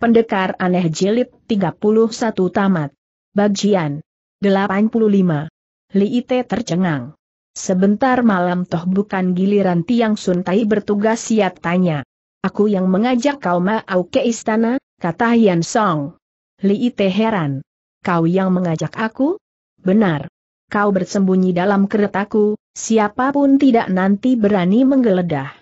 Pendekar Aneh Jilid 31 Tamat. Bagian 85. Li Ite tercengang. Sebentar malam toh bukan giliran Tiang Sun Tai bertugas siat tanya. Aku yang mengajak kau mau ke istana, kata Hian Song. Li Ite heran. Kau yang mengajak aku? Benar. Kau bersembunyi dalam keretaku, siapapun tidak nanti berani menggeledah.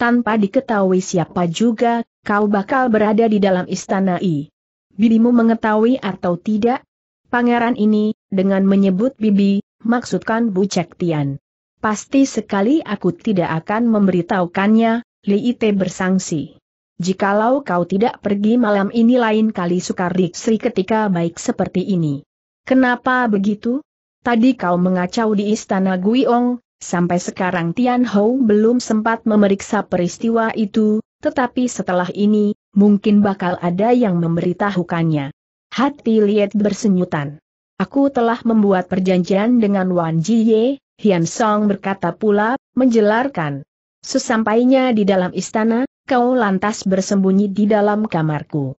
Tanpa diketahui siapa juga, Kau bakal berada di dalam istana I. Bibimu mengetahui atau tidak? Pangeran ini, dengan menyebut Bibi, maksudkan Bu Cek Tian. Pasti sekali aku tidak akan memberitahukannya, Li Ite bersangsi. Jikalau kau tidak pergi malam ini lain kali sukar Sri ketika baik seperti ini. Kenapa begitu? Tadi kau mengacau di istana Guiong, sampai sekarang Tian Hou belum sempat memeriksa peristiwa itu, tetapi setelah ini, mungkin bakal ada yang memberitahukannya. Hati Liet bersenyutan. Aku telah membuat perjanjian dengan Wan Jiye, Hian Song berkata pula, menjelarkan. Sesampainya di dalam istana, kau lantas bersembunyi di dalam kamarku.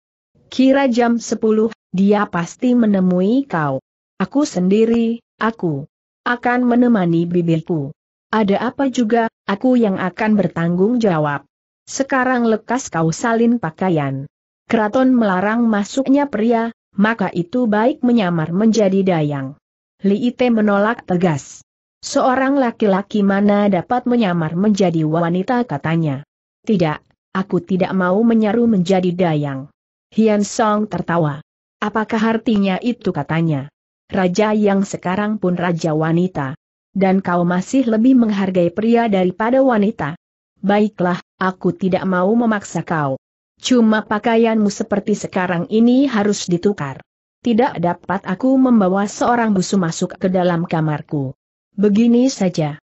Kira jam 10, dia pasti menemui kau. Aku sendiri, aku akan menemani bibirku. Ada apa juga, aku yang akan bertanggung jawab. Sekarang lekas kau salin pakaian. Keraton melarang masuknya pria, maka itu baik menyamar menjadi dayang. Li Ite menolak tegas. Seorang laki-laki mana dapat menyamar menjadi wanita katanya. Tidak, aku tidak mau menyaru menjadi dayang. Hian Song tertawa. Apakah artinya itu katanya? Raja yang sekarang pun raja wanita. Dan kau masih lebih menghargai pria daripada wanita. Baiklah, aku tidak mau memaksa kau. Cuma pakaianmu seperti sekarang ini harus ditukar. Tidak dapat aku membawa seorang busu masuk ke dalam kamarku. Begini saja.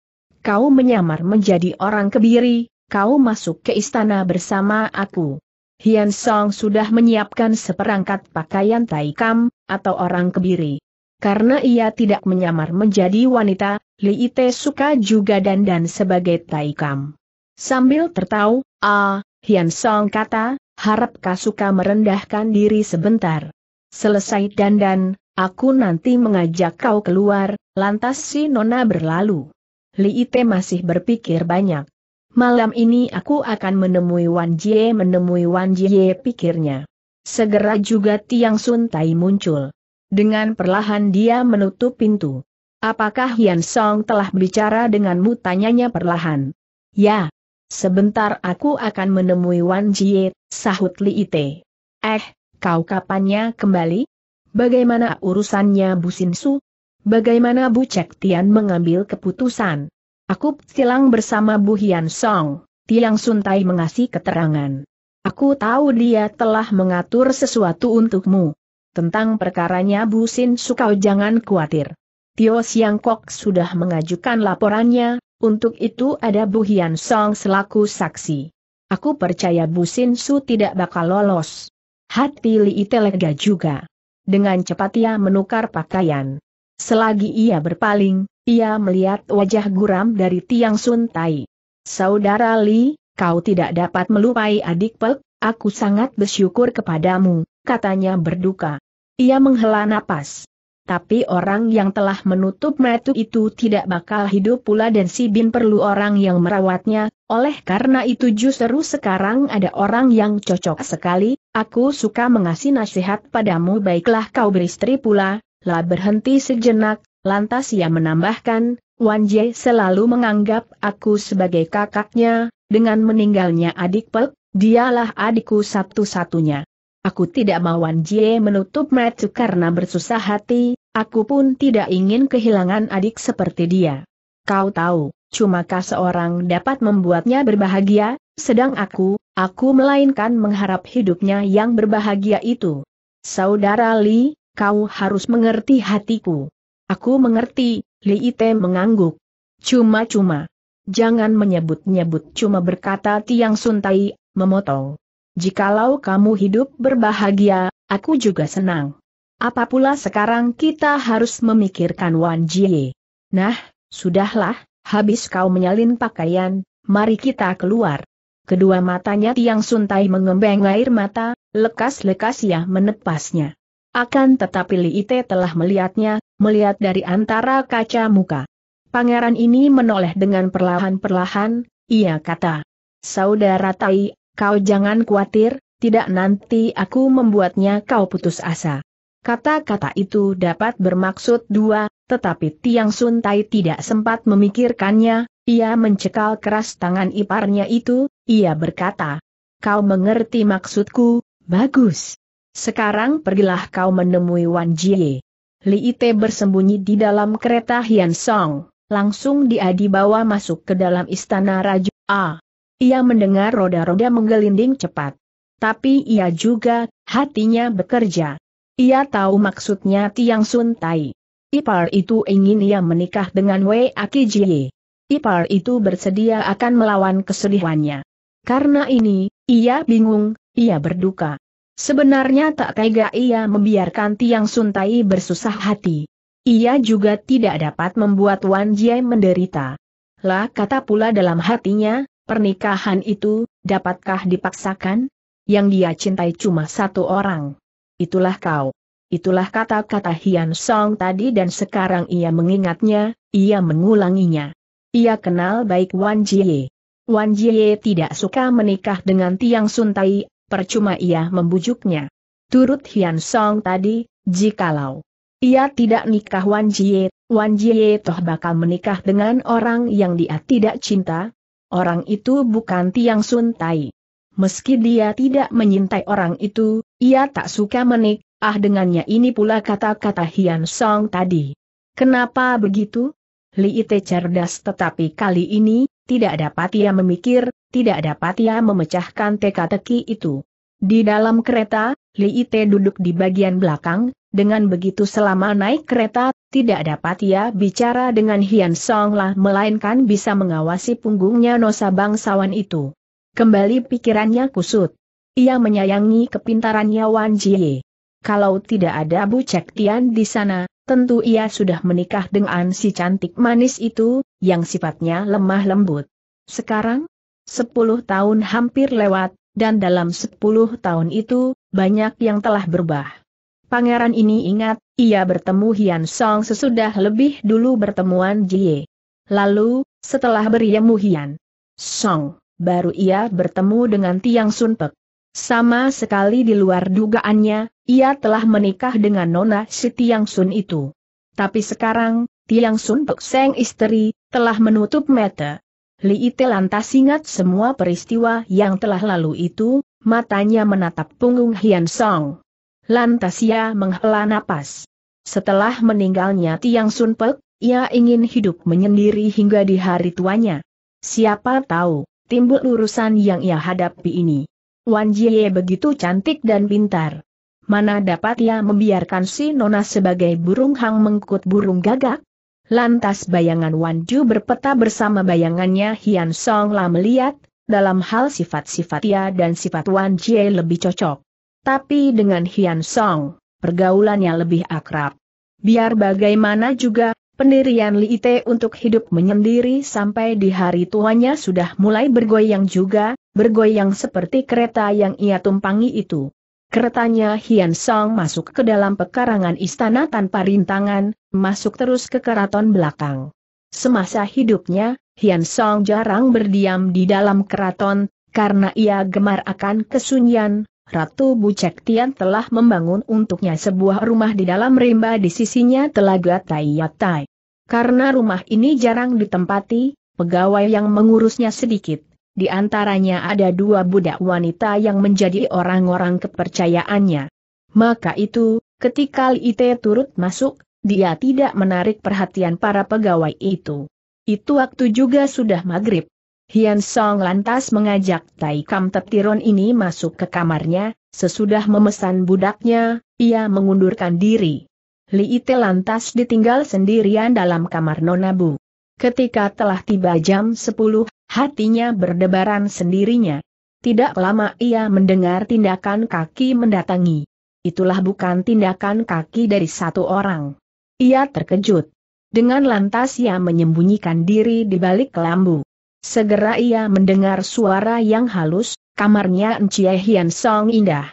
Kau menyamar menjadi orang kebiri, kau masuk ke istana bersama aku. Hian Song sudah menyiapkan seperangkat pakaian taikam, atau orang kebiri. Karena ia tidak menyamar menjadi wanita, Li Ite suka juga dandan sebagai taikam. Sambil tertawa, Ah, Hian Song kata, harap kau suka merendahkan diri sebentar. Selesai dandan, aku nanti mengajak kau keluar, lantas si Nona berlalu. Li Ite masih berpikir banyak. Malam ini aku akan menemui Wan Jie menemui Wan Jie pikirnya. Segera juga Tiang Sun Tai muncul. Dengan perlahan dia menutup pintu. Apakah Hian Song telah bicara denganmu tanyanya perlahan? Ya, Sebentar aku akan menemui Wan Jie, sahut Li Ite. Eh, kau kapannya kembali? Bagaimana urusannya Bu Sin Su? Bagaimana Bu Cek Tian mengambil keputusan? Aku silang bersama Bu Hian Song, Tiang Tai mengasih keterangan. Aku tahu dia telah mengatur sesuatu untukmu. Tentang perkaranya Bu Sin Su, kau jangan khawatir. Tio Siang Kok sudah mengajukan laporannya, untuk itu ada Bu Hian Song selaku saksi. Aku percaya Bu Sin Su tidak bakal lolos. Hati Li Itelega juga. Dengan cepat ia menukar pakaian. Selagi ia berpaling, ia melihat wajah guram dari Tiang Sun Tai. Saudara Li, kau tidak dapat melupai adik Pek, aku sangat bersyukur kepadamu, katanya berduka. Ia menghela napas tapi orang yang telah menutup metu itu tidak bakal hidup pula dan si Bin perlu orang yang merawatnya, oleh karena itu justru sekarang ada orang yang cocok sekali, aku suka mengasih nasihat padamu baiklah kau beristri pula, lah berhenti sejenak, lantas ia menambahkan, Wan Jie selalu menganggap aku sebagai kakaknya, dengan meninggalnya adik Pek, dialah adikku satu-satunya. Aku tidak mau Wan Jie menutup mata karena bersusah hati, aku pun tidak ingin kehilangan adik seperti dia. Kau tahu, cumakah seorang dapat membuatnya berbahagia, sedang aku, aku melainkan mengharap hidupnya yang berbahagia itu. Saudara Li, kau harus mengerti hatiku. Aku mengerti, Li Ite mengangguk. Cuma-cuma. Jangan menyebut-nyebut cuma berkata Tiang Suntai, memotong. Jikalau kamu hidup berbahagia, aku juga senang. Apa pula sekarang kita harus memikirkan Wan Jie? Nah, sudahlah, habis kau menyalin pakaian, mari kita keluar. Kedua matanya Tiang Suntai mengembeng air mata, lekas-lekas ia menepasnya. Akan tetapi Li Ite telah melihatnya, melihat dari antara kaca muka. Pangeran ini menoleh dengan perlahan-perlahan, ia kata. Saudara Tai, Kau jangan khawatir, tidak nanti aku membuatnya kau putus asa. Kata-kata itu dapat bermaksud dua, tetapi Tiang Sun Tai tidak sempat memikirkannya, ia mencekal keras tangan iparnya itu, ia berkata, Kau mengerti maksudku, bagus. Sekarang pergilah kau menemui Wan Jie. Li Ite bersembunyi di dalam kereta Hian Song, langsung dia dibawa masuk ke dalam istana Raja A. Ia mendengar roda-roda menggelinding cepat. Tapi ia juga, hatinya bekerja. Ia tahu maksudnya Tiang Sun Tai. Ipar itu ingin ia menikah dengan Wei Aki Jie. Ipar itu bersedia akan melawan kesedihannya. Karena ini, ia bingung, ia berduka. Sebenarnya tak tega ia membiarkan Tiang Sun Tai bersusah hati. Ia juga tidak dapat membuat Wan Jie menderita. Lah kata pula dalam hatinya, Pernikahan itu, dapatkah dipaksakan? Yang dia cintai cuma satu orang. Itulah kau. Itulah kata-kata Hian Song tadi dan sekarang ia mengingatnya, ia mengulanginya. Ia kenal baik Wan Jie. Wan Jie tidak suka menikah dengan Tiang Sun Tai. percuma ia membujuknya. Turut Hian Song tadi, jikalau ia tidak nikah Wan Jie, Wan Jie toh bakal menikah dengan orang yang dia tidak cinta, orang itu bukan Tiang Sun Tai. Meski dia tidak menyintai orang itu, ia tak suka menik, ah dengannya ini pula kata-kata Hian Song tadi. Kenapa begitu? Li Ite cerdas tetapi kali ini, tidak dapat ia memikir, tidak dapat ia memecahkan teka-teki itu. Di dalam kereta, Li Ite duduk di bagian belakang, dengan begitu selama naik kereta, tidak dapat ia bicara dengan Hian Song lah melainkan bisa mengawasi punggungnya Nosa bangsawan itu. Kembali pikirannya kusut. Ia menyayangi kepintarannya Wan Jie. Kalau tidak ada Bu Cek Tian di sana, tentu ia sudah menikah dengan si cantik manis itu, yang sifatnya lemah lembut. Sekarang? Sepuluh tahun hampir lewat, dan dalam sepuluh tahun itu, banyak yang telah berubah. Pangeran ini ingat, ia bertemu Hian Song sesudah lebih dulu bertemuan Jie. Lalu, setelah beriamu Hian Song, baru ia bertemu dengan Tiang Sunpek. Sama sekali di luar dugaannya, ia telah menikah dengan Nona si Tiang Sun itu. Tapi sekarang, Tiang Sun Pek Seng istri, telah menutup mata. Li Ite lantas ingat semua peristiwa yang telah lalu itu, matanya menatap punggung Hian Song. Lantas ia menghela napas. Setelah meninggalnya Tiang Sunpek, ia ingin hidup menyendiri hingga di hari tuanya. Siapa tahu, timbul urusan yang ia hadapi ini. Wan Jie begitu cantik dan pintar. Mana dapat ia membiarkan si Nona sebagai burung hang mengkut burung gagak? Lantas bayangan Wan Ju berpeta bersama bayangannya Hian Song lah melihat, dalam hal sifat-sifat ia dan sifat Wan Jie lebih cocok. Tapi dengan Hian Song, pergaulannya lebih akrab. Biar bagaimana juga, pendirian Li Ite untuk hidup menyendiri sampai di hari tuanya sudah mulai bergoyang juga, bergoyang seperti kereta yang ia tumpangi itu. Keretanya Hian Song masuk ke dalam pekarangan istana tanpa rintangan, masuk terus ke keraton belakang. Semasa hidupnya, Hian Song jarang berdiam di dalam keraton, karena ia gemar akan kesunyian, Ratu Bucek Tian telah membangun untuknya sebuah rumah di dalam rimba di sisinya Telaga Tai Yatai. Karena rumah ini jarang ditempati, pegawai yang mengurusnya sedikit. Di antaranya ada dua budak wanita yang menjadi orang-orang kepercayaannya. Maka itu, ketika Li Ite turut masuk, dia tidak menarik perhatian para pegawai itu. Itu waktu juga sudah maghrib. Hian Song lantas mengajak Tai Kam Tetiron ini masuk ke kamarnya, sesudah memesan budaknya, ia mengundurkan diri. Li Ite lantas ditinggal sendirian dalam kamar Nona Bu. Ketika telah tiba jam 10, hatinya berdebaran sendirinya. Tidak lama ia mendengar tindakan kaki mendatangi. Itulah bukan tindakan kaki dari satu orang. Ia terkejut. Dengan lantas ia menyembunyikan diri di balik kelambu. Segera ia mendengar suara yang halus, kamarnya Ncie Hian Song indah.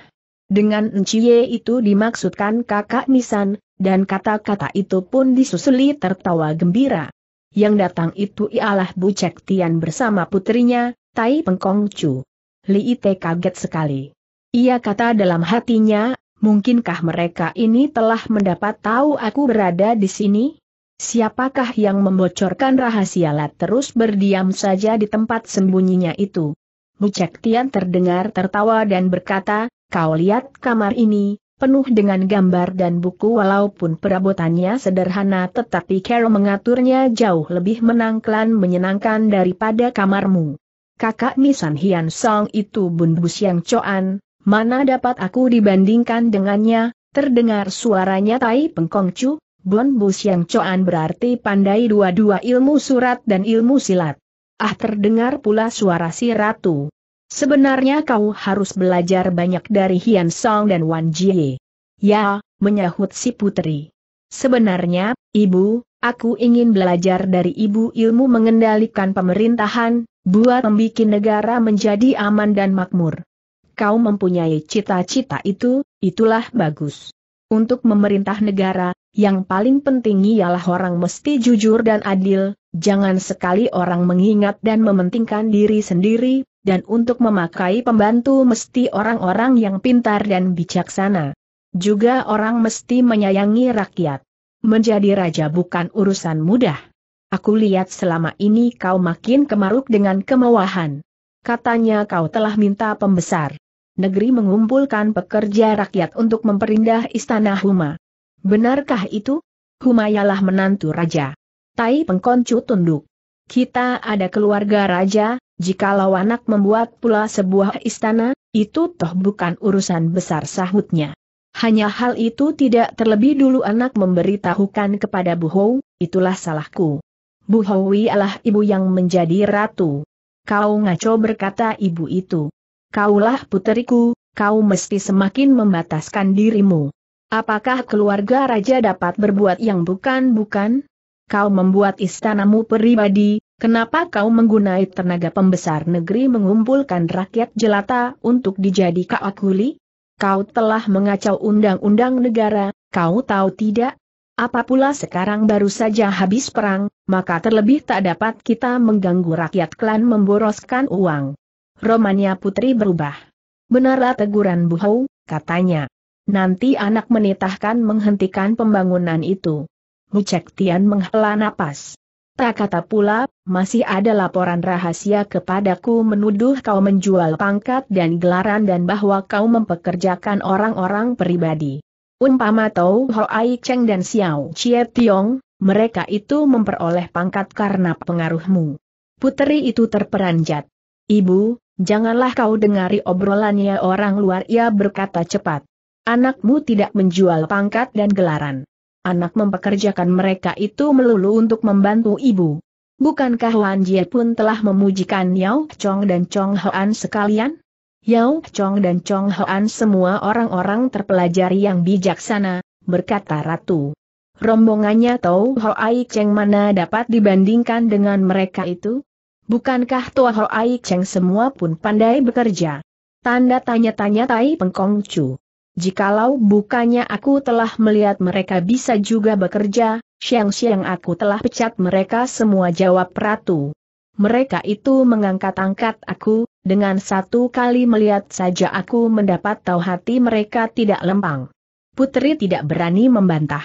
Dengan Enciye itu dimaksudkan kakak Nisan, dan kata-kata itu pun disusuli tertawa gembira. Yang datang itu ialah Bu Cek Tian bersama putrinya, Tai Pengkong Chu. Li Ite kaget sekali. Ia kata dalam hatinya, mungkinkah mereka ini telah mendapat tahu aku berada di sini? Siapakah yang membocorkan rahasia Lat terus berdiam saja di tempat sembunyinya itu? Bucek Tian terdengar tertawa dan berkata, kau lihat kamar ini, penuh dengan gambar dan buku walaupun perabotannya sederhana tetapi Carol mengaturnya jauh lebih menangklan menyenangkan daripada kamarmu. Kakak Misan Hian Song itu bundus yang coan, mana dapat aku dibandingkan dengannya, terdengar suaranya Tai Pengkongcu, Bon Bus yang Coan berarti pandai dua-dua ilmu surat dan ilmu silat. Ah terdengar pula suara si ratu. Sebenarnya kau harus belajar banyak dari Hian Song dan Wan Jie. Ya, menyahut si putri. Sebenarnya, ibu, aku ingin belajar dari ibu ilmu mengendalikan pemerintahan, buat membuat negara menjadi aman dan makmur. Kau mempunyai cita-cita itu, itulah bagus. Untuk memerintah negara, yang paling penting ialah orang mesti jujur dan adil, jangan sekali orang mengingat dan mementingkan diri sendiri, dan untuk memakai pembantu mesti orang-orang yang pintar dan bijaksana. Juga orang mesti menyayangi rakyat. Menjadi raja bukan urusan mudah. Aku lihat selama ini kau makin kemaruk dengan kemewahan. Katanya kau telah minta pembesar negeri mengumpulkan pekerja rakyat untuk memperindah istana Huma. Benarkah itu? Humayalah menantu raja. Tai pengkoncu tunduk. Kita ada keluarga raja, jikalau anak membuat pula sebuah istana, itu toh bukan urusan besar sahutnya. Hanya hal itu tidak terlebih dulu anak memberitahukan kepada Bu Hou. itulah salahku. Bu Buhowi ialah ibu yang menjadi ratu. Kau ngaco berkata ibu itu. Kaulah puteriku, kau mesti semakin membataskan dirimu. Apakah keluarga raja dapat berbuat yang bukan-bukan? Kau membuat istanamu pribadi, kenapa kau menggunai tenaga pembesar negeri mengumpulkan rakyat jelata untuk dijadikan akuli? Kau telah mengacau undang-undang negara, kau tahu tidak? Apa pula sekarang baru saja habis perang, maka terlebih tak dapat kita mengganggu rakyat klan memboroskan uang. Romanya putri berubah. Benarlah teguran Buhau, katanya. Nanti anak menitahkan menghentikan pembangunan itu. Mucek Tian menghela napas. Tak kata pula, masih ada laporan rahasia kepadaku menuduh kau menjual pangkat dan gelaran dan bahwa kau mempekerjakan orang-orang pribadi. Umpama Tau Ho Ai Cheng dan Xiao Chie Tiong, mereka itu memperoleh pangkat karena pengaruhmu. Putri itu terperanjat. Ibu, janganlah kau dengari obrolannya orang luar ia berkata cepat. Anakmu tidak menjual pangkat dan gelaran. Anak mempekerjakan mereka itu melulu untuk membantu ibu. Bukankah Wan Jie pun telah memujikan Yao Chong dan Chong Hoan sekalian? Yao Chong dan Chong Hoan semua orang-orang terpelajari yang bijaksana, berkata Ratu. Rombongannya Tau Hoai Cheng mana dapat dibandingkan dengan mereka itu? Bukankah Tua Hoai Cheng semua pun pandai bekerja? Tanda tanya-tanya Tai Pengkong Chu. Jikalau bukannya aku telah melihat mereka bisa juga bekerja, siang-siang aku telah pecat mereka semua jawab ratu. Mereka itu mengangkat-angkat aku, dengan satu kali melihat saja aku mendapat tahu hati mereka tidak lempang. Putri tidak berani membantah.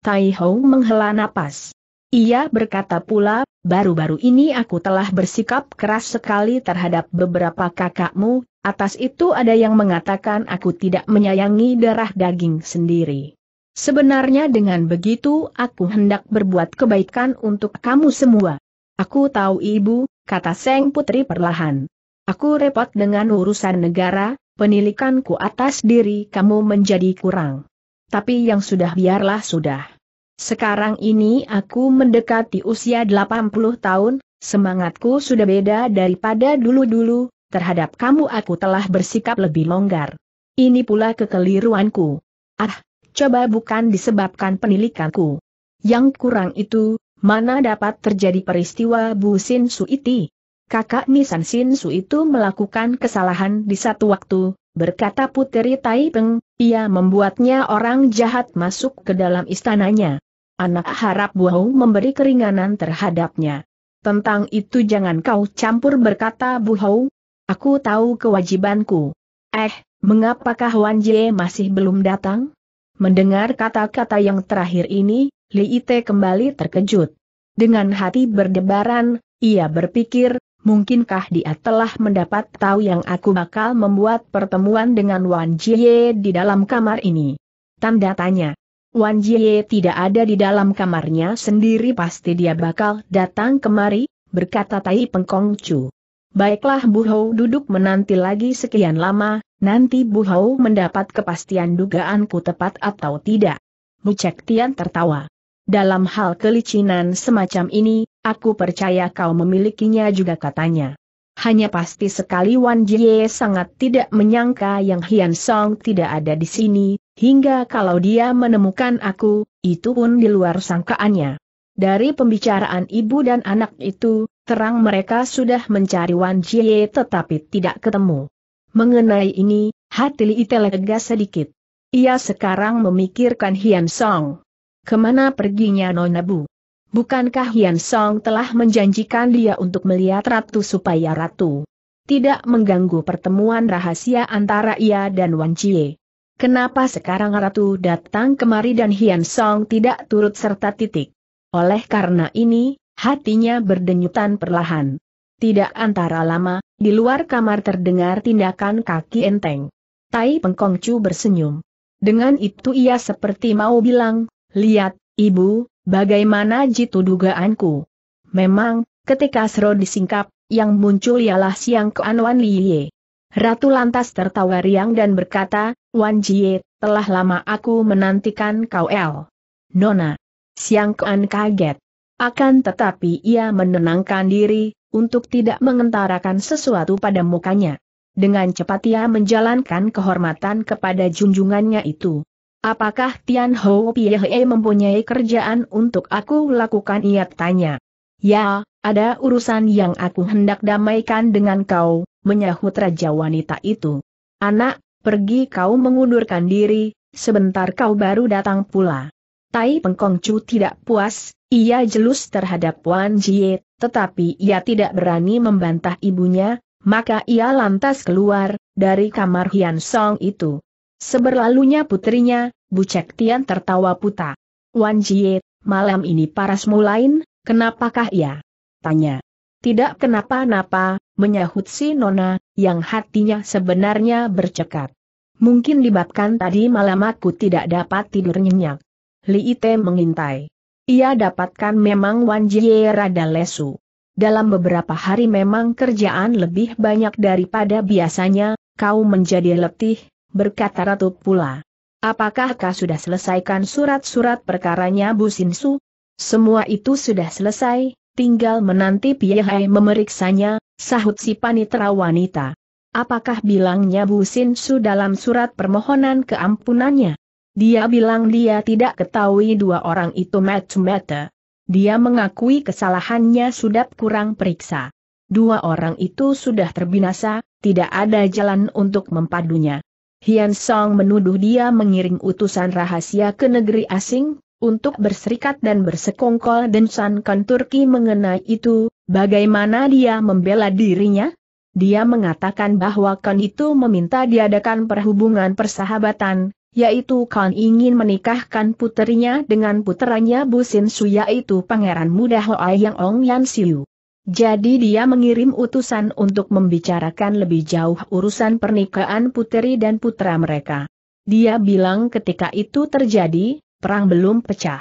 Tai Ho menghela napas. Ia berkata pula, baru-baru ini aku telah bersikap keras sekali terhadap beberapa kakakmu, Atas itu ada yang mengatakan aku tidak menyayangi darah daging sendiri. Sebenarnya dengan begitu aku hendak berbuat kebaikan untuk kamu semua. Aku tahu ibu, kata Seng Putri perlahan. Aku repot dengan urusan negara, penilikanku atas diri kamu menjadi kurang. Tapi yang sudah biarlah sudah. Sekarang ini aku mendekati usia 80 tahun, semangatku sudah beda daripada dulu-dulu, terhadap kamu aku telah bersikap lebih longgar. Ini pula kekeliruanku. Ah, coba bukan disebabkan penilikanku. Yang kurang itu, mana dapat terjadi peristiwa Bu Sin Su Iti? Kakak Nisan Sin Su itu melakukan kesalahan di satu waktu, berkata Puteri Taipeng, ia membuatnya orang jahat masuk ke dalam istananya. Anak harap Buau memberi keringanan terhadapnya. Tentang itu jangan kau campur berkata Bu Hou, Aku tahu kewajibanku. Eh, mengapakah Wan Jie masih belum datang? Mendengar kata-kata yang terakhir ini, Li Ite kembali terkejut. Dengan hati berdebaran, ia berpikir, mungkinkah dia telah mendapat tahu yang aku bakal membuat pertemuan dengan Wan Jie di dalam kamar ini? Tanda tanya. Wan Jie tidak ada di dalam kamarnya sendiri pasti dia bakal datang kemari, berkata Tai Pengkong Chu. Baiklah Bu Hou duduk menanti lagi sekian lama, nanti Bu Hou mendapat kepastian dugaanku tepat atau tidak. Bu Cek Tian tertawa. Dalam hal kelicinan semacam ini, aku percaya kau memilikinya juga katanya. Hanya pasti sekali Wan Jie sangat tidak menyangka yang Hian Song tidak ada di sini, hingga kalau dia menemukan aku, itu pun di luar sangkaannya. Dari pembicaraan ibu dan anak itu, terang mereka sudah mencari Wan Jie tetapi tidak ketemu. Mengenai ini, hati Li Ite lega sedikit. Ia sekarang memikirkan Hian Song. Kemana perginya Nona Bu? Bukankah Hian Song telah menjanjikan dia untuk melihat ratu supaya ratu tidak mengganggu pertemuan rahasia antara ia dan Wan Jie? Kenapa sekarang ratu datang kemari dan Hian Song tidak turut serta titik? Oleh karena ini, hatinya berdenyutan perlahan. Tidak antara lama, di luar kamar terdengar tindakan kaki enteng. Tai Pengkongcu bersenyum. Dengan itu ia seperti mau bilang, lihat, ibu, bagaimana jitu dugaanku. Memang, ketika Sro disingkap, yang muncul ialah siang keanuan Liye. Ratu lantas tertawa riang dan berkata, Wan Jie, telah lama aku menantikan kau El. Nona, Siang Kuan kaget. Akan tetapi ia menenangkan diri, untuk tidak mengentarakan sesuatu pada mukanya. Dengan cepat ia menjalankan kehormatan kepada junjungannya itu. Apakah Tian Ho Piehe mempunyai kerjaan untuk aku lakukan ia tanya. Ya, ada urusan yang aku hendak damaikan dengan kau, menyahut raja wanita itu. Anak, pergi kau mengundurkan diri, sebentar kau baru datang pula. Tai Pengkong Chu tidak puas, ia jelus terhadap Wan Jie, tetapi ia tidak berani membantah ibunya, maka ia lantas keluar dari kamar Hian Song itu. Seberlalunya putrinya, Bu Cek Tian tertawa puta. Wan Jie, malam ini parasmu lain, kenapakah ia? Tanya. Tidak kenapa-napa, menyahut si Nona, yang hatinya sebenarnya bercekat. Mungkin dibabkan tadi malam aku tidak dapat tidur nyenyak. Li Ite mengintai. Ia dapatkan memang Wan Jie rada lesu. Dalam beberapa hari memang kerjaan lebih banyak daripada biasanya, kau menjadi letih, berkata Ratu pula. Apakah kau sudah selesaikan surat-surat perkaranya Bu Sinsu? Semua itu sudah selesai, tinggal menanti Piyahai memeriksanya, sahut si panitra wanita. Apakah bilangnya Bu Sinsu dalam surat permohonan keampunannya? Dia bilang dia tidak ketahui dua orang itu mata-mata. Dia mengakui kesalahannya sudah kurang periksa. Dua orang itu sudah terbinasa, tidak ada jalan untuk mempadunya. Hian Song menuduh dia mengiring utusan rahasia ke negeri asing, untuk berserikat dan bersekongkol dan Sankan Turki mengenai itu, bagaimana dia membela dirinya? Dia mengatakan bahwa Kan itu meminta diadakan perhubungan persahabatan, yaitu Kan ingin menikahkan putrinya dengan puteranya Busin Su yaitu Pangeran Muda Hoa Yang Ong Yan Siu. Jadi dia mengirim utusan untuk membicarakan lebih jauh urusan pernikahan puteri dan putra mereka. Dia bilang ketika itu terjadi, perang belum pecah.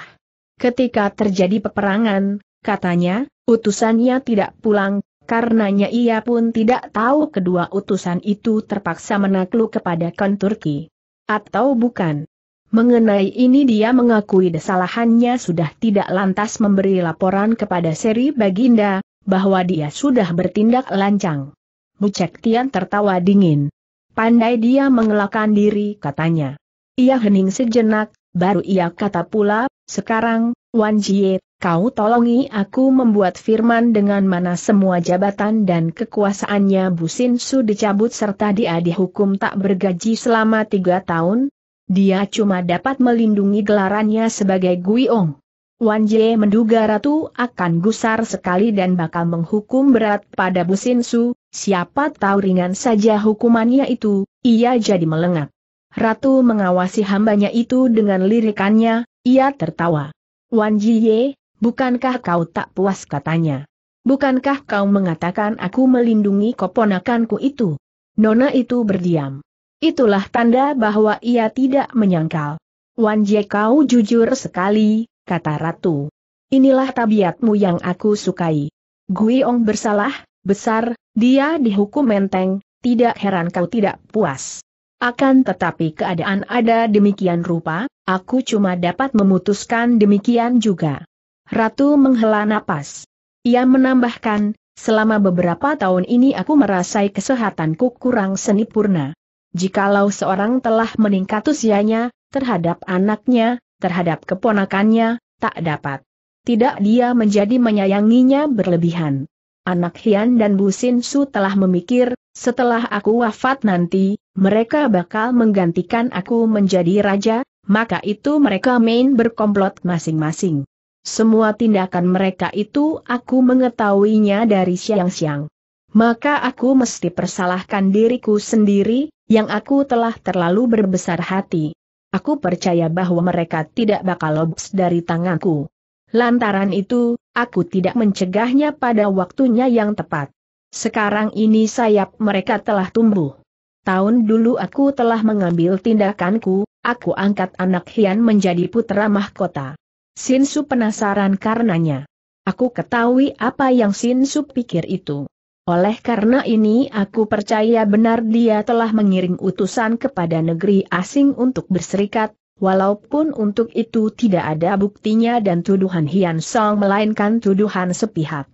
Ketika terjadi peperangan, katanya, utusannya tidak pulang, karenanya ia pun tidak tahu kedua utusan itu terpaksa menakluk kepada Kon Turki atau bukan. Mengenai ini dia mengakui kesalahannya sudah tidak lantas memberi laporan kepada Seri Baginda, bahwa dia sudah bertindak lancang. Bucek Tian tertawa dingin. Pandai dia mengelakkan diri katanya. Ia hening sejenak, Baru ia kata pula, sekarang, Wan Jie, kau tolongi aku membuat firman dengan mana semua jabatan dan kekuasaannya Busin Su dicabut serta dia dihukum tak bergaji selama tiga tahun. Dia cuma dapat melindungi gelarannya sebagai Guiong. Wan Jie menduga Ratu akan gusar sekali dan bakal menghukum berat pada Busin Su, siapa tahu ringan saja hukumannya itu, ia jadi melengak. Ratu mengawasi hambanya itu dengan lirikannya, ia tertawa. Wan Jiye, bukankah kau tak puas katanya? Bukankah kau mengatakan aku melindungi keponakanku itu? Nona itu berdiam. Itulah tanda bahwa ia tidak menyangkal. Wan Ji, kau jujur sekali, kata Ratu. Inilah tabiatmu yang aku sukai. Guiong bersalah, besar, dia dihukum menteng, tidak heran kau tidak puas. Akan tetapi keadaan ada demikian rupa, aku cuma dapat memutuskan demikian juga. Ratu menghela napas. Ia menambahkan, selama beberapa tahun ini aku merasai kesehatanku kurang senipurna. Jikalau seorang telah meningkat usianya, terhadap anaknya, terhadap keponakannya, tak dapat. Tidak dia menjadi menyayanginya berlebihan. Anak Hian dan Bu Sin Su telah memikir, setelah aku wafat nanti, mereka bakal menggantikan aku menjadi raja, maka itu mereka main berkomplot masing-masing. Semua tindakan mereka itu aku mengetahuinya dari siang-siang. Maka aku mesti persalahkan diriku sendiri, yang aku telah terlalu berbesar hati. Aku percaya bahwa mereka tidak bakal lobs dari tanganku. Lantaran itu, aku tidak mencegahnya pada waktunya yang tepat. Sekarang ini sayap mereka telah tumbuh. Tahun dulu aku telah mengambil tindakanku, aku angkat anak Hian menjadi putra mahkota. Sinsu penasaran karenanya. Aku ketahui apa yang Sinsu pikir itu. Oleh karena ini aku percaya benar dia telah mengirim utusan kepada negeri asing untuk berserikat, walaupun untuk itu tidak ada buktinya dan tuduhan Hian Song melainkan tuduhan sepihak.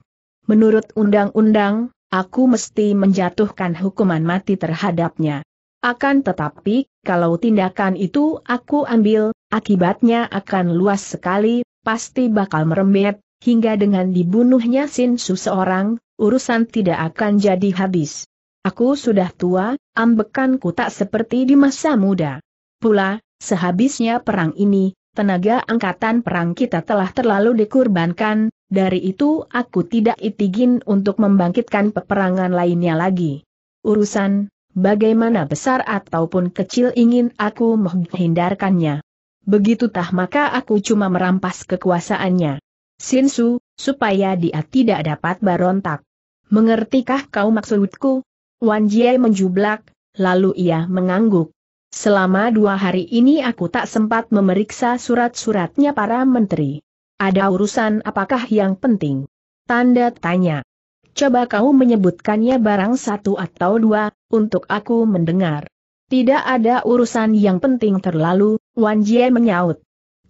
Menurut undang-undang, aku mesti menjatuhkan hukuman mati terhadapnya. Akan tetapi, kalau tindakan itu aku ambil, akibatnya akan luas sekali, pasti bakal merembet, hingga dengan dibunuhnya sin Sinsu seorang, urusan tidak akan jadi habis. Aku sudah tua, ambekanku tak seperti di masa muda. Pula, sehabisnya perang ini, tenaga angkatan perang kita telah terlalu dikurbankan, dari itu aku tidak itigin untuk membangkitkan peperangan lainnya lagi. Urusan, bagaimana besar ataupun kecil ingin aku menghindarkannya. Begitu tah maka aku cuma merampas kekuasaannya. Sinsu, supaya dia tidak dapat berontak. Mengertikah kau maksudku? Wan Jie menjublak, lalu ia mengangguk. Selama dua hari ini aku tak sempat memeriksa surat-suratnya para menteri. Ada urusan apakah yang penting? Tanda tanya. Coba kau menyebutkannya barang satu atau dua, untuk aku mendengar. Tidak ada urusan yang penting terlalu, Wan Jie menyaut.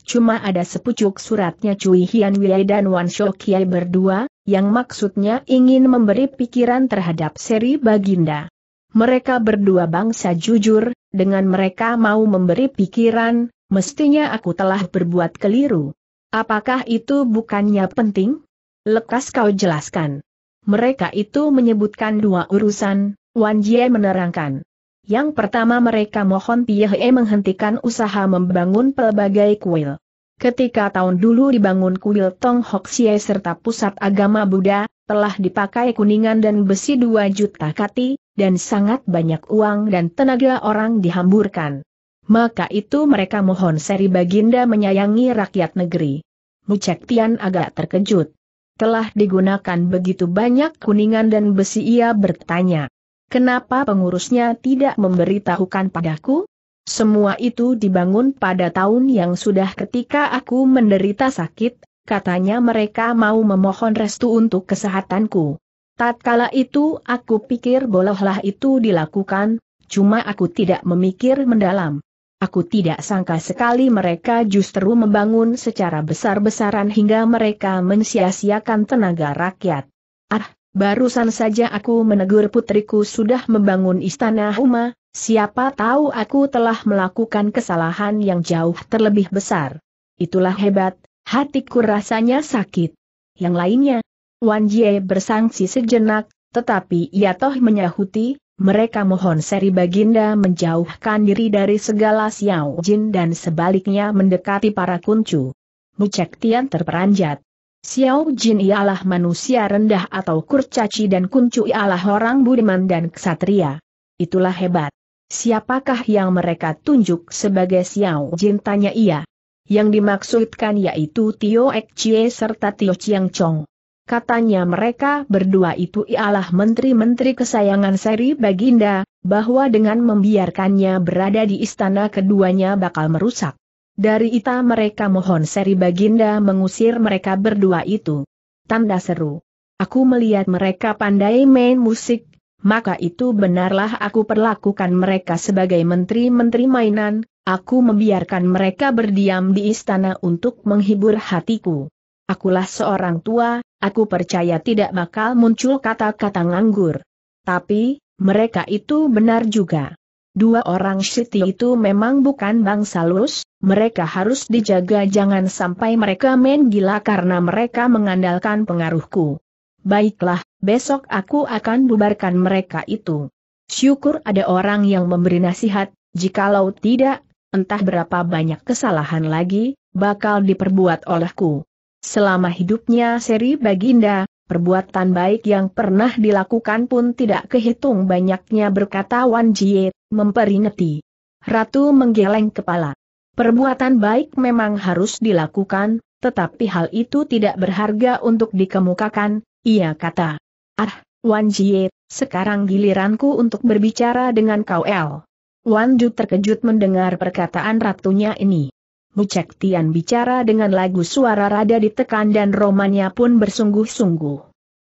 Cuma ada sepucuk suratnya Cui Hian Wei dan Wan Shou Kiai berdua, yang maksudnya ingin memberi pikiran terhadap seri Baginda mereka berdua bangsa jujur, dengan mereka mau memberi pikiran, mestinya aku telah berbuat keliru. Apakah itu bukannya penting? Lekas kau jelaskan. Mereka itu menyebutkan dua urusan, Wan Jie menerangkan. Yang pertama mereka mohon Piehe menghentikan usaha membangun pelbagai kuil. Ketika tahun dulu dibangun kuil Tong Hok serta pusat agama Buddha, telah dipakai kuningan dan besi dua juta kati, dan sangat banyak uang dan tenaga orang dihamburkan. Maka itu mereka mohon seri baginda menyayangi rakyat negeri. Mucek Tian agak terkejut. Telah digunakan begitu banyak kuningan dan besi ia bertanya. Kenapa pengurusnya tidak memberitahukan padaku? Semua itu dibangun pada tahun yang sudah ketika aku menderita sakit, Katanya mereka mau memohon restu untuk kesehatanku. Tatkala itu aku pikir bolehlah itu dilakukan, cuma aku tidak memikir mendalam. Aku tidak sangka sekali mereka justru membangun secara besar-besaran hingga mereka mensia-siakan tenaga rakyat. Ah, barusan saja aku menegur putriku sudah membangun istana Huma, siapa tahu aku telah melakukan kesalahan yang jauh terlebih besar. Itulah hebat, Hatiku rasanya sakit. Yang lainnya, Wan Jie bersangsi sejenak, tetapi ia toh menyahuti, mereka mohon seri baginda menjauhkan diri dari segala Xiao Jin dan sebaliknya mendekati para kuncu. Mucek Tian terperanjat. Xiao Jin ialah manusia rendah atau kurcaci dan kuncu ialah orang budiman dan ksatria. Itulah hebat. Siapakah yang mereka tunjuk sebagai Xiao Jin tanya ia yang dimaksudkan yaitu Tio Ek Chie serta Tio Chiang Chong. Katanya mereka berdua itu ialah menteri-menteri kesayangan seri Baginda, bahwa dengan membiarkannya berada di istana keduanya bakal merusak. Dari ita mereka mohon seri Baginda mengusir mereka berdua itu. Tanda seru. Aku melihat mereka pandai main musik, maka itu benarlah aku perlakukan mereka sebagai menteri-menteri mainan, aku membiarkan mereka berdiam di istana untuk menghibur hatiku. Akulah seorang tua, aku percaya tidak bakal muncul kata-kata nganggur. Tapi, mereka itu benar juga. Dua orang Siti itu memang bukan bangsa lus, mereka harus dijaga jangan sampai mereka main gila karena mereka mengandalkan pengaruhku baiklah, besok aku akan bubarkan mereka itu. Syukur ada orang yang memberi nasihat, jikalau tidak, entah berapa banyak kesalahan lagi, bakal diperbuat olehku. Selama hidupnya seri Baginda, perbuatan baik yang pernah dilakukan pun tidak kehitung banyaknya berkata Wan Jie, memperingati. Ratu menggeleng kepala. Perbuatan baik memang harus dilakukan, tetapi hal itu tidak berharga untuk dikemukakan, ia kata, Ah, Wan Jie, sekarang giliranku untuk berbicara dengan kau El. Wan Ju terkejut mendengar perkataan ratunya ini. Bucek Tian bicara dengan lagu suara rada ditekan dan romannya pun bersungguh-sungguh.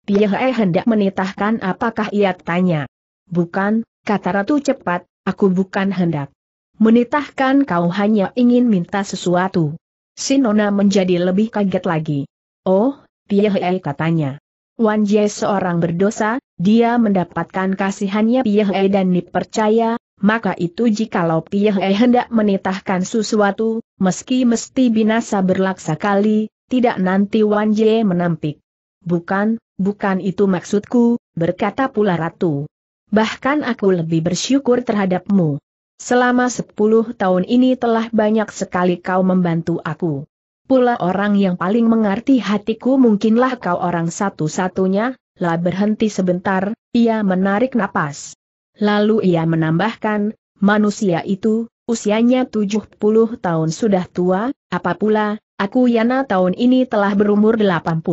Piahe hendak menitahkan apakah ia tanya. Bukan, kata ratu cepat, aku bukan hendak. Menitahkan kau hanya ingin minta sesuatu. Sinona menjadi lebih kaget lagi. Oh, Piahe katanya. Wan Jie seorang berdosa, dia mendapatkan kasihannya Pie He dan dipercaya, maka itu jikalau Pie He hendak menitahkan sesuatu, meski mesti binasa berlaksa kali, tidak nanti Wan Jie menampik. Bukan, bukan itu maksudku, berkata pula Ratu. Bahkan aku lebih bersyukur terhadapmu. Selama sepuluh tahun ini telah banyak sekali kau membantu aku pula orang yang paling mengerti hatiku mungkinlah kau orang satu-satunya, lah berhenti sebentar, ia menarik napas. Lalu ia menambahkan, manusia itu, usianya 70 tahun sudah tua, apa pula, aku Yana tahun ini telah berumur 80.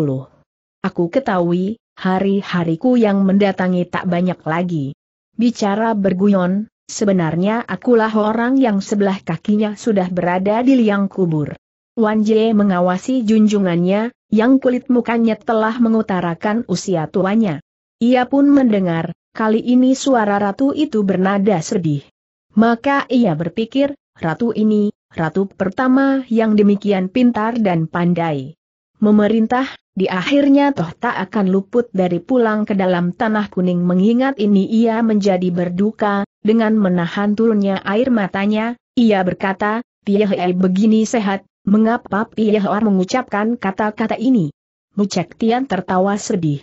Aku ketahui, hari-hariku yang mendatangi tak banyak lagi. Bicara berguyon, sebenarnya akulah orang yang sebelah kakinya sudah berada di liang kubur. Wan Jie mengawasi junjungannya, yang kulit mukanya telah mengutarakan usia tuanya. Ia pun mendengar, kali ini suara ratu itu bernada sedih. Maka ia berpikir, ratu ini, ratu pertama yang demikian pintar dan pandai. Memerintah, di akhirnya toh tak akan luput dari pulang ke dalam tanah kuning mengingat ini ia menjadi berduka, dengan menahan turunnya air matanya, ia berkata, Tiehei begini sehat, Mengapa Piahor mengucapkan kata-kata ini? Mucek Tian tertawa sedih.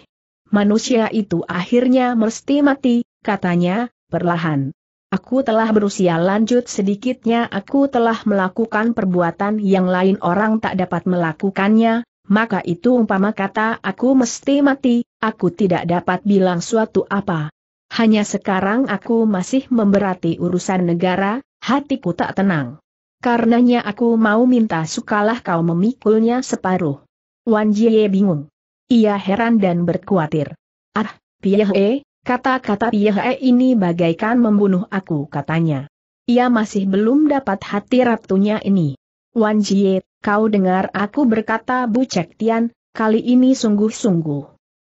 Manusia itu akhirnya mesti mati, katanya, perlahan. Aku telah berusia lanjut sedikitnya aku telah melakukan perbuatan yang lain orang tak dapat melakukannya, maka itu umpama kata aku mesti mati, aku tidak dapat bilang suatu apa. Hanya sekarang aku masih memberati urusan negara, hatiku tak tenang. Karenanya aku mau minta sukalah kau memikulnya separuh. Wan Jie bingung. Ia heran dan berkhawatir. Ah, Piehe, kata-kata Piehe ini bagaikan membunuh aku katanya. Ia masih belum dapat hati ratunya ini. Wan Jie, kau dengar aku berkata Bu Cek Tian, kali ini sungguh-sungguh.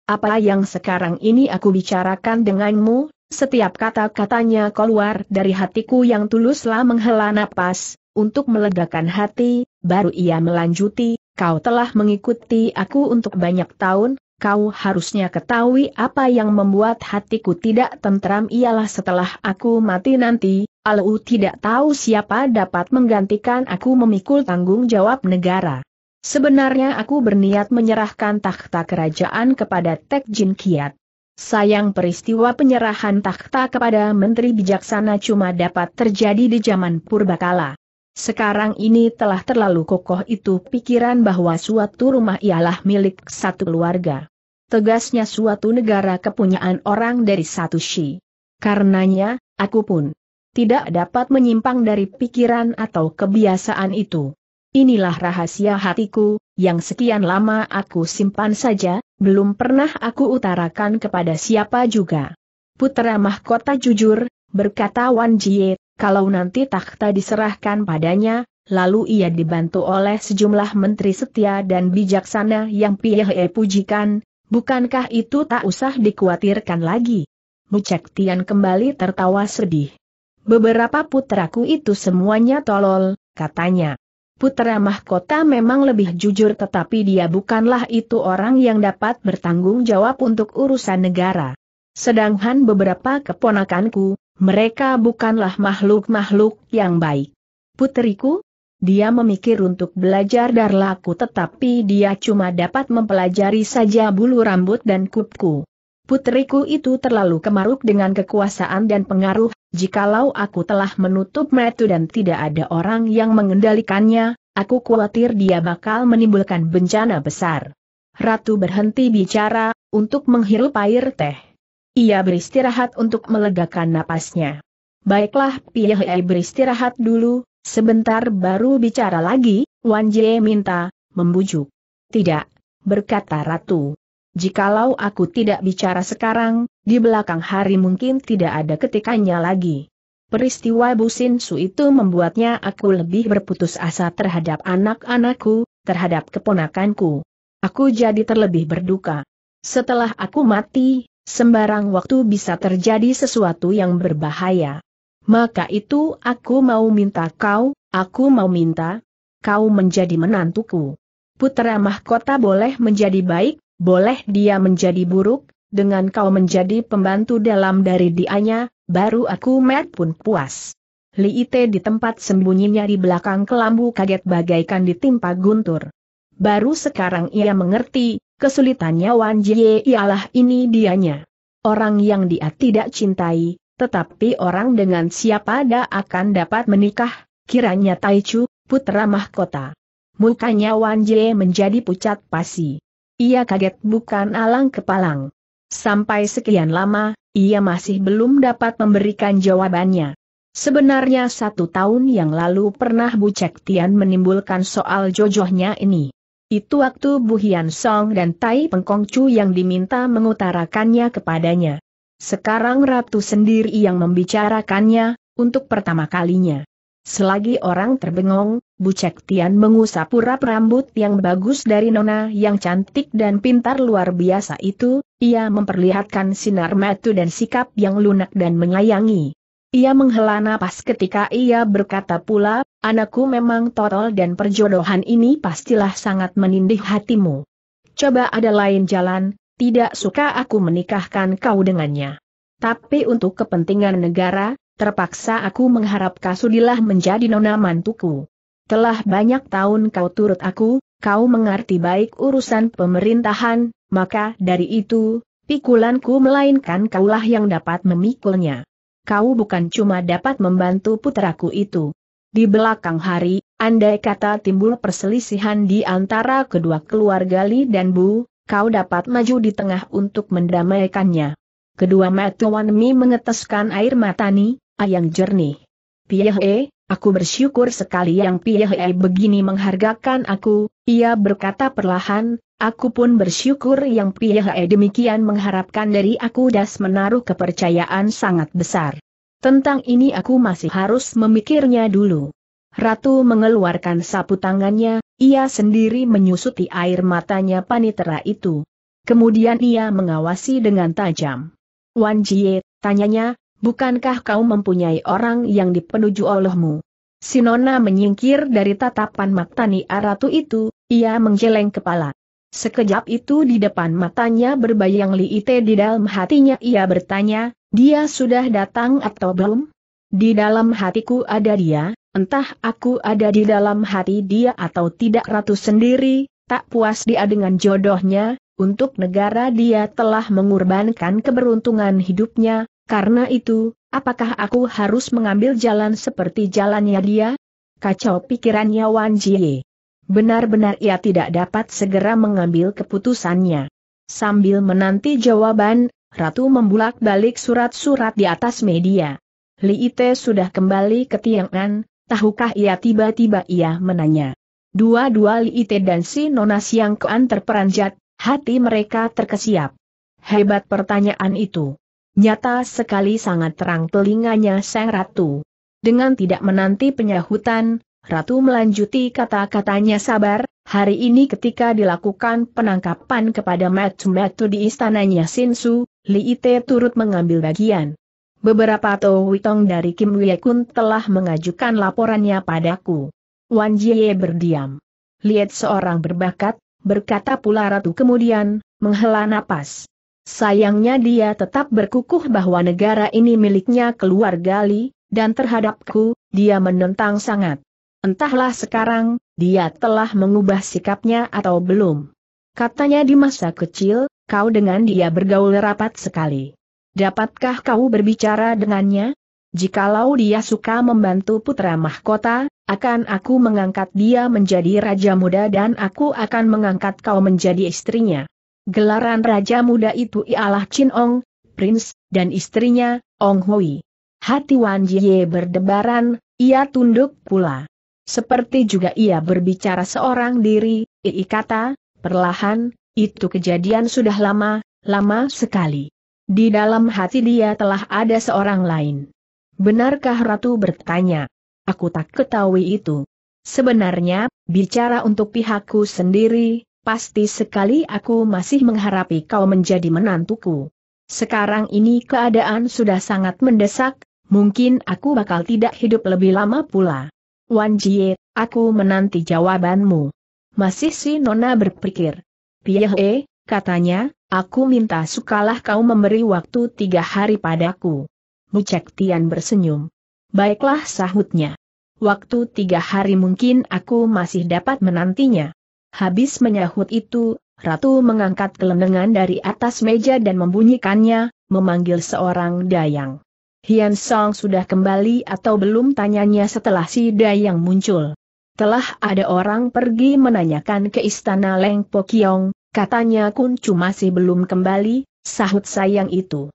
Apa yang sekarang ini aku bicarakan denganmu, setiap kata-katanya keluar dari hatiku yang tuluslah menghela napas, untuk melegakan hati, baru ia melanjuti, kau telah mengikuti aku untuk banyak tahun, kau harusnya ketahui apa yang membuat hatiku tidak tentram ialah setelah aku mati nanti, Alu tidak tahu siapa dapat menggantikan aku memikul tanggung jawab negara. Sebenarnya aku berniat menyerahkan takhta kerajaan kepada Tek Jin Kiat. Sayang peristiwa penyerahan takhta kepada Menteri Bijaksana cuma dapat terjadi di zaman purbakala. Sekarang ini telah terlalu kokoh itu pikiran bahwa suatu rumah ialah milik satu keluarga. Tegasnya suatu negara kepunyaan orang dari satu si. Karenanya, aku pun tidak dapat menyimpang dari pikiran atau kebiasaan itu. Inilah rahasia hatiku, yang sekian lama aku simpan saja, belum pernah aku utarakan kepada siapa juga. Putera mahkota jujur, berkata Wan Jie kalau nanti takhta diserahkan padanya, lalu ia dibantu oleh sejumlah menteri setia dan bijaksana yang Piehe pujikan, bukankah itu tak usah dikhawatirkan lagi? Mucek Tian kembali tertawa sedih. Beberapa putraku itu semuanya tolol, katanya. Putra mahkota memang lebih jujur tetapi dia bukanlah itu orang yang dapat bertanggung jawab untuk urusan negara. Sedangkan beberapa keponakanku, mereka bukanlah makhluk-makhluk yang baik. putriku. Dia memikir untuk belajar darlaku tetapi dia cuma dapat mempelajari saja bulu rambut dan kupku. Putriku itu terlalu kemaruk dengan kekuasaan dan pengaruh, jikalau aku telah menutup metu dan tidak ada orang yang mengendalikannya, aku khawatir dia bakal menimbulkan bencana besar. Ratu berhenti bicara, untuk menghirup air teh. Ia beristirahat untuk melegakan napasnya. Baiklah, Pie Hei beristirahat dulu, sebentar baru bicara lagi, Wan Jie minta, membujuk. Tidak, berkata Ratu. Jikalau aku tidak bicara sekarang, di belakang hari mungkin tidak ada ketikanya lagi. Peristiwa Busin Su itu membuatnya aku lebih berputus asa terhadap anak-anakku, terhadap keponakanku. Aku jadi terlebih berduka. Setelah aku mati, Sembarang waktu bisa terjadi sesuatu yang berbahaya. Maka itu aku mau minta kau, aku mau minta, kau menjadi menantuku. Putera mahkota boleh menjadi baik, boleh dia menjadi buruk, dengan kau menjadi pembantu dalam dari dianya, baru aku met pun puas. Li Ite di tempat sembunyinya di belakang kelambu kaget bagaikan ditimpa guntur. Baru sekarang ia mengerti, kesulitannya Wan Jie ialah ini dianya. Orang yang dia tidak cintai, tetapi orang dengan siapa dia akan dapat menikah, kiranya Taichu, putra mahkota. Mukanya Wan Jie menjadi pucat pasi. Ia kaget bukan alang kepalang. Sampai sekian lama, ia masih belum dapat memberikan jawabannya. Sebenarnya satu tahun yang lalu pernah Bu Cek Tian menimbulkan soal jojohnya ini. Itu waktu Bu Hian Song dan Tai Pengkong Chu yang diminta mengutarakannya kepadanya. Sekarang Ratu sendiri yang membicarakannya, untuk pertama kalinya. Selagi orang terbengong, Bu Cek Tian mengusap urap rambut yang bagus dari nona yang cantik dan pintar luar biasa itu, ia memperlihatkan sinar mata dan sikap yang lunak dan menyayangi. Ia menghela napas ketika ia berkata pula, anakku memang tolol dan perjodohan ini pastilah sangat menindih hatimu. Coba ada lain jalan, tidak suka aku menikahkan kau dengannya. Tapi untuk kepentingan negara, terpaksa aku mengharap Kasudilah menjadi nona mantuku. Telah banyak tahun kau turut aku, kau mengerti baik urusan pemerintahan, maka dari itu, pikulanku melainkan kaulah yang dapat memikulnya kau bukan cuma dapat membantu putraku itu. Di belakang hari, andai kata timbul perselisihan di antara kedua keluarga Li dan Bu, kau dapat maju di tengah untuk mendamaikannya. Kedua Metuan Mi mengeteskan air mata Ni, ayang jernih. eh. Aku bersyukur sekali yang Piehei begini menghargakan aku, ia berkata perlahan, aku pun bersyukur yang Piehei demikian mengharapkan dari aku das menaruh kepercayaan sangat besar. Tentang ini aku masih harus memikirnya dulu. Ratu mengeluarkan sapu tangannya, ia sendiri menyusuti air matanya panitera itu. Kemudian ia mengawasi dengan tajam. Wan Jie, tanyanya, Bukankah kau mempunyai orang yang dipenuju olehmu? Sinona menyingkir dari tatapan Maktani Aratu itu, ia menggeleng kepala. Sekejap itu di depan matanya berbayang liite di dalam hatinya ia bertanya, dia sudah datang atau belum? Di dalam hatiku ada dia, entah aku ada di dalam hati dia atau tidak ratu sendiri, tak puas dia dengan jodohnya, untuk negara dia telah mengorbankan keberuntungan hidupnya, karena itu, apakah aku harus mengambil jalan seperti jalannya dia? Kacau pikirannya Wan Jie. Benar-benar ia tidak dapat segera mengambil keputusannya. Sambil menanti jawaban, Ratu membulak-balik surat-surat di atas media. Li Ite sudah kembali ke Tiang'an, tahukah ia tiba-tiba ia menanya. Dua-dua Li Ite dan si Nona Siang Kuan terperanjat, hati mereka terkesiap. Hebat pertanyaan itu. Nyata sekali sangat terang telinganya sang ratu. Dengan tidak menanti penyahutan, ratu melanjuti kata-katanya sabar, hari ini ketika dilakukan penangkapan kepada matu-matu di istananya Sinsu, Li Ite turut mengambil bagian. Beberapa Towitong dari Kim Wye-kun telah mengajukan laporannya padaku. Wan Jie berdiam. Lihat seorang berbakat, berkata pula ratu kemudian, menghela napas. Sayangnya dia tetap berkukuh bahwa negara ini miliknya keluarga Li, dan terhadapku, dia menentang sangat. Entahlah sekarang, dia telah mengubah sikapnya atau belum. Katanya di masa kecil, kau dengan dia bergaul rapat sekali. Dapatkah kau berbicara dengannya? Jikalau dia suka membantu putra mahkota, akan aku mengangkat dia menjadi raja muda dan aku akan mengangkat kau menjadi istrinya. Gelaran raja muda itu ialah Chin Ong, Prince, dan istrinya, Ong Hui. Hati Wan Jie berdebaran, ia tunduk pula. Seperti juga ia berbicara seorang diri, Ii kata, perlahan, itu kejadian sudah lama, lama sekali. Di dalam hati dia telah ada seorang lain. Benarkah Ratu bertanya? Aku tak ketahui itu. Sebenarnya, bicara untuk pihakku sendiri, pasti sekali aku masih mengharapi kau menjadi menantuku. Sekarang ini keadaan sudah sangat mendesak, mungkin aku bakal tidak hidup lebih lama pula. Wan Jie, aku menanti jawabanmu. Masih si Nona berpikir. Piehe, katanya, aku minta sukalah kau memberi waktu tiga hari padaku. Cek Tian bersenyum. Baiklah sahutnya. Waktu tiga hari mungkin aku masih dapat menantinya. Habis menyahut itu, Ratu mengangkat kelenengan dari atas meja dan membunyikannya, memanggil seorang dayang. Hian Song sudah kembali atau belum tanyanya setelah si dayang muncul. Telah ada orang pergi menanyakan ke istana Leng Pokyong, katanya Kuncu masih belum kembali, sahut sayang itu.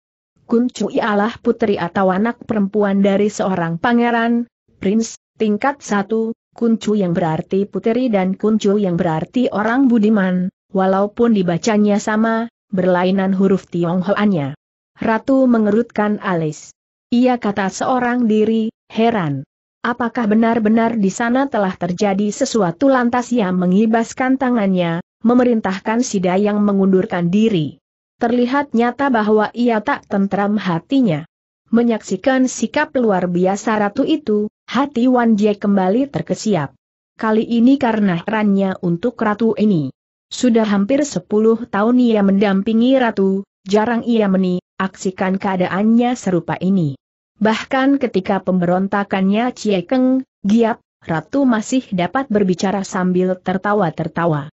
Kuncu ialah putri atau anak perempuan dari seorang pangeran, prince, tingkat satu, kuncu yang berarti puteri dan kuncu yang berarti orang budiman, walaupun dibacanya sama, berlainan huruf Tionghoanya. Ratu mengerutkan alis. Ia kata seorang diri, heran. Apakah benar-benar di sana telah terjadi sesuatu lantas yang mengibaskan tangannya, memerintahkan si Dayang mengundurkan diri. Terlihat nyata bahwa ia tak tentram hatinya. Menyaksikan sikap luar biasa ratu itu, hati Wan Jie kembali terkesiap. Kali ini karena herannya untuk ratu ini. Sudah hampir sepuluh tahun ia mendampingi ratu, jarang ia meni, aksikan keadaannya serupa ini. Bahkan ketika pemberontakannya Cie Keng, Giap, Ratu masih dapat berbicara sambil tertawa-tertawa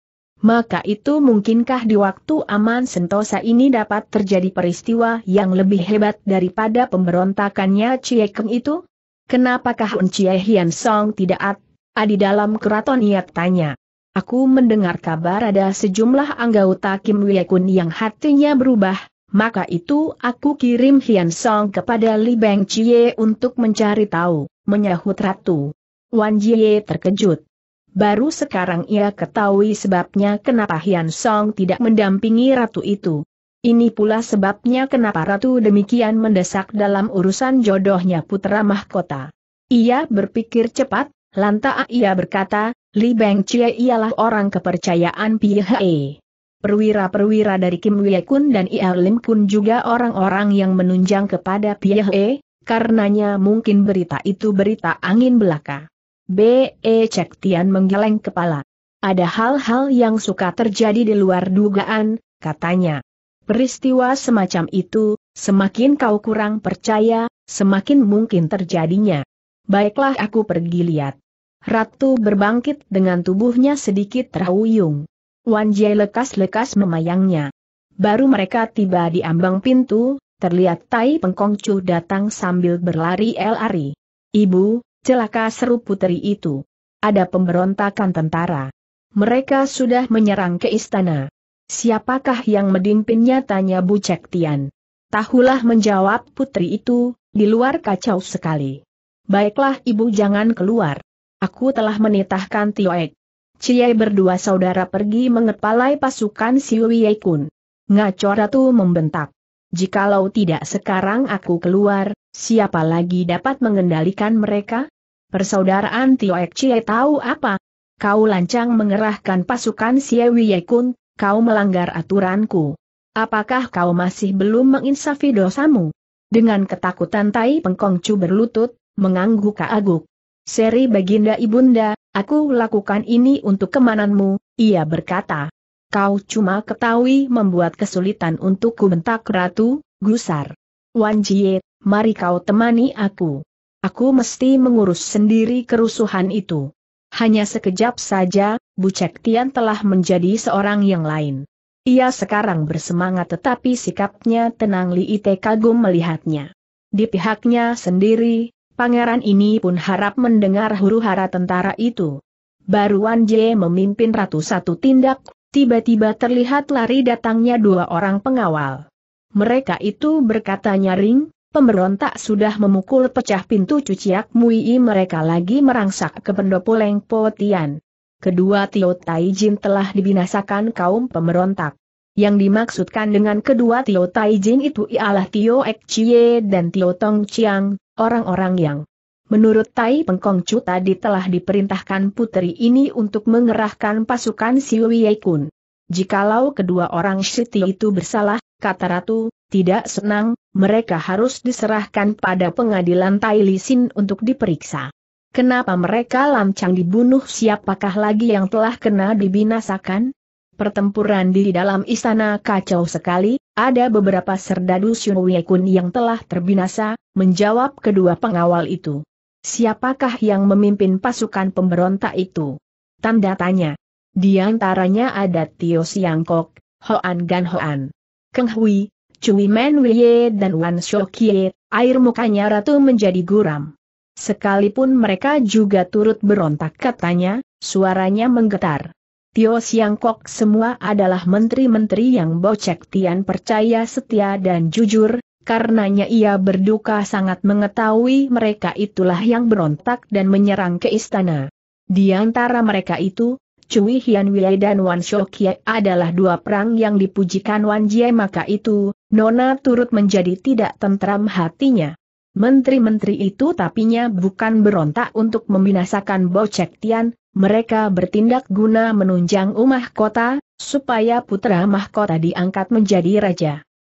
maka itu mungkinkah di waktu aman sentosa ini dapat terjadi peristiwa yang lebih hebat daripada pemberontakannya Chie Keng itu? Kenapakah Un Chie Hian Song tidak at? Adi dalam keraton ia tanya. Aku mendengar kabar ada sejumlah anggota Kim Wye Kun yang hatinya berubah, maka itu aku kirim Hian Song kepada Li Beng Chie untuk mencari tahu, menyahut Ratu. Wan Jie terkejut baru sekarang ia ketahui sebabnya kenapa Hian Song tidak mendampingi ratu itu. Ini pula sebabnya kenapa ratu demikian mendesak dalam urusan jodohnya putra mahkota. Ia berpikir cepat, lantak ia berkata, Li Beng Chie ialah orang kepercayaan Pihe. Perwira-perwira dari Kim Wye Kun dan Ia Lim Kun juga orang-orang yang menunjang kepada Pihe, karenanya mungkin berita itu berita angin belaka. B.E. Cek Tian menggeleng kepala. Ada hal-hal yang suka terjadi di luar dugaan, katanya. Peristiwa semacam itu, semakin kau kurang percaya, semakin mungkin terjadinya. Baiklah aku pergi lihat. Ratu berbangkit dengan tubuhnya sedikit terhuyung. Wan Jie lekas-lekas memayangnya. Baru mereka tiba di ambang pintu, terlihat Tai Pengkongcu datang sambil berlari-lari. Ibu, Celaka seru putri itu. Ada pemberontakan tentara. Mereka sudah menyerang ke istana. Siapakah yang medimpinnya tanya Bu Cektian. Tahulah menjawab putri itu, di luar kacau sekali. Baiklah ibu jangan keluar. Aku telah menitahkan Tioek. Ciai berdua saudara pergi mengepalai pasukan Siuye Kun. Ngaco Ratu membentak. Jikalau tidak sekarang aku keluar, siapa lagi dapat mengendalikan mereka? Persaudaraan Tioek Cie tahu apa? Kau lancang mengerahkan pasukan Siewi Kun, kau melanggar aturanku. Apakah kau masih belum menginsafi dosamu? Dengan ketakutan Tai Pengkongcu berlutut, mengangguk aguk. Seri Baginda Ibunda, aku lakukan ini untuk kemananmu, ia berkata. Kau cuma ketahui membuat kesulitan untukku bentak ratu, gusar. Wan Jie, mari kau temani aku. Aku mesti mengurus sendiri kerusuhan itu. Hanya sekejap saja, Bu Cek Tian telah menjadi seorang yang lain. Ia sekarang bersemangat tetapi sikapnya tenang Li Ite kagum melihatnya. Di pihaknya sendiri, pangeran ini pun harap mendengar huru-hara tentara itu. Baru Wan Jie memimpin Ratu satu tindak, tiba-tiba terlihat lari datangnya dua orang pengawal. Mereka itu berkata nyaring, pemberontak sudah memukul pecah pintu cuciak Mui mereka lagi merangsak ke pendopo Leng Po Tian. Kedua Tio Taijin telah dibinasakan kaum pemberontak. Yang dimaksudkan dengan kedua Tio Taijin itu ialah Tio Ek Chie dan Tio Tong Chiang, orang-orang yang menurut Tai Pengkong Chu tadi telah diperintahkan putri ini untuk mengerahkan pasukan Siwi Kun. Jikalau kedua orang Siti itu bersalah, kata Ratu, tidak senang, mereka harus diserahkan pada pengadilan Tai Lisin untuk diperiksa. Kenapa mereka lancang dibunuh siapakah lagi yang telah kena dibinasakan? Pertempuran di dalam istana kacau sekali, ada beberapa serdadu Sun yang telah terbinasa, menjawab kedua pengawal itu. Siapakah yang memimpin pasukan pemberontak itu? Tanda tanya. Di antaranya ada Tio Siangkok, Hoan Gan Hoan, Keng Hui, Cui Men, Wie dan Wan Shokie, air mukanya ratu menjadi guram. Sekalipun mereka juga turut berontak katanya, suaranya menggetar. Tio Siangkok semua adalah menteri-menteri yang Bocek Tian percaya setia dan jujur, karenanya ia berduka sangat mengetahui mereka itulah yang berontak dan menyerang ke istana. Di antara mereka itu, Cui Hian Wei dan Wan Shokie adalah dua perang yang dipujikan Wan Jie maka itu, Nona turut menjadi tidak tentram hatinya. Menteri-menteri itu tapinya bukan berontak untuk membinasakan Bocek Tian, mereka bertindak guna menunjang umah kota, supaya putra mahkota diangkat menjadi raja.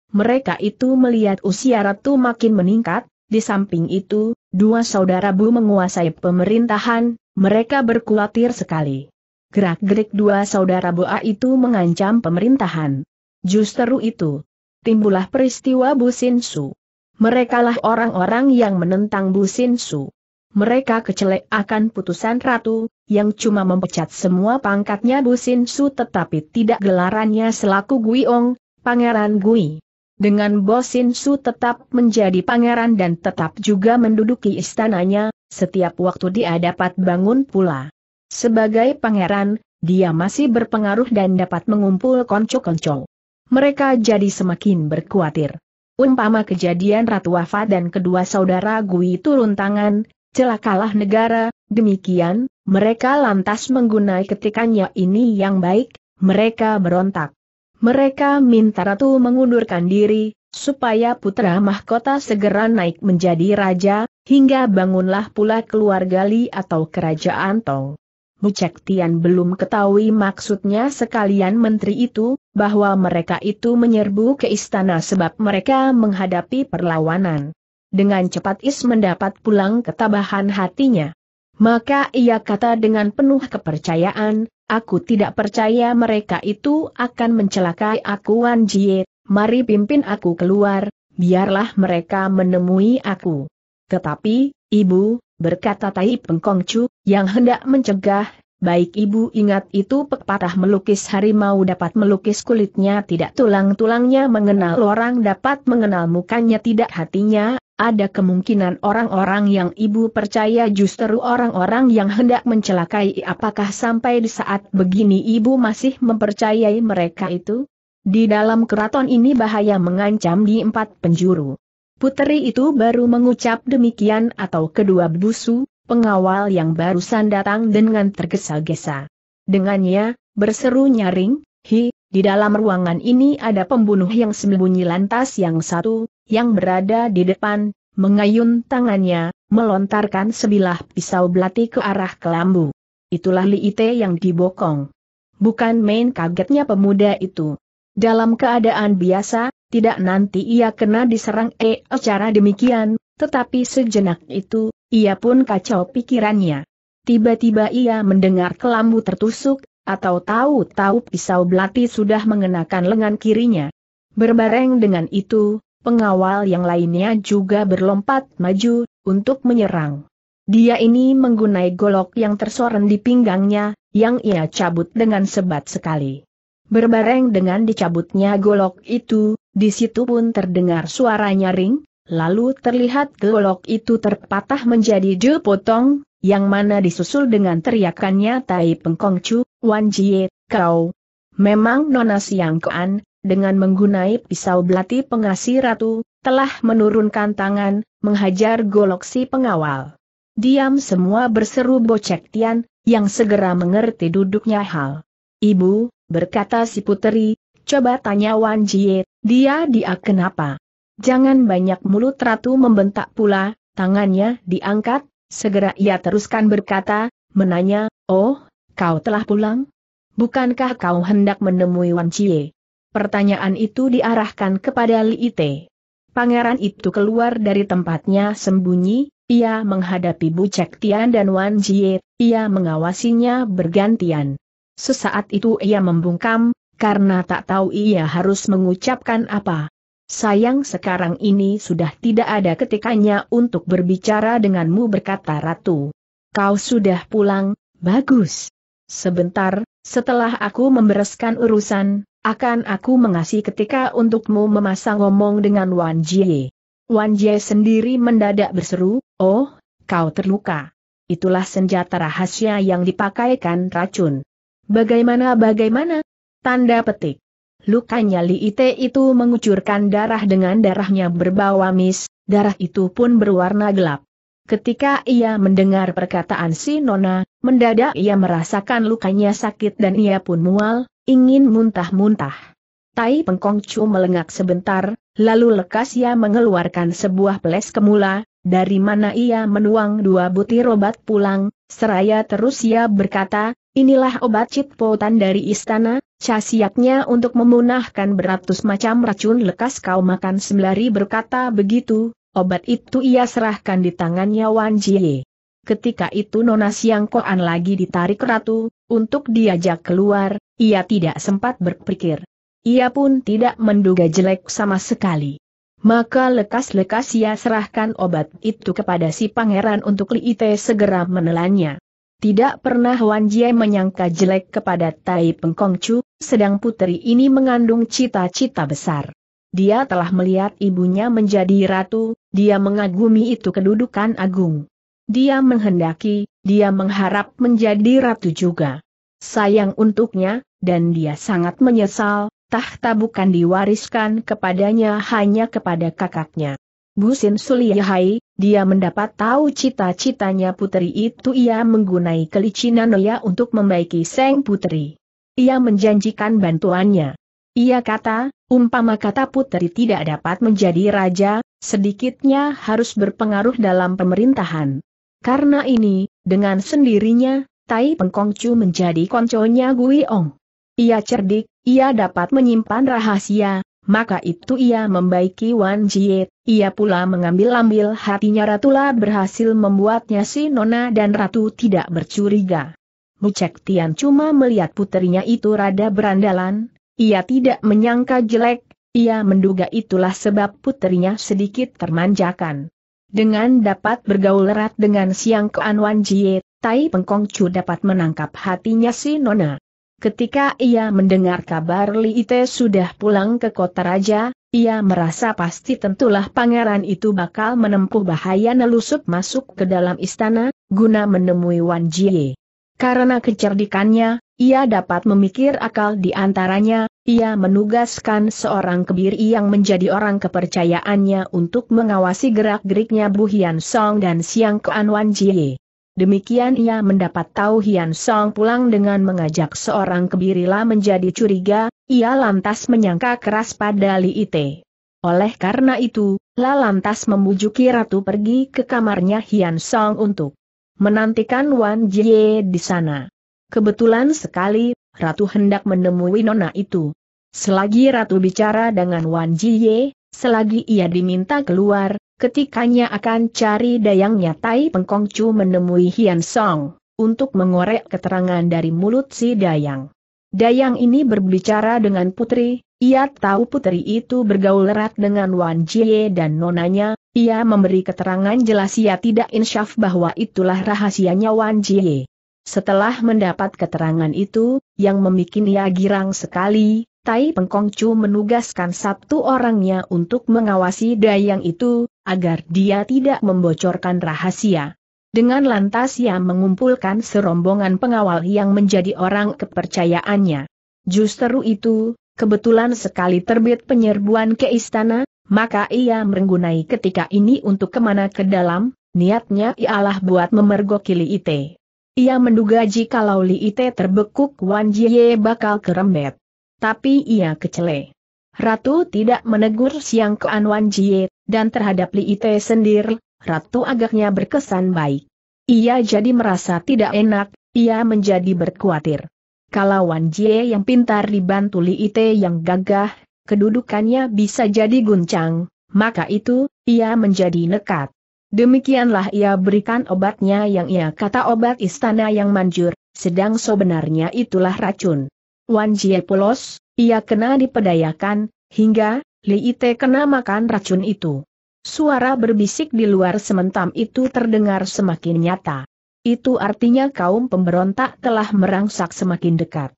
Mereka itu melihat usia ratu makin meningkat, di samping itu, dua saudara Bu menguasai pemerintahan, mereka berkulatir sekali. Gerak-gerik dua saudara bu A itu mengancam pemerintahan. Justru itu, timbullah peristiwa Businsu. Merekalah orang-orang yang menentang Businsu. Mereka kecelek akan putusan ratu, yang cuma mempecat semua pangkatnya Businsu tetapi tidak gelarannya selaku Guiong, Pangeran Gui. Dengan Bosinsu tetap menjadi pangeran dan tetap juga menduduki istananya, setiap waktu dia dapat bangun pula. Sebagai pangeran, dia masih berpengaruh dan dapat mengumpul konco-konco mereka jadi semakin berkuatir. Umpama kejadian Ratu Wafa dan kedua saudara Gui turun tangan, celakalah negara, demikian, mereka lantas menggunai ketikannya ini yang baik, mereka berontak. Mereka minta Ratu mengundurkan diri, supaya putra mahkota segera naik menjadi raja, hingga bangunlah pula keluarga Li atau kerajaan Tong. Bucek Tian belum ketahui maksudnya sekalian menteri itu, bahwa mereka itu menyerbu ke istana sebab mereka menghadapi perlawanan. Dengan cepat Is mendapat pulang ketabahan hatinya. Maka ia kata dengan penuh kepercayaan, aku tidak percaya mereka itu akan mencelakai aku Wan Jie, mari pimpin aku keluar, biarlah mereka menemui aku. Tetapi, ibu, berkata Tai Pengkongcu, yang hendak mencegah, baik ibu ingat itu pepatah melukis harimau dapat melukis kulitnya tidak tulang-tulangnya mengenal orang dapat mengenal mukanya tidak hatinya, ada kemungkinan orang-orang yang ibu percaya justru orang-orang yang hendak mencelakai apakah sampai di saat begini ibu masih mempercayai mereka itu? Di dalam keraton ini bahaya mengancam di empat penjuru. Puteri itu baru mengucap demikian atau kedua busu, pengawal yang barusan datang dengan tergesa-gesa. Dengannya, berseru nyaring, hi, di dalam ruangan ini ada pembunuh yang sembunyi lantas yang satu, yang berada di depan, mengayun tangannya, melontarkan sebilah pisau belati ke arah kelambu. Itulah Liite yang dibokong. Bukan main kagetnya pemuda itu. Dalam keadaan biasa, tidak nanti ia kena diserang eh secara demikian, tetapi sejenak itu, ia pun kacau pikirannya. Tiba-tiba ia mendengar kelambu tertusuk, atau tahu-tahu pisau belati sudah mengenakan lengan kirinya. Berbareng dengan itu, pengawal yang lainnya juga berlompat maju, untuk menyerang. Dia ini menggunai golok yang tersoren di pinggangnya, yang ia cabut dengan sebat sekali. Berbareng dengan dicabutnya golok itu, di situ pun terdengar suara nyaring, lalu terlihat golok itu terpatah menjadi dua potong, yang mana disusul dengan teriakannya Tai Pengkongcu, Wan Jie, kau. Memang Nona Siang Kuan, dengan menggunai pisau belati pengasih ratu, telah menurunkan tangan, menghajar golok si pengawal. Diam semua berseru Bocek Tian, yang segera mengerti duduknya hal. Ibu, berkata si puteri, coba tanya Wan Jie, dia dia kenapa? Jangan banyak mulut ratu membentak pula, tangannya diangkat, segera ia teruskan berkata, menanya, oh, kau telah pulang? Bukankah kau hendak menemui Wan Jie? Pertanyaan itu diarahkan kepada Li Ite. Pangeran itu keluar dari tempatnya sembunyi, ia menghadapi Bu Cek Tian dan Wan Jie, ia mengawasinya bergantian. Sesaat itu ia membungkam, karena tak tahu ia harus mengucapkan apa. Sayang sekarang ini sudah tidak ada ketikanya untuk berbicara denganmu berkata Ratu. Kau sudah pulang, bagus. Sebentar, setelah aku membereskan urusan, akan aku mengasih ketika untukmu memasang ngomong dengan Wan Jie. Wan Jie sendiri mendadak berseru, oh, kau terluka. Itulah senjata rahasia yang dipakaikan racun. Bagaimana-bagaimana? Tanda petik. Lukanya Li Ite itu mengucurkan darah dengan darahnya berbau amis, darah itu pun berwarna gelap. Ketika ia mendengar perkataan si Nona, mendadak ia merasakan lukanya sakit dan ia pun mual, ingin muntah-muntah. Tai Pengkong Cu melengak sebentar, lalu lekas ia mengeluarkan sebuah peles kemula, dari mana ia menuang dua butir obat pulang, seraya terus ia berkata, Inilah obat citpotan dari istana, casiaknya untuk memunahkan beratus macam racun lekas kau makan sembari berkata begitu, obat itu ia serahkan di tangannya Wan Jie. Ketika itu Nona Siang Koan lagi ditarik ratu, untuk diajak keluar, ia tidak sempat berpikir. Ia pun tidak menduga jelek sama sekali. Maka lekas-lekas ia serahkan obat itu kepada si pangeran untuk Li Ite segera menelannya. Tidak pernah Wan Jie menyangka jelek kepada Tai Pengkongcu, sedang putri ini mengandung cita-cita besar. Dia telah melihat ibunya menjadi ratu, dia mengagumi itu kedudukan agung. Dia menghendaki, dia mengharap menjadi ratu juga. Sayang untuknya, dan dia sangat menyesal, tahta bukan diwariskan kepadanya hanya kepada kakaknya. Busin Suliyahai, dia mendapat tahu cita-citanya putri itu ia menggunai kelicinan Noya untuk membaiki Seng putri. Ia menjanjikan bantuannya. Ia kata, umpama kata putri tidak dapat menjadi raja, sedikitnya harus berpengaruh dalam pemerintahan. Karena ini, dengan sendirinya, Tai Pengkongcu menjadi konconya Gui Ong. Ia cerdik, ia dapat menyimpan rahasia, maka itu ia membaiki Wan Jie ia pula mengambil-ambil hatinya Ratula berhasil membuatnya si Nona dan Ratu tidak bercuriga. Mucek Tian cuma melihat puterinya itu rada berandalan, ia tidak menyangka jelek, ia menduga itulah sebab puterinya sedikit termanjakan. Dengan dapat bergaul erat dengan Siang Wan Jie, Tai Pengkong Chu dapat menangkap hatinya si Nona. Ketika ia mendengar kabar Li Ite sudah pulang ke kota raja, ia merasa pasti tentulah pangeran itu bakal menempuh bahaya nelusup masuk ke dalam istana, guna menemui Wan Jie. Karena kecerdikannya, ia dapat memikir akal di antaranya, ia menugaskan seorang kebiri yang menjadi orang kepercayaannya untuk mengawasi gerak-geriknya Bu Hian Song dan Siang Kuan Wan Jie. Demikian ia mendapat tahu Hian Song pulang dengan mengajak seorang kebirilah menjadi curiga, ia lantas menyangka keras pada Li Ite. Oleh karena itu, La lantas membujuki Ratu pergi ke kamarnya Hian Song untuk menantikan Wan Jie di sana. Kebetulan sekali, Ratu hendak menemui Nona itu. Selagi Ratu bicara dengan Wan Jie, selagi ia diminta keluar, ketikanya akan cari dayangnya Tai Pengkongcu menemui Hian Song, untuk mengorek keterangan dari mulut si dayang. Dayang ini berbicara dengan putri, ia tahu putri itu bergaul erat dengan Wan Jie dan nonanya, ia memberi keterangan jelas ia tidak insyaf bahwa itulah rahasianya Wan Jie. Setelah mendapat keterangan itu, yang memikin ia girang sekali, Tai Pengkongcu menugaskan satu orangnya untuk mengawasi Dayang itu, agar dia tidak membocorkan rahasia. Dengan lantas ia mengumpulkan serombongan pengawal yang menjadi orang kepercayaannya. Justru itu, kebetulan sekali terbit penyerbuan ke istana, maka ia merenggunai ketika ini untuk kemana ke dalam, niatnya ialah buat memergoki Li Ite. Ia menduga jikalau Li Ite terbekuk Wan Jie bakal kerembet. Tapi ia kecele. Ratu tidak menegur Siang Kean Wan Jie, dan terhadap Li Ite sendiri, Ratu agaknya berkesan baik. Ia jadi merasa tidak enak, ia menjadi berkuatir. Kalau Wan Jie yang pintar dibantu Li Ite yang gagah, kedudukannya bisa jadi guncang, maka itu, ia menjadi nekat. Demikianlah ia berikan obatnya yang ia kata obat istana yang manjur, sedang sebenarnya itulah racun. Wan Jie polos, ia kena dipedayakan, hingga, Li Ite kena makan racun itu. Suara berbisik di luar sementam itu terdengar semakin nyata. Itu artinya kaum pemberontak telah merangsak semakin dekat.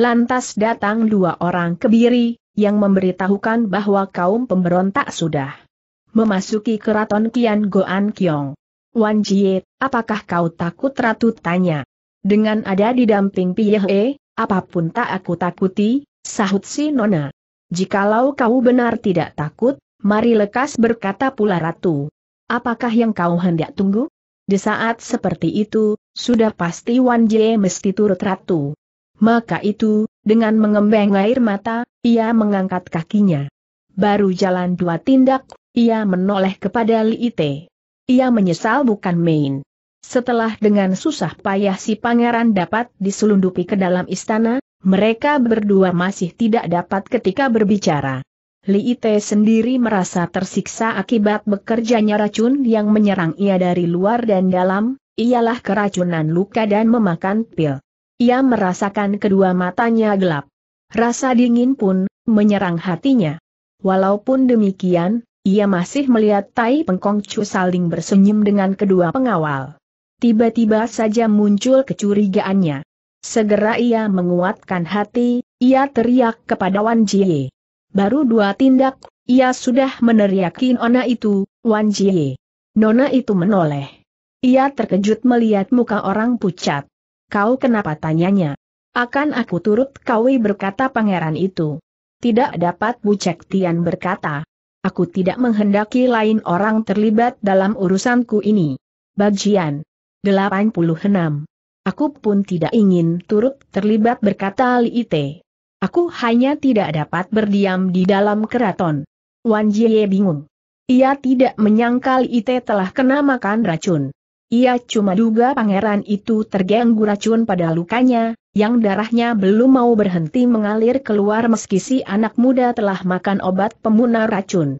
Lantas datang dua orang kebiri, yang memberitahukan bahwa kaum pemberontak sudah memasuki keraton Kian Goan Kiong. Wan Jie, apakah kau takut ratu tanya? Dengan ada di damping Piehe, apapun tak aku takuti, sahut si Nona. Jikalau kau benar tidak takut, Mari lekas berkata pula Ratu. Apakah yang kau hendak tunggu? Di saat seperti itu, sudah pasti Wan Jie mesti turut Ratu. Maka itu, dengan mengembang air mata, ia mengangkat kakinya. Baru jalan dua tindak, ia menoleh kepada Li Ite. Ia menyesal bukan main. Setelah dengan susah payah si pangeran dapat diselundupi ke dalam istana, mereka berdua masih tidak dapat ketika berbicara. Li Ite sendiri merasa tersiksa akibat bekerjanya racun yang menyerang ia dari luar dan dalam, ialah keracunan luka dan memakan pil. Ia merasakan kedua matanya gelap. Rasa dingin pun menyerang hatinya. Walaupun demikian, ia masih melihat Tai Pengkong Chu saling bersenyum dengan kedua pengawal. Tiba-tiba saja muncul kecurigaannya. Segera ia menguatkan hati, ia teriak kepada Wan Jie. Baru dua tindak, ia sudah meneriaki Nona itu, Wan Jie. Nona itu menoleh. Ia terkejut melihat muka orang pucat. Kau kenapa tanyanya? Akan aku turut kawi berkata pangeran itu. Tidak dapat Bu Tian berkata. Aku tidak menghendaki lain orang terlibat dalam urusanku ini. Bagian 86. Aku pun tidak ingin turut terlibat berkata Li Ite. Aku hanya tidak dapat berdiam di dalam keraton. Wan Jie bingung. Ia tidak menyangkal Ite telah kena makan racun. Ia cuma duga pangeran itu terganggu racun pada lukanya, yang darahnya belum mau berhenti mengalir keluar meski si anak muda telah makan obat pemuna racun.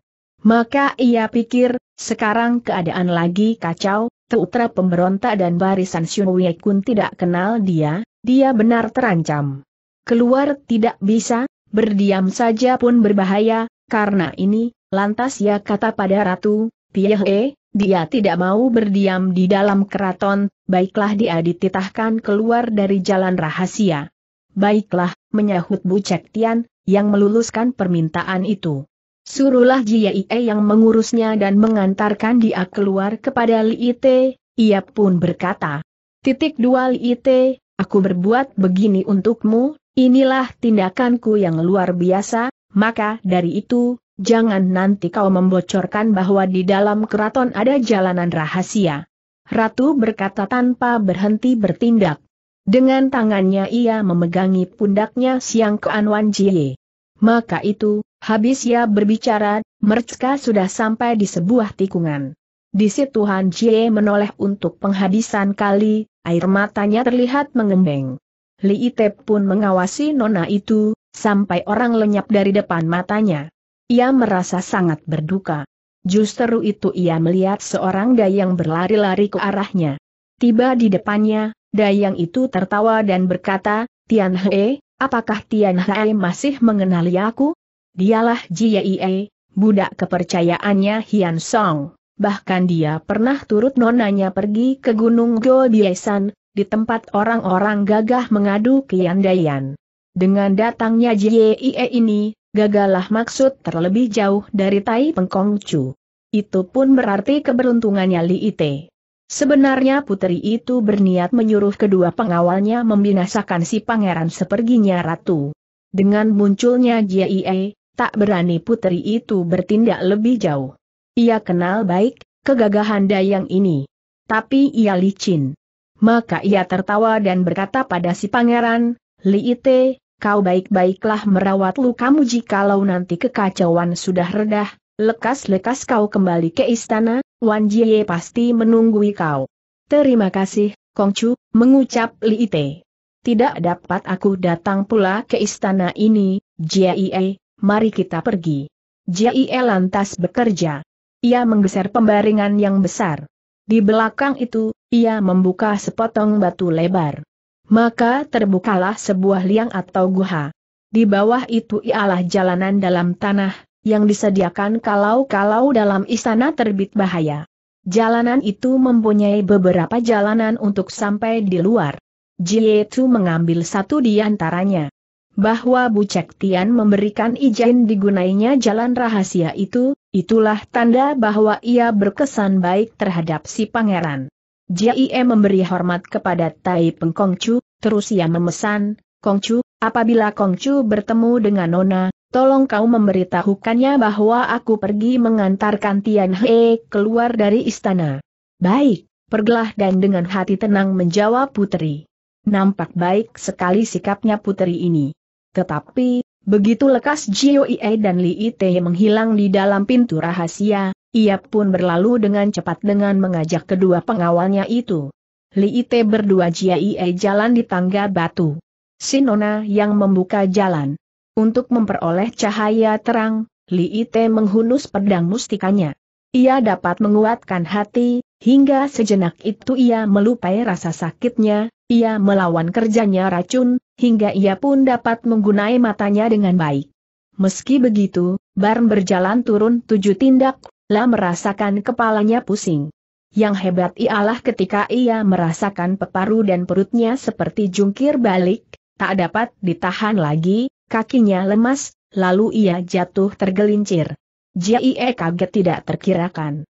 Maka ia pikir, sekarang keadaan lagi kacau, Teutra pemberontak dan barisan Sun Kun tidak kenal dia, dia benar terancam. Keluar tidak bisa, berdiam saja pun berbahaya, karena ini, lantas ya kata pada ratu, Piehe, dia tidak mau berdiam di dalam keraton, baiklah dia dititahkan keluar dari jalan rahasia. Baiklah, menyahut Bu Cek Tian, yang meluluskan permintaan itu. Suruhlah Jie e yang mengurusnya dan mengantarkan dia keluar kepada Li Ite, ia pun berkata. Titik dua Li Ite, aku berbuat begini untukmu, Inilah tindakanku yang luar biasa, maka dari itu, jangan nanti kau membocorkan bahwa di dalam keraton ada jalanan rahasia. Ratu berkata tanpa berhenti bertindak. Dengan tangannya ia memegangi pundaknya Siang ke Wan Jie. Maka itu, habis ia berbicara, Merzka sudah sampai di sebuah tikungan. Di situ Han Jie menoleh untuk penghabisan kali, air matanya terlihat mengembeng. Li Itep pun mengawasi nona itu, sampai orang lenyap dari depan matanya. Ia merasa sangat berduka. Justru itu ia melihat seorang dayang berlari-lari ke arahnya. Tiba di depannya, dayang itu tertawa dan berkata, Tian He, apakah Tian He masih mengenali aku? Dialah Jie, budak kepercayaannya Hian Song. Bahkan dia pernah turut nonanya pergi ke Gunung Goldiesan, di tempat orang-orang gagah mengadu kiandaian. Dengan datangnya JIE ini, gagalah maksud terlebih jauh dari Tai Pengkong Chu. Itu pun berarti keberuntungannya Li Ite. Sebenarnya putri itu berniat menyuruh kedua pengawalnya membinasakan si pangeran seperginya ratu. Dengan munculnya JIE, tak berani putri itu bertindak lebih jauh. Ia kenal baik, kegagahan Dayang ini. Tapi ia licin. Maka ia tertawa dan berkata pada si pangeran, Li Ite, kau baik-baiklah merawat lukamu jikalau nanti kekacauan sudah redah, lekas-lekas kau kembali ke istana, Wan Jie pasti menunggui kau. Terima kasih, Kongcu, mengucap Li Ite. Tidak dapat aku datang pula ke istana ini, Jie, mari kita pergi. Jie lantas bekerja. Ia menggeser pembaringan yang besar. Di belakang itu, ia membuka sepotong batu lebar. Maka terbukalah sebuah liang atau guha. Di bawah itu ialah jalanan dalam tanah, yang disediakan kalau-kalau dalam istana terbit bahaya. Jalanan itu mempunyai beberapa jalanan untuk sampai di luar. Jie Tu mengambil satu di antaranya. Bahwa Bu Cek Tian memberikan izin digunainya jalan rahasia itu, Itulah tanda bahwa ia berkesan baik terhadap si pangeran. Jie memberi hormat kepada Tai Peng Chu, terus ia memesan, Kongcu, apabila Kongcu bertemu dengan Nona, tolong kau memberitahukannya bahwa aku pergi mengantarkan Tian He keluar dari istana. Baik, pergelah dan dengan hati tenang menjawab putri. Nampak baik sekali sikapnya putri ini. Tetapi, Begitu lekas Jio Ie dan Li Ite menghilang di dalam pintu rahasia, ia pun berlalu dengan cepat dengan mengajak kedua pengawalnya itu. Li Ite berdua Jio Ie jalan di tangga batu. Sinona yang membuka jalan. Untuk memperoleh cahaya terang, Li Ite menghunus pedang mustikanya. Ia dapat menguatkan hati, hingga sejenak itu ia melupai rasa sakitnya, ia melawan kerjanya racun, hingga ia pun dapat menggunai matanya dengan baik. Meski begitu, Barn berjalan turun tujuh tindak, lah merasakan kepalanya pusing. Yang hebat ialah ketika ia merasakan peparu dan perutnya seperti jungkir balik, tak dapat ditahan lagi, kakinya lemas, lalu ia jatuh tergelincir. Jie kaget tidak terkirakan.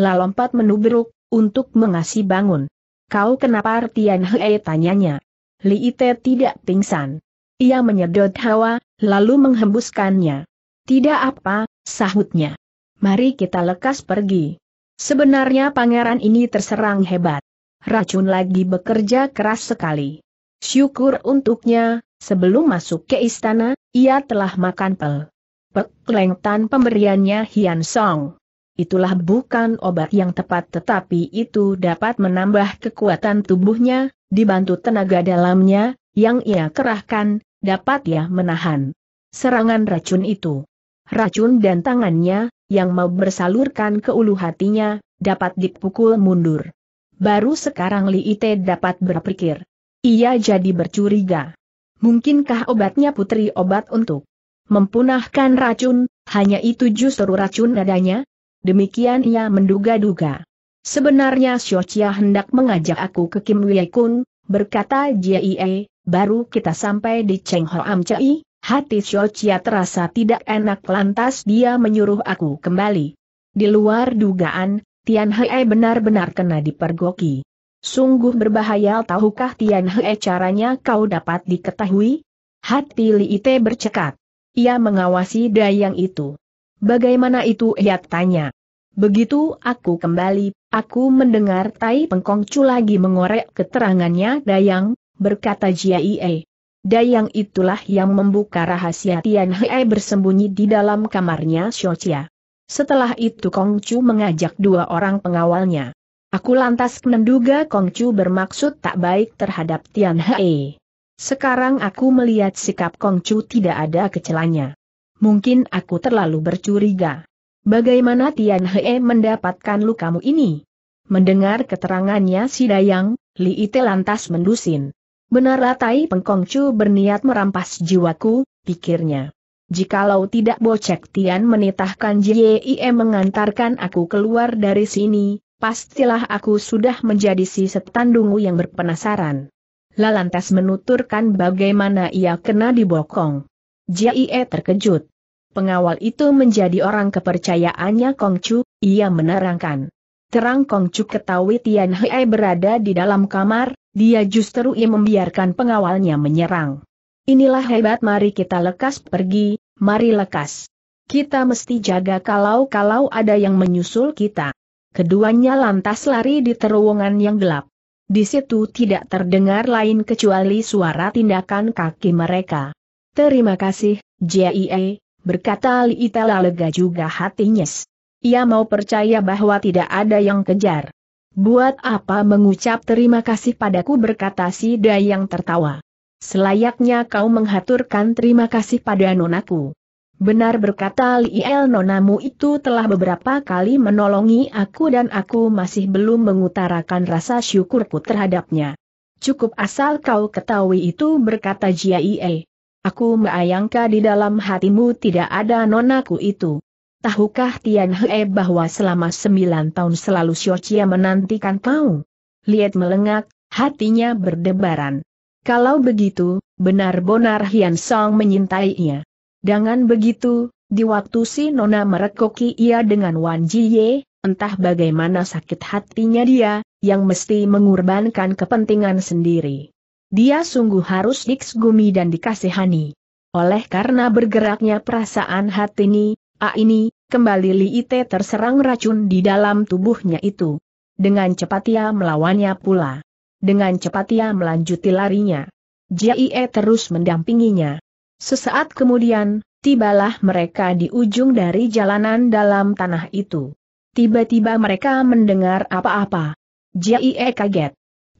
Lalompat menu menubruk, untuk mengasi bangun. Kau kenapa Tian Hei tanyanya? Li Ite tidak pingsan. Ia menyedot hawa, lalu menghembuskannya. Tidak apa, sahutnya. Mari kita lekas pergi. Sebenarnya pangeran ini terserang hebat. Racun lagi bekerja keras sekali. Syukur untuknya, sebelum masuk ke istana, ia telah makan pel. Pekleng tan pemberiannya Hian Song. Itulah bukan obat yang tepat tetapi itu dapat menambah kekuatan tubuhnya, dibantu tenaga dalamnya, yang ia kerahkan, dapat ia menahan serangan racun itu. Racun dan tangannya, yang mau bersalurkan ke ulu hatinya, dapat dipukul mundur. Baru sekarang Li Ite dapat berpikir. Ia jadi bercuriga. Mungkinkah obatnya putri obat untuk mempunahkan racun, hanya itu justru racun nadanya? Demikian ia menduga-duga. Sebenarnya Chia hendak mengajak aku ke Kim Wei Kun, berkata Jie, baru kita sampai di Cheng Ho Am Chai, hati Chia terasa tidak enak lantas dia menyuruh aku kembali. Di luar dugaan, Tian Hei benar-benar kena dipergoki. Sungguh berbahaya tahukah Tian Hei caranya kau dapat diketahui? Hati Li Ite bercekat. Ia mengawasi dayang itu. Bagaimana itu ia tanya. Begitu aku kembali, aku mendengar Tai Pengkongcu lagi mengorek keterangannya Dayang, berkata Jiaie. Dayang itulah yang membuka rahasia Tian Hei bersembunyi di dalam kamarnya Shochia. Setelah itu Kongcu mengajak dua orang pengawalnya. Aku lantas menduga Kongcu bermaksud tak baik terhadap Tian Hei. Sekarang aku melihat sikap Kongcu tidak ada kecelanya. Mungkin aku terlalu bercuriga. Bagaimana Tian He mendapatkan lukamu ini? Mendengar keterangannya si Dayang, Li Ite lantas mendusin. Benar ratai Pengkongcu berniat merampas jiwaku, pikirnya. Jikalau tidak bocek Tian menitahkan JIE mengantarkan aku keluar dari sini, pastilah aku sudah menjadi si setan yang berpenasaran. Lalantas menuturkan bagaimana ia kena dibokong. JIE terkejut. Pengawal itu menjadi orang kepercayaannya Kongcu, ia menerangkan. Terang Kongcu ketahui Tian Hei berada di dalam kamar, dia justru ia membiarkan pengawalnya menyerang. Inilah hebat mari kita lekas pergi, mari lekas. Kita mesti jaga kalau-kalau ada yang menyusul kita. Keduanya lantas lari di terowongan yang gelap. Di situ tidak terdengar lain kecuali suara tindakan kaki mereka. Terima kasih, JIE, berkata Li Itela lega juga hatinya. Ia mau percaya bahwa tidak ada yang kejar. Buat apa mengucap terima kasih padaku berkata si Dayang tertawa. Selayaknya kau menghaturkan terima kasih pada nonaku. Benar berkata Liel nonamu itu telah beberapa kali menolongi aku dan aku masih belum mengutarakan rasa syukurku terhadapnya. Cukup asal kau ketahui itu berkata Jiaie. Aku meayangka di dalam hatimu tidak ada nonaku itu. Tahukah Tian He bahwa selama sembilan tahun selalu Xiochia menantikan kau? Lihat melengak, hatinya berdebaran. Kalau begitu, benar-benar Hian Song menyintainya. Dengan begitu, di waktu si Nona merekoki ia dengan Wan Ye, entah bagaimana sakit hatinya dia, yang mesti mengorbankan kepentingan sendiri. Dia sungguh harus diksgumi dan dikasihani. Oleh karena bergeraknya perasaan hati ini, A ini, kembali Li Ite terserang racun di dalam tubuhnya itu. Dengan cepat ia melawannya pula. Dengan cepat ia melanjuti larinya. Jie terus mendampinginya. Sesaat kemudian, tibalah mereka di ujung dari jalanan dalam tanah itu. Tiba-tiba mereka mendengar apa-apa. Jie kaget.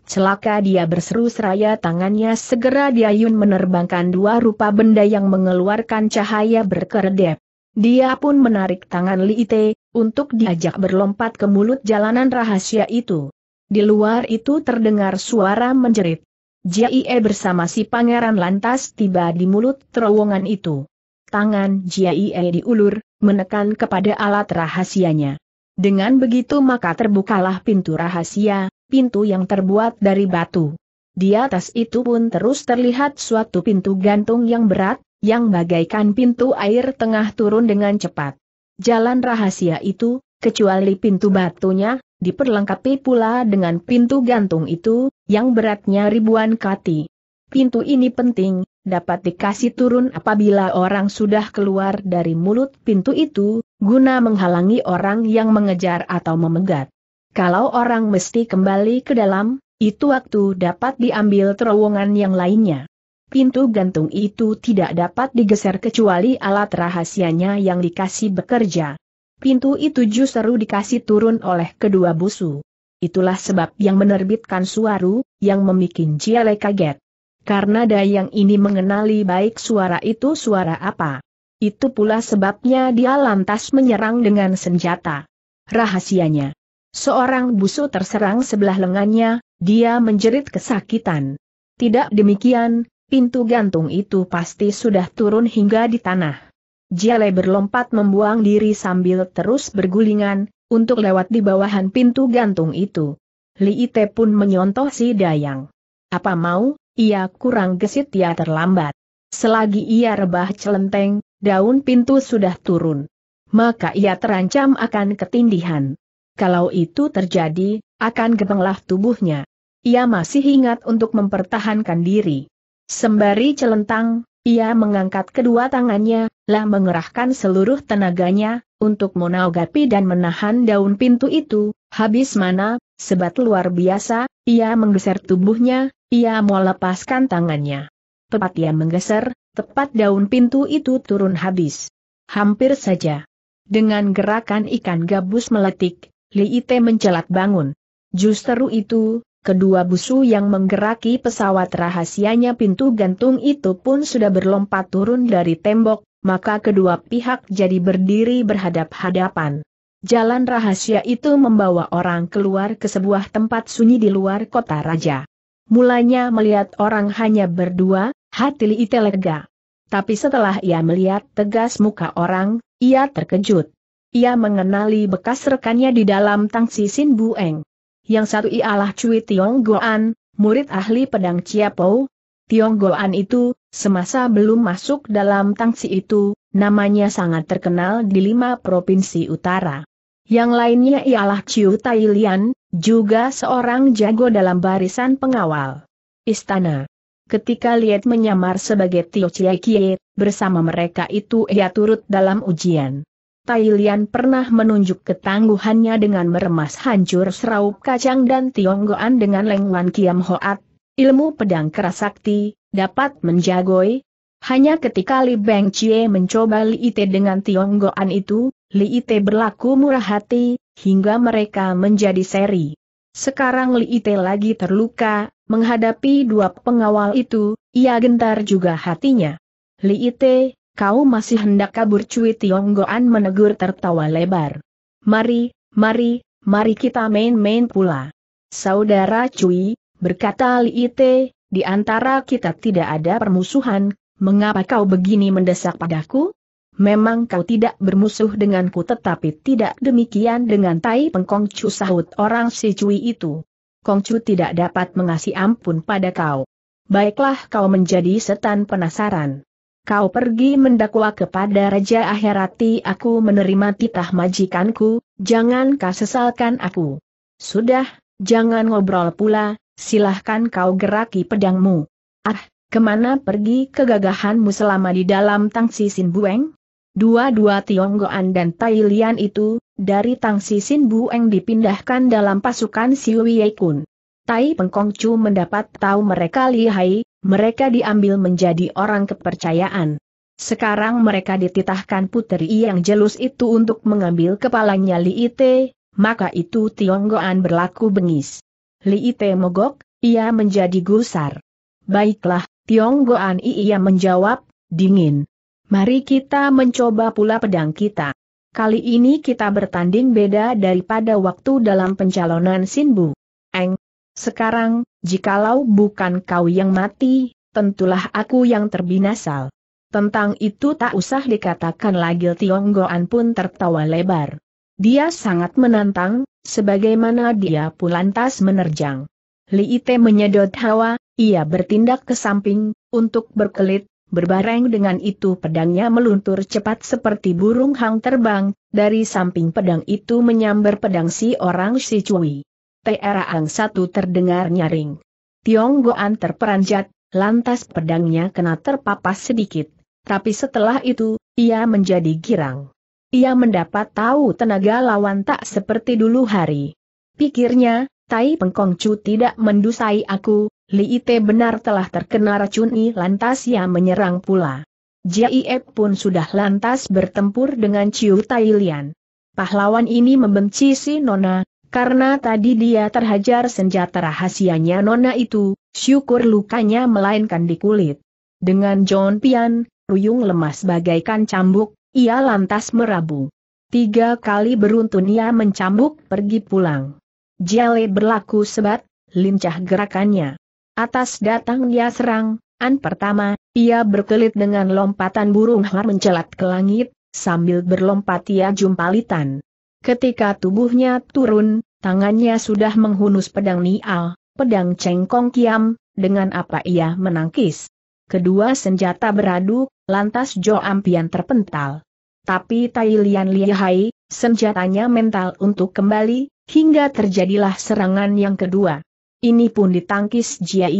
Celaka dia berseru seraya tangannya segera diayun menerbangkan dua rupa benda yang mengeluarkan cahaya berkeredep. Dia pun menarik tangan Li Ite, untuk diajak berlompat ke mulut jalanan rahasia itu. Di luar itu terdengar suara menjerit. Jie bersama si pangeran lantas tiba di mulut terowongan itu. Tangan Jie diulur, menekan kepada alat rahasianya. Dengan begitu maka terbukalah pintu rahasia, pintu yang terbuat dari batu. Di atas itu pun terus terlihat suatu pintu gantung yang berat, yang bagaikan pintu air tengah turun dengan cepat. Jalan rahasia itu, kecuali pintu batunya, diperlengkapi pula dengan pintu gantung itu, yang beratnya ribuan kati. Pintu ini penting, dapat dikasih turun apabila orang sudah keluar dari mulut pintu itu, guna menghalangi orang yang mengejar atau memegat. Kalau orang mesti kembali ke dalam, itu waktu dapat diambil terowongan yang lainnya. Pintu gantung itu tidak dapat digeser kecuali alat rahasianya yang dikasih bekerja. Pintu itu justru dikasih turun oleh kedua busu. Itulah sebab yang menerbitkan suaru, yang memikin Ciele kaget. Karena Dayang ini mengenali baik suara itu suara apa. Itu pula sebabnya dia lantas menyerang dengan senjata. Rahasianya. Seorang busur terserang sebelah lengannya, dia menjerit kesakitan. Tidak demikian, pintu gantung itu pasti sudah turun hingga di tanah. Jiale berlompat membuang diri sambil terus bergulingan, untuk lewat di bawahan pintu gantung itu. Li Ite pun menyontoh si Dayang. Apa mau, ia kurang gesit ia terlambat. Selagi ia rebah celenteng, daun pintu sudah turun. Maka ia terancam akan ketindihan kalau itu terjadi, akan gebenglah tubuhnya. Ia masih ingat untuk mempertahankan diri. Sembari celentang, ia mengangkat kedua tangannya, lah mengerahkan seluruh tenaganya, untuk menaugapi dan menahan daun pintu itu, habis mana, sebat luar biasa, ia menggeser tubuhnya, ia mau lepaskan tangannya. Tepat ia menggeser, tepat daun pintu itu turun habis. Hampir saja. Dengan gerakan ikan gabus meletik, Li Ite mencelat bangun. Justru itu, kedua busu yang menggeraki pesawat rahasianya pintu gantung itu pun sudah berlompat turun dari tembok, maka kedua pihak jadi berdiri berhadap-hadapan. Jalan rahasia itu membawa orang keluar ke sebuah tempat sunyi di luar kota raja. Mulanya melihat orang hanya berdua, hati Li Ite lega. Tapi setelah ia melihat tegas muka orang, ia terkejut. Ia mengenali bekas rekannya di dalam Tangsi Sin Bueng. Yang satu ialah Cui Tiong Goan, murid ahli pedang Ciapou. Tiong Goan itu, semasa belum masuk dalam Tangsi itu, namanya sangat terkenal di lima provinsi utara. Yang lainnya ialah Chiu Tai Lian, juga seorang jago dalam barisan pengawal. Istana Ketika Liet menyamar sebagai Tio Chiai Kie, bersama mereka itu ia turut dalam ujian. Tai Lian pernah menunjuk ketangguhannya dengan meremas hancur seraup kacang dan tionggoan dengan lengwan kiam hoat. Ilmu pedang keras sakti, dapat menjagoi. Hanya ketika Li Beng Chie mencoba Li Ite dengan tionggoan itu, Li Ite berlaku murah hati, hingga mereka menjadi seri. Sekarang Li Ite lagi terluka, menghadapi dua pengawal itu, ia gentar juga hatinya. Li Ite, Kau masih hendak kabur Cui Tionggoan menegur tertawa lebar. Mari, mari, mari kita main-main pula. Saudara Cui, berkata Li Ite, di antara kita tidak ada permusuhan, mengapa kau begini mendesak padaku? Memang kau tidak bermusuh denganku tetapi tidak demikian dengan Tai Pengkong Cu sahut orang si Cui itu. Kongcu tidak dapat mengasih ampun pada kau. Baiklah kau menjadi setan penasaran kau pergi mendakwa kepada Raja Aherati aku menerima titah majikanku, jangan kau sesalkan aku. Sudah, jangan ngobrol pula, silahkan kau geraki pedangmu. Ah, kemana pergi kegagahanmu selama di dalam Tang tangsi Bueng? Dua-dua Tionggoan dan Tailian itu, dari Tang tangsi Bueng dipindahkan dalam pasukan Siu Yekun. Tai Pengkongcu mendapat tahu mereka lihai, mereka diambil menjadi orang kepercayaan. Sekarang mereka dititahkan puteri yang jelus itu untuk mengambil kepalanya Li Ite, maka itu Tionggoan berlaku bengis. Li Ite mogok, ia menjadi gusar. Baiklah, Tionggoan ia menjawab, dingin. Mari kita mencoba pula pedang kita. Kali ini kita bertanding beda daripada waktu dalam pencalonan Sinbu. Eng, sekarang, Jikalau bukan kau yang mati, tentulah aku yang terbinasal. Tentang itu tak usah dikatakan lagi Tionggoan pun tertawa lebar. Dia sangat menantang, sebagaimana dia pun lantas menerjang. Li Ite menyedot hawa, ia bertindak ke samping, untuk berkelit, berbareng dengan itu pedangnya meluntur cepat seperti burung hang terbang, dari samping pedang itu menyambar pedang si orang si cui. Teraang satu terdengar nyaring. Tiong Goan terperanjat, lantas pedangnya kena terpapas sedikit, tapi setelah itu, ia menjadi girang. Ia mendapat tahu tenaga lawan tak seperti dulu hari. Pikirnya, Tai Pengkongcu tidak mendusai aku, Li Ite benar telah terkena racun I lantas ia menyerang pula. Jie pun sudah lantas bertempur dengan Ciu Tai Lian. Pahlawan ini membenci si Nona, karena tadi dia terhajar senjata rahasianya nona itu, syukur lukanya melainkan di kulit. Dengan John Pian, Ruyung lemas bagaikan cambuk, ia lantas merabu. Tiga kali beruntun ia mencambuk pergi pulang. Jale berlaku sebat, lincah gerakannya. Atas datang dia serang, an pertama, ia berkelit dengan lompatan burung har mencelat ke langit, sambil berlompat ia jumpalitan. Ketika tubuhnya turun, tangannya sudah menghunus pedang Nial, pedang cengkong kiam, dengan apa ia menangkis. Kedua senjata beradu, lantas Jo Ampian terpental. Tapi Tai Lian Lihai, senjatanya mental untuk kembali, hingga terjadilah serangan yang kedua. Ini pun ditangkis Jia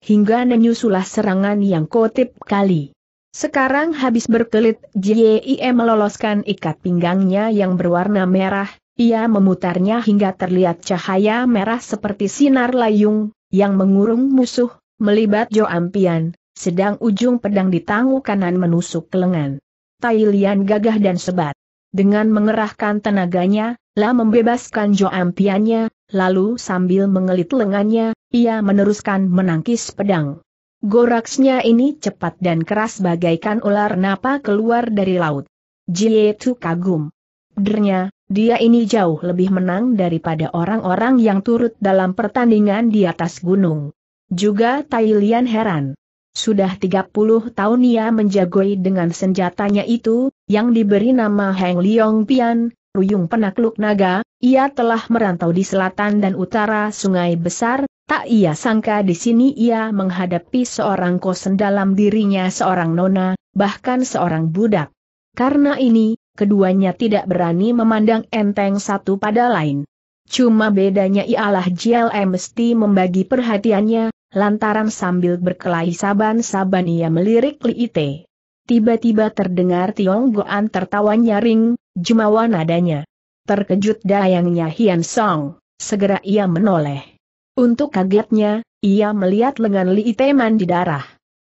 Hingga menyusulah serangan yang kotip kali. Sekarang habis berkelit, JIE meloloskan ikat pinggangnya yang berwarna merah, ia memutarnya hingga terlihat cahaya merah seperti sinar layung, yang mengurung musuh, melibat Jo Ampian, sedang ujung pedang di tangu kanan menusuk ke lengan. Tai gagah dan sebat. Dengan mengerahkan tenaganya, La membebaskan Jo Ampiannya, lalu sambil mengelit lengannya, ia meneruskan menangkis pedang. Goraksnya ini cepat dan keras bagaikan ular napa keluar dari laut. Jie Tu kagum. Dernya, dia ini jauh lebih menang daripada orang-orang yang turut dalam pertandingan di atas gunung. Juga Tai heran. Sudah 30 tahun ia menjagoi dengan senjatanya itu, yang diberi nama Heng Liong Pian, Ruyung Penakluk Naga, ia telah merantau di selatan dan utara Sungai Besar, Tak ia sangka di sini ia menghadapi seorang kosen dalam dirinya seorang nona, bahkan seorang budak. Karena ini, keduanya tidak berani memandang enteng satu pada lain. Cuma bedanya ialah JLM mesti membagi perhatiannya, lantaran sambil berkelahi saban-saban ia melirik Liite. Tiba-tiba terdengar Tiong Goan tertawa nyaring, jumawa nadanya. Terkejut dayangnya Hian Song, segera ia menoleh. Untuk kagetnya, ia melihat lengan Li Iteman di darah.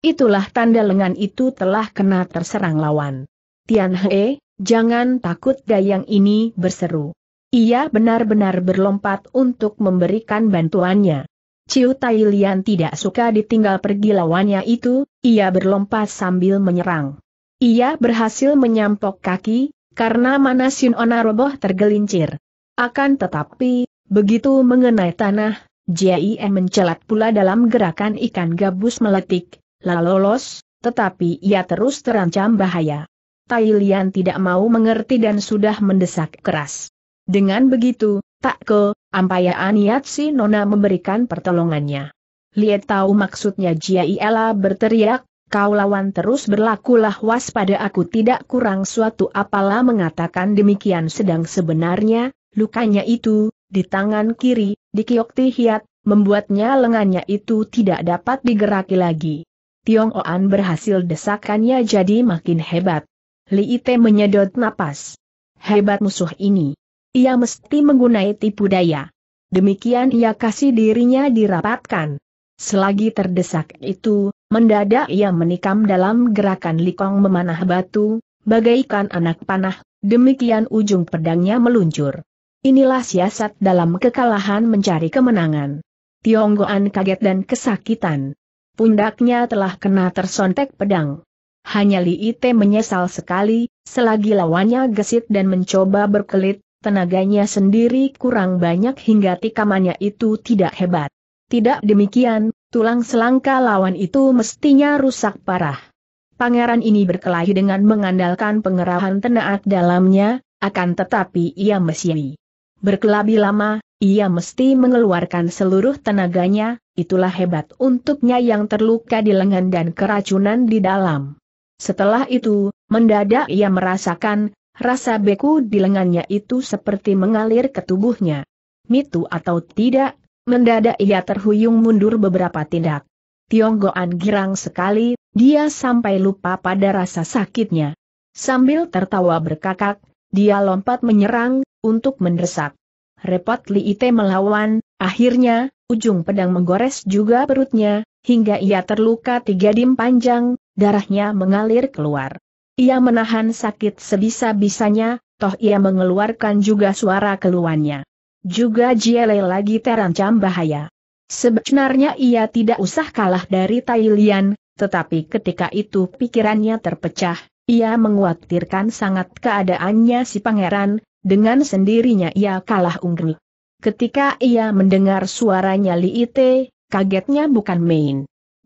Itulah tanda lengan itu telah kena terserang lawan. Tian He, jangan takut dayang ini berseru. Ia benar-benar berlompat untuk memberikan bantuannya. Ciu Tai Lian tidak suka ditinggal pergi lawannya itu, ia berlompat sambil menyerang. Ia berhasil menyampok kaki, karena mana Sin Ona tergelincir. Akan tetapi, begitu mengenai tanah, Jie mencelat pula dalam gerakan ikan gabus meletik, lalu lolos, tetapi ia terus terancam bahaya. Tailian tidak mau mengerti dan sudah mendesak keras. Dengan begitu, tak ke, aniat si Nona memberikan pertolongannya. Liet tahu maksudnya Jiaela berteriak, kau lawan terus berlakulah waspada aku tidak kurang suatu apalah mengatakan demikian sedang sebenarnya, lukanya itu, di tangan kiri, di Kiokti Hiat, membuatnya lengannya itu tidak dapat digeraki lagi. Tiong Oan berhasil desakannya jadi makin hebat. Li Ite menyedot napas. Hebat musuh ini. Ia mesti menggunai tipu daya. Demikian ia kasih dirinya dirapatkan. Selagi terdesak itu, mendadak ia menikam dalam gerakan likong memanah batu, bagaikan anak panah, demikian ujung pedangnya meluncur. Inilah siasat dalam kekalahan mencari kemenangan. Tionggoan kaget dan kesakitan. Pundaknya telah kena tersontek pedang. Hanya Li Ite menyesal sekali, selagi lawannya gesit dan mencoba berkelit, tenaganya sendiri kurang banyak hingga tikamannya itu tidak hebat. Tidak demikian, tulang selangka lawan itu mestinya rusak parah. Pangeran ini berkelahi dengan mengandalkan pengerahan tenaat dalamnya, akan tetapi ia mesyari. Berkelabi lama, ia mesti mengeluarkan seluruh tenaganya, itulah hebat untuknya yang terluka di lengan dan keracunan di dalam. Setelah itu, mendadak ia merasakan, rasa beku di lengannya itu seperti mengalir ke tubuhnya. Mitu atau tidak, mendadak ia terhuyung mundur beberapa tindak. Tionggoan girang sekali, dia sampai lupa pada rasa sakitnya. Sambil tertawa berkakak, dia lompat menyerang, untuk mendesak. Repot Li Ite melawan, akhirnya, ujung pedang menggores juga perutnya, hingga ia terluka tiga dim panjang, darahnya mengalir keluar. Ia menahan sakit sebisa-bisanya, toh ia mengeluarkan juga suara keluhannya. Juga Jiele lagi terancam bahaya. Sebenarnya ia tidak usah kalah dari Tailian, tetapi ketika itu pikirannya terpecah, ia mengkhawatirkan sangat keadaannya si pangeran, dengan sendirinya ia kalah unggul. Ketika ia mendengar suaranya Li Ite, kagetnya bukan main.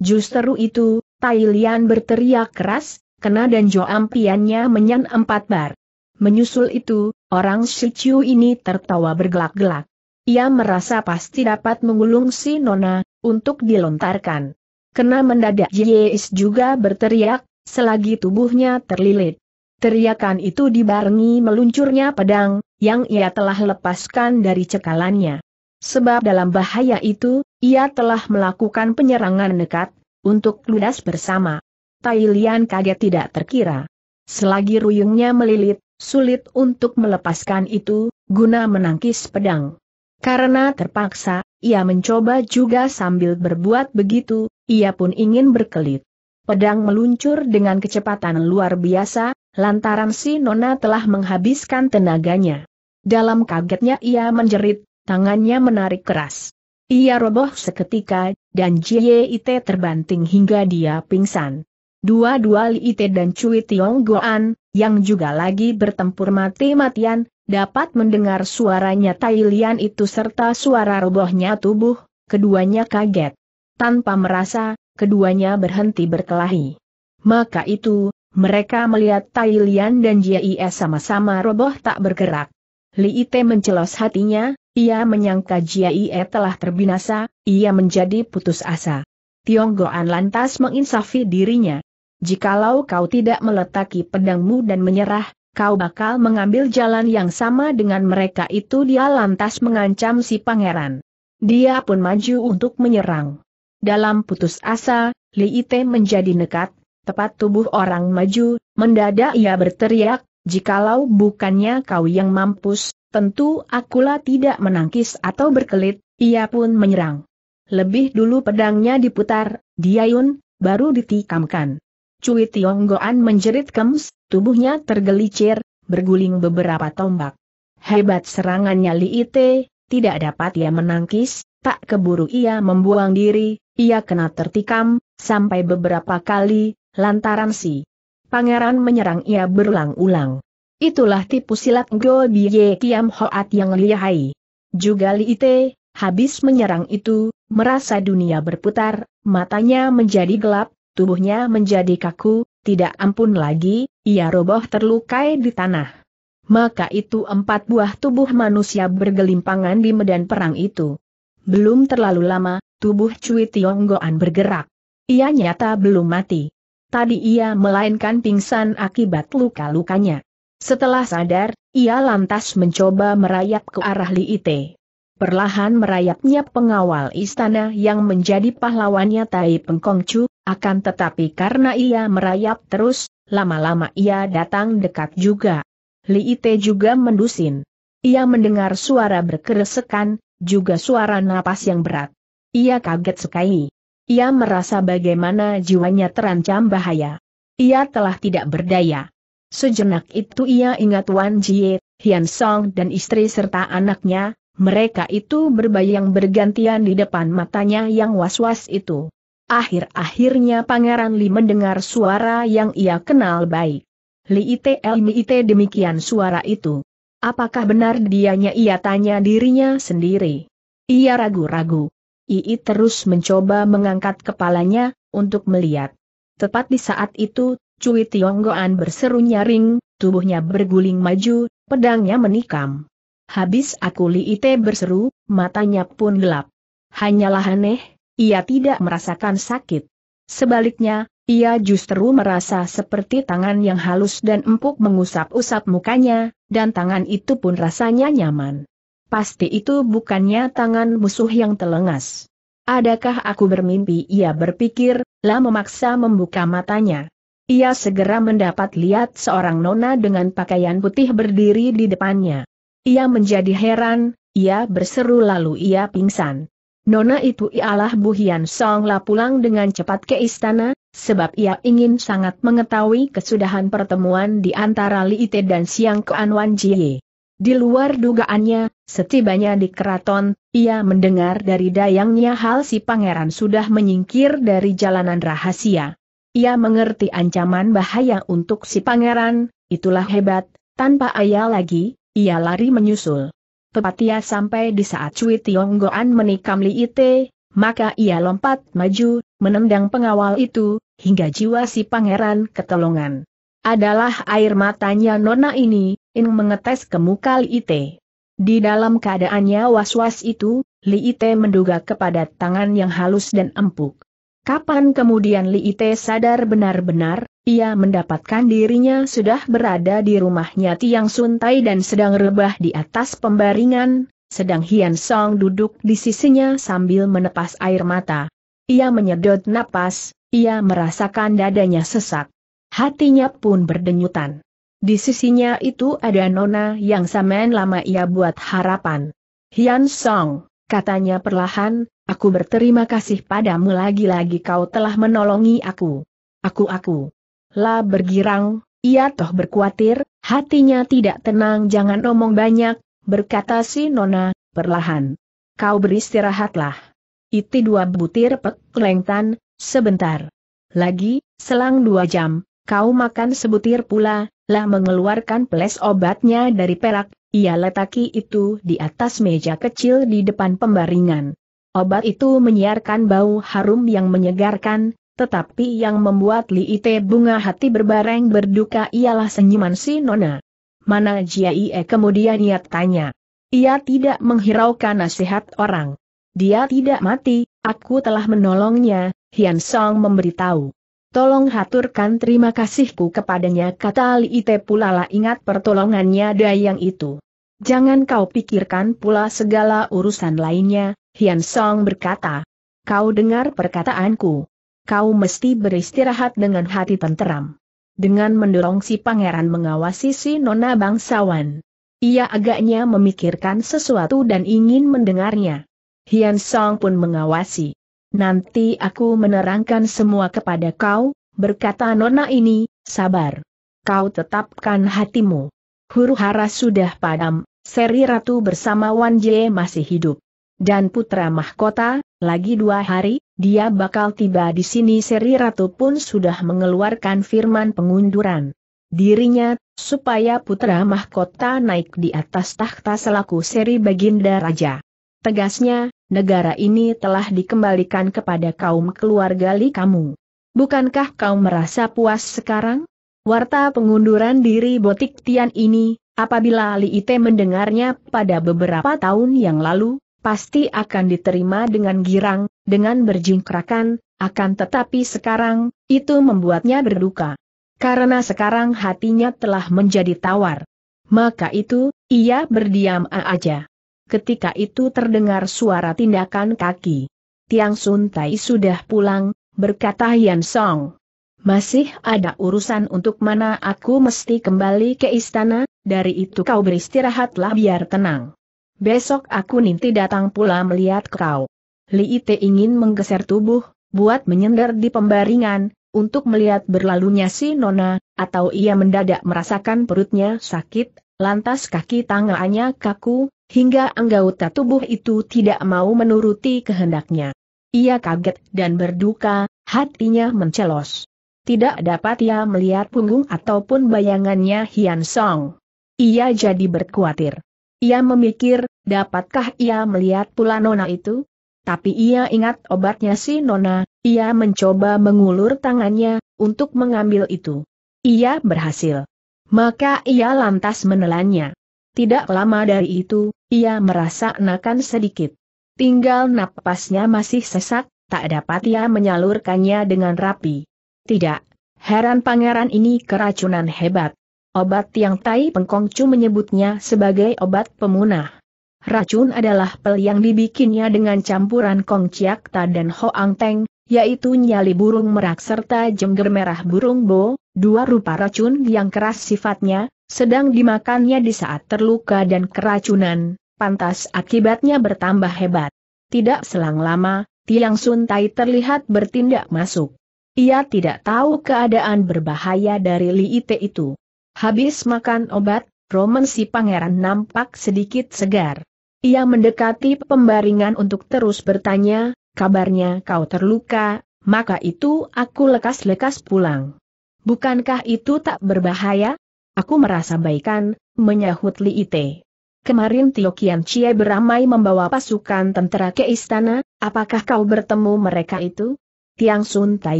Justru itu, Tai Lian berteriak keras, kena dan joampiannya menyan empat bar. Menyusul itu, orang Shichu ini tertawa bergelak-gelak. Ia merasa pasti dapat mengulung si Nona, untuk dilontarkan. Kena mendadak Jis juga berteriak, selagi tubuhnya terlilit. Teriakan itu dibarengi meluncurnya pedang, yang ia telah lepaskan dari cekalannya. Sebab dalam bahaya itu, ia telah melakukan penyerangan dekat, untuk ludas bersama. Tailian kaget tidak terkira. Selagi ruyungnya melilit, sulit untuk melepaskan itu, guna menangkis pedang. Karena terpaksa, ia mencoba juga sambil berbuat begitu, ia pun ingin berkelit. Pedang meluncur dengan kecepatan luar biasa, lantaran si Nona telah menghabiskan tenaganya. Dalam kagetnya ia menjerit, tangannya menarik keras. Ia roboh seketika, dan Jie Ite terbanting hingga dia pingsan. Dua-dua Ite dan Cui Tiong Goan, yang juga lagi bertempur mati-matian, dapat mendengar suaranya Tai itu serta suara robohnya tubuh, keduanya kaget. Tanpa merasa, keduanya berhenti berkelahi. Maka itu, mereka melihat Tai Lian dan Jie sama-sama roboh tak bergerak. Li Ite mencelos hatinya, ia menyangka Jie telah terbinasa, ia menjadi putus asa. Tionggoan lantas menginsafi dirinya. Jikalau kau tidak meletaki pedangmu dan menyerah, kau bakal mengambil jalan yang sama dengan mereka itu dia lantas mengancam si pangeran. Dia pun maju untuk menyerang. Dalam putus asa, Li Ite menjadi nekat, tepat tubuh orang maju, mendadak ia berteriak, jikalau bukannya kau yang mampus, tentu akulah tidak menangkis atau berkelit, ia pun menyerang. Lebih dulu pedangnya diputar, diayun, baru ditikamkan. Cui Goan menjerit kems, tubuhnya tergelicir, berguling beberapa tombak. Hebat serangannya Li Ite, tidak dapat ia menangkis, tak keburu ia membuang diri, ia kena tertikam, sampai beberapa kali, lantaran si pangeran menyerang ia berulang-ulang. Itulah tipu silat Go Biye Kiam Hoat yang lihai. Juga Li Ite, habis menyerang itu, merasa dunia berputar, matanya menjadi gelap, tubuhnya menjadi kaku, tidak ampun lagi, ia roboh terlukai di tanah. Maka itu empat buah tubuh manusia bergelimpangan di medan perang itu. Belum terlalu lama, tubuh Cui Tionggoan bergerak. Ia nyata belum mati. Tadi ia melainkan pingsan akibat luka-lukanya. Setelah sadar, ia lantas mencoba merayap ke arah Li Ite. Perlahan merayapnya pengawal istana yang menjadi pahlawannya Tai Pengkong Chu, akan tetapi karena ia merayap terus, lama-lama ia datang dekat juga. Li Ite juga mendusin. Ia mendengar suara berkeresekan, juga suara napas yang berat. Ia kaget sekali. Ia merasa bagaimana jiwanya terancam bahaya. Ia telah tidak berdaya. Sejenak itu ia ingat Wan Jie, Hian Song dan istri serta anaknya, mereka itu berbayang bergantian di depan matanya yang was-was itu. Akhir-akhirnya Pangeran Li mendengar suara yang ia kenal baik. Li Ite Elmi Ite demikian suara itu. Apakah benar dianya ia tanya dirinya sendiri. Ia ragu-ragu. Ii terus mencoba mengangkat kepalanya, untuk melihat. Tepat di saat itu, Cui Tionggoan berseru nyaring, tubuhnya berguling maju, pedangnya menikam. Habis aku Liite berseru, matanya pun gelap. Hanyalah aneh, ia tidak merasakan sakit. Sebaliknya, ia justru merasa seperti tangan yang halus dan empuk mengusap-usap mukanya, dan tangan itu pun rasanya nyaman. Pasti itu bukannya tangan musuh yang telengas. Adakah aku bermimpi? Ia berpikir, lah memaksa membuka matanya. Ia segera mendapat lihat seorang nona dengan pakaian putih berdiri di depannya. Ia menjadi heran, ia berseru lalu ia pingsan. Nona itu ialah Bu Hian Song lah pulang dengan cepat ke istana, sebab ia ingin sangat mengetahui kesudahan pertemuan di antara Li Ite dan Siang Kuan Wan Jie. Di luar dugaannya, setibanya di keraton, ia mendengar dari dayangnya hal si pangeran sudah menyingkir dari jalanan rahasia. Ia mengerti ancaman bahaya untuk si pangeran, itulah hebat, tanpa ayah lagi, ia lari menyusul. Tepat ia sampai di saat Cui Tionggoan menikam Li Ite, maka ia lompat maju, menendang pengawal itu, hingga jiwa si pangeran ketolongan. Adalah air matanya nona ini, In mengetes ke muka Li Ite. Di dalam keadaannya was-was itu, Li Ite menduga kepada tangan yang halus dan empuk. Kapan kemudian Li Ite sadar benar-benar, ia mendapatkan dirinya sudah berada di rumahnya Tiang Suntai dan sedang rebah di atas pembaringan, sedang Hian Song duduk di sisinya sambil menepas air mata. Ia menyedot napas, ia merasakan dadanya sesak. Hatinya pun berdenyutan. Di sisinya itu ada nona yang samen lama ia buat harapan. Hian Song, katanya perlahan, aku berterima kasih padamu lagi-lagi kau telah menolongi aku. Aku-aku. La bergirang, ia toh berkuatir, hatinya tidak tenang jangan omong banyak, berkata si nona, perlahan. Kau beristirahatlah. Iti dua butir pek lengtan, sebentar. Lagi, selang dua jam, Kau makan sebutir pula, lah mengeluarkan peles obatnya dari perak, ia letaki itu di atas meja kecil di depan pembaringan. Obat itu menyiarkan bau harum yang menyegarkan, tetapi yang membuat Li Ite bunga hati berbareng berduka ialah senyuman si Nona. Mana Ie kemudian ia tanya. Ia tidak menghiraukan nasihat orang. Dia tidak mati, aku telah menolongnya, Hian Song memberitahu. Tolong haturkan terima kasihku kepadanya kata Liite Ite pulalah ingat pertolongannya Dayang itu. Jangan kau pikirkan pula segala urusan lainnya, Hian Song berkata. Kau dengar perkataanku. Kau mesti beristirahat dengan hati tenteram. Dengan mendorong si pangeran mengawasi si nona bangsawan. Ia agaknya memikirkan sesuatu dan ingin mendengarnya. Hian Song pun mengawasi. Nanti aku menerangkan semua kepada kau, berkata nona ini, sabar. Kau tetapkan hatimu. Huru hara sudah padam, seri ratu bersama Wan Jie masih hidup. Dan putra mahkota, lagi dua hari, dia bakal tiba di sini seri ratu pun sudah mengeluarkan firman pengunduran dirinya, supaya putra mahkota naik di atas takhta selaku seri baginda raja. Tegasnya, negara ini telah dikembalikan kepada kaum keluarga Li kamu. Bukankah kau merasa puas sekarang? Warta pengunduran diri Botik Tian ini, apabila Li Ite mendengarnya pada beberapa tahun yang lalu, pasti akan diterima dengan girang, dengan berjingkrakan, akan tetapi sekarang, itu membuatnya berduka. Karena sekarang hatinya telah menjadi tawar. Maka itu, ia berdiam aja ketika itu terdengar suara tindakan kaki. Tiang Sun Tai sudah pulang, berkata Yan Song. Masih ada urusan untuk mana aku mesti kembali ke istana, dari itu kau beristirahatlah biar tenang. Besok aku nanti datang pula melihat kau. Li Ite ingin menggeser tubuh, buat menyender di pembaringan, untuk melihat berlalunya si Nona, atau ia mendadak merasakan perutnya sakit, lantas kaki tangannya kaku, hingga anggota tubuh itu tidak mau menuruti kehendaknya. Ia kaget dan berduka, hatinya mencelos. Tidak dapat ia melihat punggung ataupun bayangannya Hian Song. Ia jadi berkhawatir. Ia memikir, dapatkah ia melihat pula Nona itu? Tapi ia ingat obatnya si Nona, ia mencoba mengulur tangannya, untuk mengambil itu. Ia berhasil. Maka ia lantas menelannya. Tidak lama dari itu, ia merasa enakan sedikit. Tinggal napasnya masih sesak, tak dapat ia menyalurkannya dengan rapi. Tidak, heran pangeran ini keracunan hebat. Obat yang Tai Pengkongcu menyebutnya sebagai obat pemunah. Racun adalah pel yang dibikinnya dengan campuran kongciak ta dan hoang teng, yaitu nyali burung merak serta jengger merah burung bo, dua rupa racun yang keras sifatnya, sedang dimakannya di saat terluka dan keracunan, pantas akibatnya bertambah hebat. Tidak selang lama, Tiang Suntai terlihat bertindak masuk. Ia tidak tahu keadaan berbahaya dari Li Ite itu. Habis makan obat, Roman si pangeran nampak sedikit segar. Ia mendekati pembaringan untuk terus bertanya, kabarnya kau terluka, maka itu aku lekas-lekas pulang. Bukankah itu tak berbahaya? Aku merasa baikan, menyahut Li Ite. Kemarin Tio Kian Chie beramai membawa pasukan tentara ke istana, apakah kau bertemu mereka itu? Tiang Sun Tai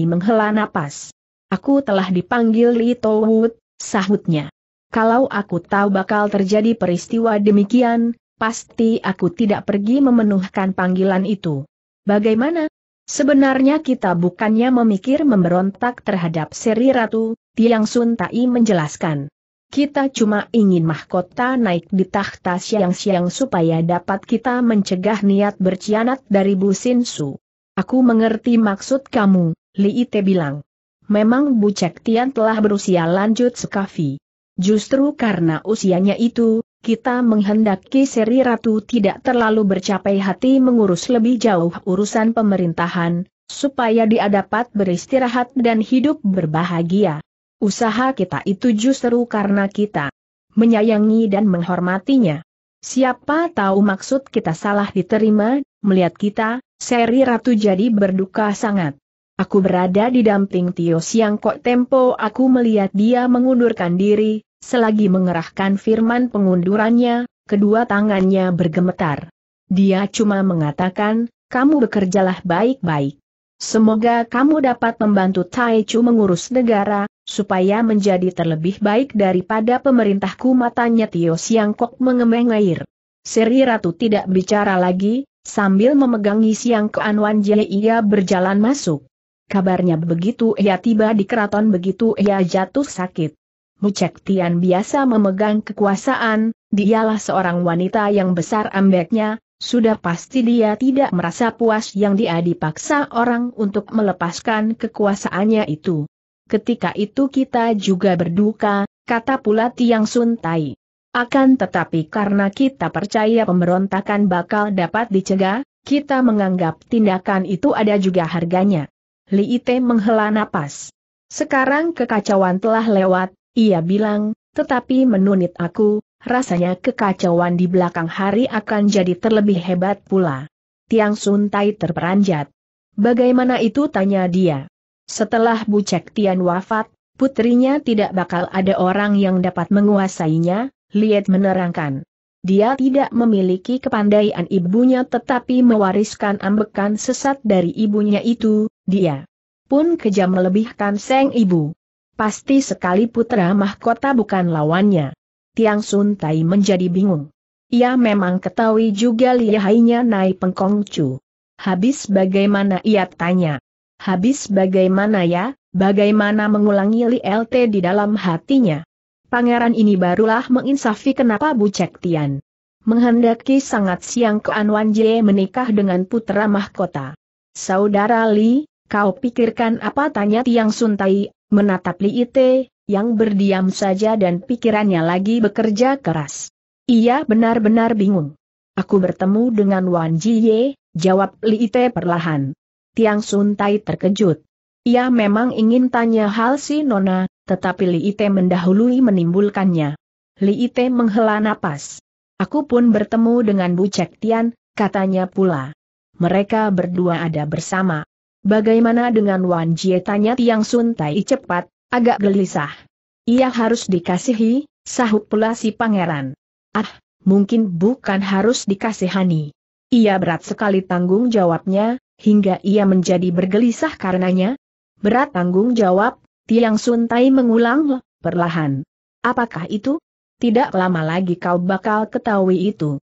menghela napas. Aku telah dipanggil Li Wood, sahutnya. Kalau aku tahu bakal terjadi peristiwa demikian, pasti aku tidak pergi memenuhkan panggilan itu. Bagaimana? Sebenarnya kita bukannya memikir memberontak terhadap seri ratu, Tiang Sun Tai menjelaskan. Kita cuma ingin mahkota naik di tahta siang-siang supaya dapat kita mencegah niat berkhianat dari Bu Sin Su. Aku mengerti maksud kamu, Li Ite bilang. Memang Bu Cek Tian telah berusia lanjut sekafi. Justru karena usianya itu, kita menghendaki seri ratu tidak terlalu bercapai hati mengurus lebih jauh urusan pemerintahan, supaya dia dapat beristirahat dan hidup berbahagia. Usaha kita itu justru karena kita menyayangi dan menghormatinya. Siapa tahu maksud kita salah diterima, melihat kita, seri ratu jadi berduka sangat. Aku berada di damping Tio Siang Kok Tempo aku melihat dia mengundurkan diri, Selagi mengerahkan firman pengundurannya, kedua tangannya bergemetar. Dia cuma mengatakan, kamu bekerjalah baik-baik. Semoga kamu dapat membantu Taichu mengurus negara, supaya menjadi terlebih baik daripada pemerintahku matanya Tio Siangkok mengemeng air. Seri Ratu tidak bicara lagi, sambil memegangi siang keanwan Jie ia berjalan masuk. Kabarnya begitu ia tiba di keraton begitu ia jatuh sakit. Mucek Tian biasa memegang kekuasaan, dialah seorang wanita yang besar ambeknya, sudah pasti dia tidak merasa puas yang dia dipaksa orang untuk melepaskan kekuasaannya itu. Ketika itu kita juga berduka, kata pula Tiang Sun Tai. Akan tetapi karena kita percaya pemberontakan bakal dapat dicegah, kita menganggap tindakan itu ada juga harganya. Li Ite menghela napas. Sekarang kekacauan telah lewat, ia bilang, tetapi menunit aku, rasanya kekacauan di belakang hari akan jadi terlebih hebat pula. Tiang Sun Tai terperanjat. Bagaimana itu tanya dia. Setelah Bu Cek Tian wafat, putrinya tidak bakal ada orang yang dapat menguasainya, Liet menerangkan. Dia tidak memiliki kepandaian ibunya tetapi mewariskan ambekan sesat dari ibunya itu, dia pun kejam melebihkan seng ibu. Pasti sekali putra mahkota bukan lawannya. Tiang Sun Tai menjadi bingung. Ia memang ketahui juga lihainya naik Pengkongcu. Habis bagaimana ia tanya? Habis bagaimana ya, bagaimana mengulangi Li LT di dalam hatinya? Pangeran ini barulah menginsafi kenapa Bu Cek Tian menghendaki sangat siang ke Wan Jie menikah dengan putra mahkota. Saudara Li, Kau pikirkan apa tanya Tiang Suntai, menatap Li Ite, yang berdiam saja dan pikirannya lagi bekerja keras. Ia benar-benar bingung. Aku bertemu dengan Wan Ji Ye, jawab Li Ite perlahan. Tiang Suntai terkejut. Ia memang ingin tanya hal si Nona, tetapi Li Ite mendahului menimbulkannya. Li Ite menghela napas. Aku pun bertemu dengan Bu Cek Tian, katanya pula. Mereka berdua ada bersama. Bagaimana dengan Wan Jie tanya Tiang Sun Tai cepat, agak gelisah. Ia harus dikasihi, sahut pula si pangeran. Ah, mungkin bukan harus dikasihani. Ia berat sekali tanggung jawabnya, hingga ia menjadi bergelisah karenanya. Berat tanggung jawab, Tiang Sun Tai mengulang, perlahan. Apakah itu? Tidak lama lagi kau bakal ketahui itu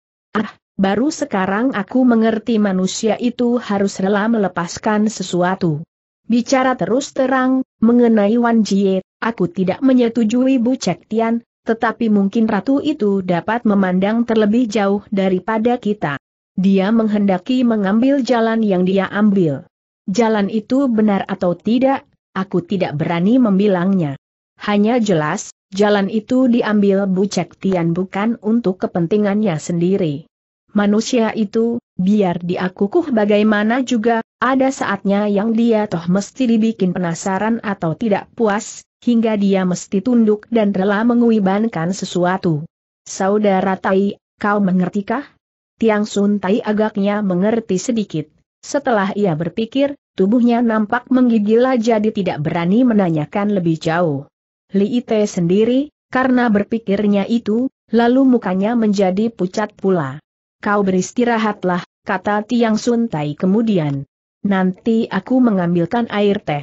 baru sekarang aku mengerti manusia itu harus rela melepaskan sesuatu. Bicara terus terang, mengenai Wan Jie, aku tidak menyetujui Bu Cek Tian, tetapi mungkin ratu itu dapat memandang terlebih jauh daripada kita. Dia menghendaki mengambil jalan yang dia ambil. Jalan itu benar atau tidak, aku tidak berani membilangnya. Hanya jelas, jalan itu diambil Bu Cek Tian bukan untuk kepentingannya sendiri manusia itu, biar diakukuh bagaimana juga, ada saatnya yang dia toh mesti dibikin penasaran atau tidak puas, hingga dia mesti tunduk dan rela menguibankan sesuatu. Saudara Tai, kau mengertikah? Tiang Sun Tai agaknya mengerti sedikit. Setelah ia berpikir, tubuhnya nampak menggigil jadi tidak berani menanyakan lebih jauh. Li Ite sendiri, karena berpikirnya itu, lalu mukanya menjadi pucat pula kau beristirahatlah, kata Tiang Sun Tai kemudian. Nanti aku mengambilkan air teh.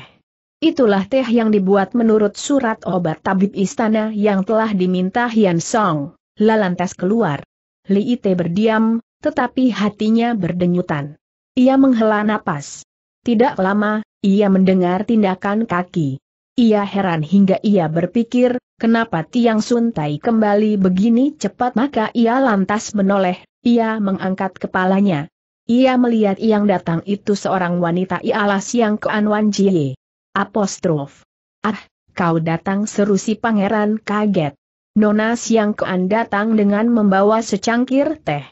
Itulah teh yang dibuat menurut surat obat tabib istana yang telah diminta Hian Song. Lalantas keluar. Li Ite berdiam, tetapi hatinya berdenyutan. Ia menghela napas. Tidak lama, ia mendengar tindakan kaki. Ia heran hingga ia berpikir, kenapa Tiang Sun Tai kembali begini cepat maka ia lantas menoleh, ia mengangkat kepalanya. Ia melihat yang datang itu seorang wanita ialah Siang Kuan Wan Jie. Apostrof. Ah, kau datang seru si pangeran kaget. Nona Siang Kuan datang dengan membawa secangkir teh.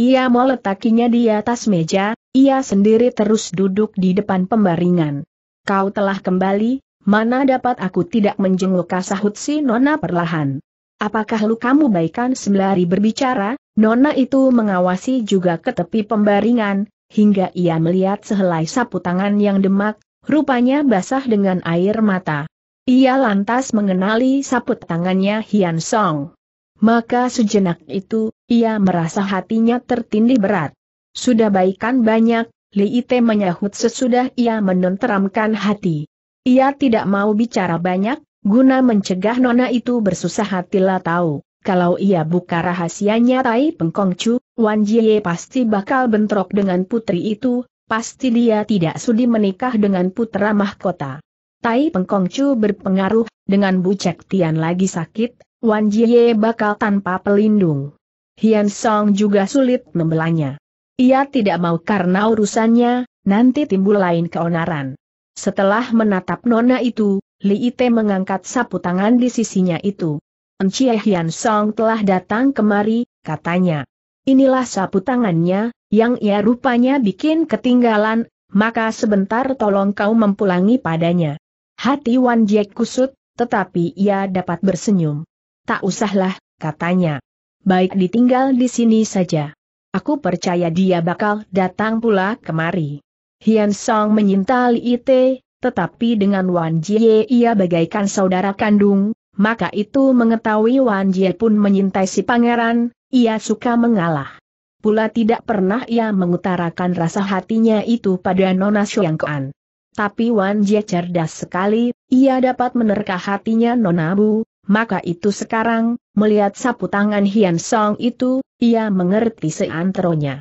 Ia mau letakinya di atas meja, ia sendiri terus duduk di depan pembaringan. Kau telah kembali, Mana dapat aku tidak menjenguk kasahut si Nona perlahan. Apakah lukamu baikan sembari berbicara? Nona itu mengawasi juga ke tepi pembaringan, hingga ia melihat sehelai sapu tangan yang demak, rupanya basah dengan air mata. Ia lantas mengenali sapu tangannya Hian Song. Maka sejenak itu, ia merasa hatinya tertindih berat. Sudah baikan banyak, Li Ite menyahut sesudah ia menenteramkan hati. Ia tidak mau bicara banyak, guna mencegah nona itu bersusah hati lah tahu kalau ia buka rahasianya Tai Pengkongcu, Wan Jie pasti bakal bentrok dengan putri itu, pasti dia tidak sudi menikah dengan putra mahkota. Tai Pengkongcu berpengaruh, dengan Bucek Tian lagi sakit, Wan Jie bakal tanpa pelindung. Hian Song juga sulit membelanya. Ia tidak mau karena urusannya, nanti timbul lain keonaran. Setelah menatap nona itu, Li Ite mengangkat sapu tangan di sisinya itu. Encie Hian Song telah datang kemari, katanya. Inilah sapu tangannya, yang ia rupanya bikin ketinggalan, maka sebentar tolong kau mempulangi padanya. Hati Wan Jek kusut, tetapi ia dapat bersenyum. Tak usahlah, katanya. Baik ditinggal di sini saja. Aku percaya dia bakal datang pula kemari. Hian Song menyintai Ite, tetapi dengan Wan Jie ia bagaikan saudara kandung, maka itu mengetahui Wan Jie pun menyintai si pangeran, ia suka mengalah. Pula tidak pernah ia mengutarakan rasa hatinya itu pada Nona Xiangkuan. Tapi Wan Jie cerdas sekali, ia dapat menerka hatinya Nona Bu, maka itu sekarang, melihat sapu tangan Hian Song itu, ia mengerti seantronya.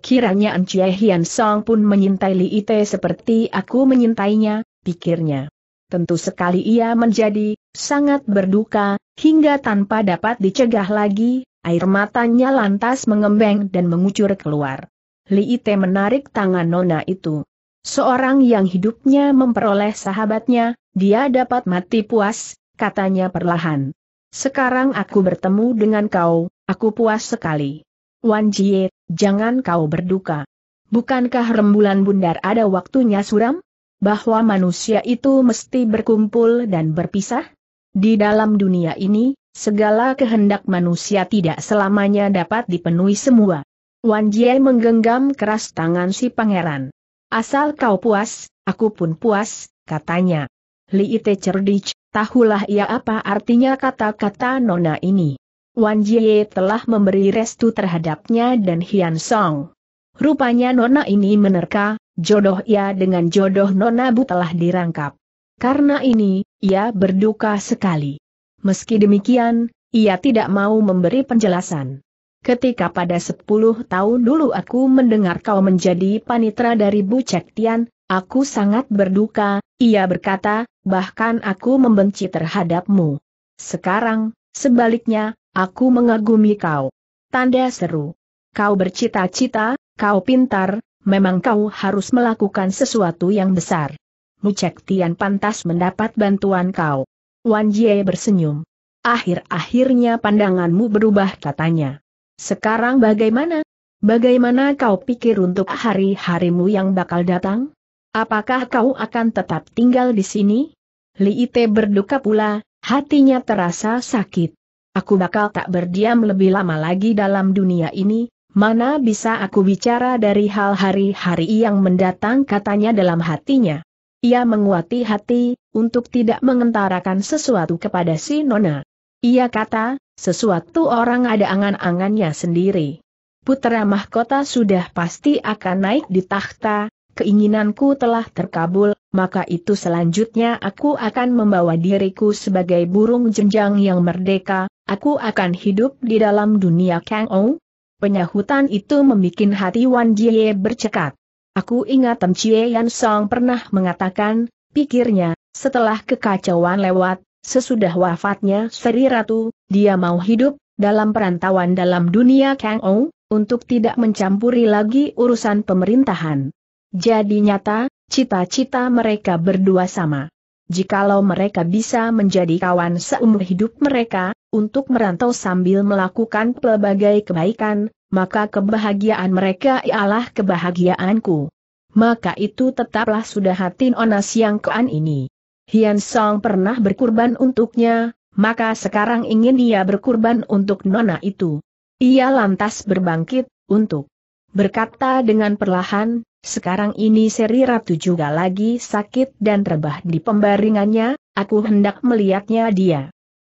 Kiranya Encie Hian Song pun menyintai Li Ite seperti aku menyintainya, pikirnya tentu sekali ia menjadi sangat berduka, hingga tanpa dapat dicegah lagi, air matanya lantas mengembang dan mengucur keluar. Li Ite menarik tangan Nona itu. Seorang yang hidupnya memperoleh sahabatnya, dia dapat mati puas, katanya perlahan. Sekarang aku bertemu dengan kau, aku puas sekali. Wan Jie, jangan kau berduka. Bukankah rembulan bundar ada waktunya suram? bahwa manusia itu mesti berkumpul dan berpisah? Di dalam dunia ini, segala kehendak manusia tidak selamanya dapat dipenuhi semua. Wan Jie menggenggam keras tangan si pangeran. Asal kau puas, aku pun puas, katanya. Li Ite cerdik, tahulah ia apa artinya kata-kata nona ini. Wan Jie telah memberi restu terhadapnya dan Hian Song. Rupanya Nona ini menerka, jodoh ia dengan jodoh Nona Bu telah dirangkap. Karena ini, ia berduka sekali. Meski demikian, ia tidak mau memberi penjelasan. Ketika pada 10 tahun dulu aku mendengar kau menjadi panitra dari Bu Cektian, aku sangat berduka, ia berkata, bahkan aku membenci terhadapmu. Sekarang, sebaliknya, aku mengagumi kau. Tanda seru. Kau bercita-cita, Kau pintar, memang kau harus melakukan sesuatu yang besar. Mucek Tian pantas mendapat bantuan kau. Wan Jie bersenyum. Akhir-akhirnya pandanganmu berubah katanya. Sekarang bagaimana? Bagaimana kau pikir untuk hari-harimu yang bakal datang? Apakah kau akan tetap tinggal di sini? Li Ite berduka pula, hatinya terasa sakit. Aku bakal tak berdiam lebih lama lagi dalam dunia ini, mana bisa aku bicara dari hal hari-hari yang mendatang katanya dalam hatinya. Ia menguati hati, untuk tidak mengentarakan sesuatu kepada si Nona. Ia kata, sesuatu orang ada angan-angannya sendiri. Putera mahkota sudah pasti akan naik di tahta. keinginanku telah terkabul, maka itu selanjutnya aku akan membawa diriku sebagai burung jenjang yang merdeka, aku akan hidup di dalam dunia Kang Ong, Penyahutan itu membuat hati Wan Jie bercekak. Aku ingat Tem Chie Yan Song pernah mengatakan, pikirnya, setelah kekacauan lewat, sesudah wafatnya Seri Ratu, dia mau hidup, dalam perantauan dalam dunia Kang Ong, untuk tidak mencampuri lagi urusan pemerintahan. Jadi nyata, cita-cita mereka berdua sama jikalau mereka bisa menjadi kawan seumur hidup mereka, untuk merantau sambil melakukan pelbagai kebaikan, maka kebahagiaan mereka ialah kebahagiaanku. Maka itu tetaplah sudah hati Nona Siang Kuan ini. Hian Song pernah berkurban untuknya, maka sekarang ingin dia berkurban untuk Nona itu. Ia lantas berbangkit, untuk berkata dengan perlahan, sekarang ini Seri Ratu juga lagi sakit dan rebah di pembaringannya, aku hendak melihatnya dia.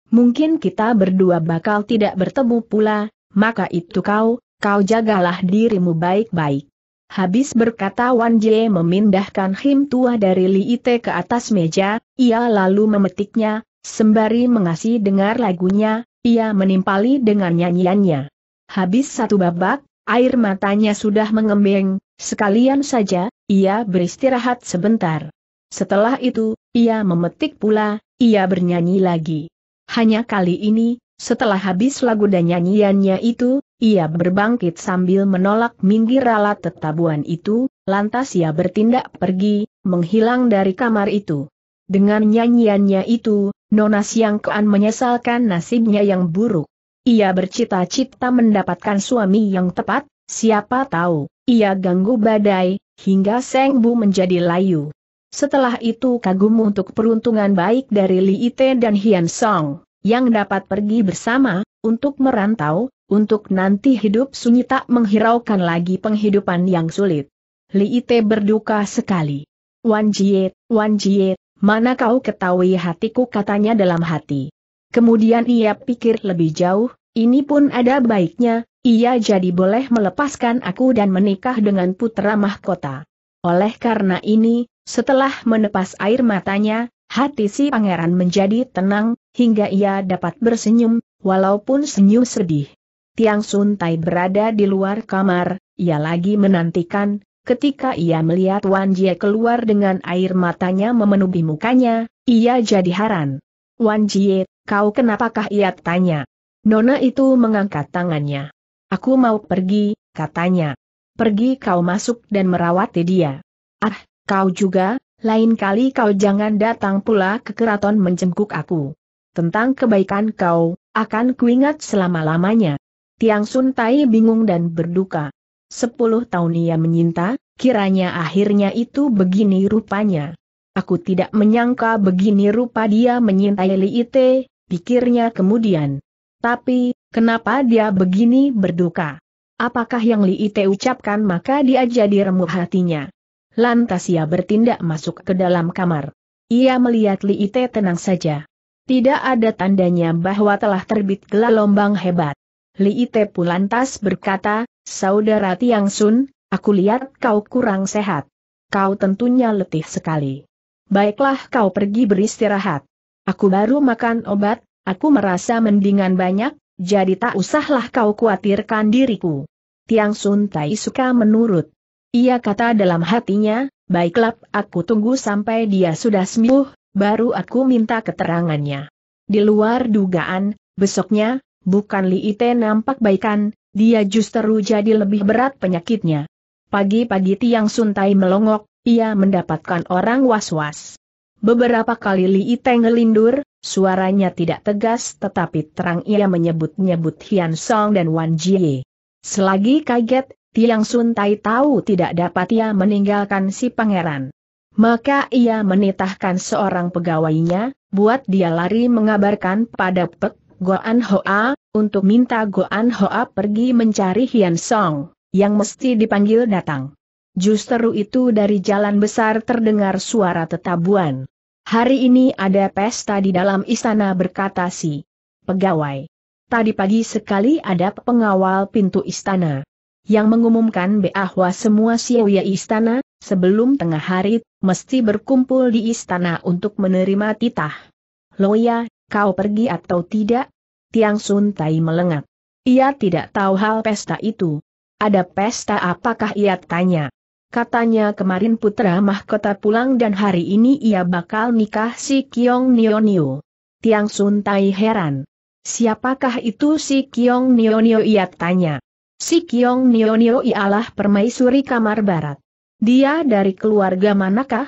Mungkin kita berdua bakal tidak bertemu pula, maka itu kau, kau jagalah dirimu baik-baik. Habis berkata Wan Jie memindahkan him tua dari Li Ite ke atas meja, ia lalu memetiknya, sembari mengasih dengar lagunya, ia menimpali dengan nyanyiannya. Habis satu babak, Air matanya sudah mengembeng, sekalian saja, ia beristirahat sebentar. Setelah itu, ia memetik pula, ia bernyanyi lagi. Hanya kali ini, setelah habis lagu dan nyanyiannya itu, ia berbangkit sambil menolak minggir alat tetabuan itu, lantas ia bertindak pergi, menghilang dari kamar itu. Dengan nyanyiannya itu, Nona Siangkoan menyesalkan nasibnya yang buruk. Ia bercita-cita mendapatkan suami yang tepat, siapa tahu, ia ganggu badai, hingga Seng Bu menjadi layu. Setelah itu kagum untuk peruntungan baik dari Li Ite dan Hian Song, yang dapat pergi bersama, untuk merantau, untuk nanti hidup sunyi tak menghiraukan lagi penghidupan yang sulit. Li Ite berduka sekali. Wan Jie, Wan Jie, mana kau ketahui hatiku katanya dalam hati. Kemudian ia pikir lebih jauh, ini pun ada baiknya, ia jadi boleh melepaskan aku dan menikah dengan putra mahkota. Oleh karena ini, setelah menepas air matanya, hati si pangeran menjadi tenang, hingga ia dapat bersenyum, walaupun senyum sedih. Tiang Sun Tai berada di luar kamar, ia lagi menantikan, ketika ia melihat Wan Jie keluar dengan air matanya memenuhi mukanya, ia jadi heran. Wan Jie, kau kenapakah ia tanya? Nona itu mengangkat tangannya. Aku mau pergi, katanya. Pergi kau masuk dan merawati dia. Ah, kau juga, lain kali kau jangan datang pula ke keraton menjengkuk aku. Tentang kebaikan kau, akan kuingat selama-lamanya. Tiang Sun Tai bingung dan berduka. Sepuluh tahun ia menyinta, kiranya akhirnya itu begini rupanya. Aku tidak menyangka begini rupa dia menyintai Li Liite, pikirnya kemudian. Tapi, kenapa dia begini berduka? Apakah yang Li Liite ucapkan maka dia jadi remuk hatinya? Lantas ia bertindak masuk ke dalam kamar. Ia melihat Li Liite tenang saja. Tidak ada tandanya bahwa telah terbit gelombang hebat. Li Liite pun lantas berkata, Saudara Tiang Sun, aku lihat kau kurang sehat. Kau tentunya letih sekali. Baiklah kau pergi beristirahat. Aku baru makan obat, aku merasa mendingan banyak, jadi tak usahlah kau khawatirkan diriku. Tiang Sun Tai suka menurut. Ia kata dalam hatinya, baiklah aku tunggu sampai dia sudah sembuh, baru aku minta keterangannya. Di luar dugaan, besoknya, bukan Li Ite nampak baikan, dia justru jadi lebih berat penyakitnya. Pagi-pagi Tiang Sun Tai melongok, ia mendapatkan orang was-was. Beberapa kali Li Iteng ngelindur, suaranya tidak tegas tetapi terang ia menyebut-nyebut Hian Song dan Wan Jie. Selagi kaget, Tiang Sun Tai tahu tidak dapat ia meninggalkan si pangeran. Maka ia menitahkan seorang pegawainya, buat dia lari mengabarkan pada Pek Goan Hoa, untuk minta Goan Hoa pergi mencari Hian Song, yang mesti dipanggil datang. Justru itu dari jalan besar terdengar suara tetabuan. Hari ini ada pesta di dalam istana berkata si pegawai. Tadi pagi sekali ada pengawal pintu istana yang mengumumkan bahwa semua siwia istana, sebelum tengah hari, mesti berkumpul di istana untuk menerima titah. Loya, kau pergi atau tidak? Tiang Sun Tai melengak. Ia tidak tahu hal pesta itu. Ada pesta apakah ia tanya. Katanya kemarin putra mahkota pulang dan hari ini ia bakal nikah si Kiong Nionio. Tiang Sun Tai heran. Siapakah itu si Kiong Nionio ia tanya. Si Kiong Nionio ialah permaisuri kamar barat. Dia dari keluarga manakah?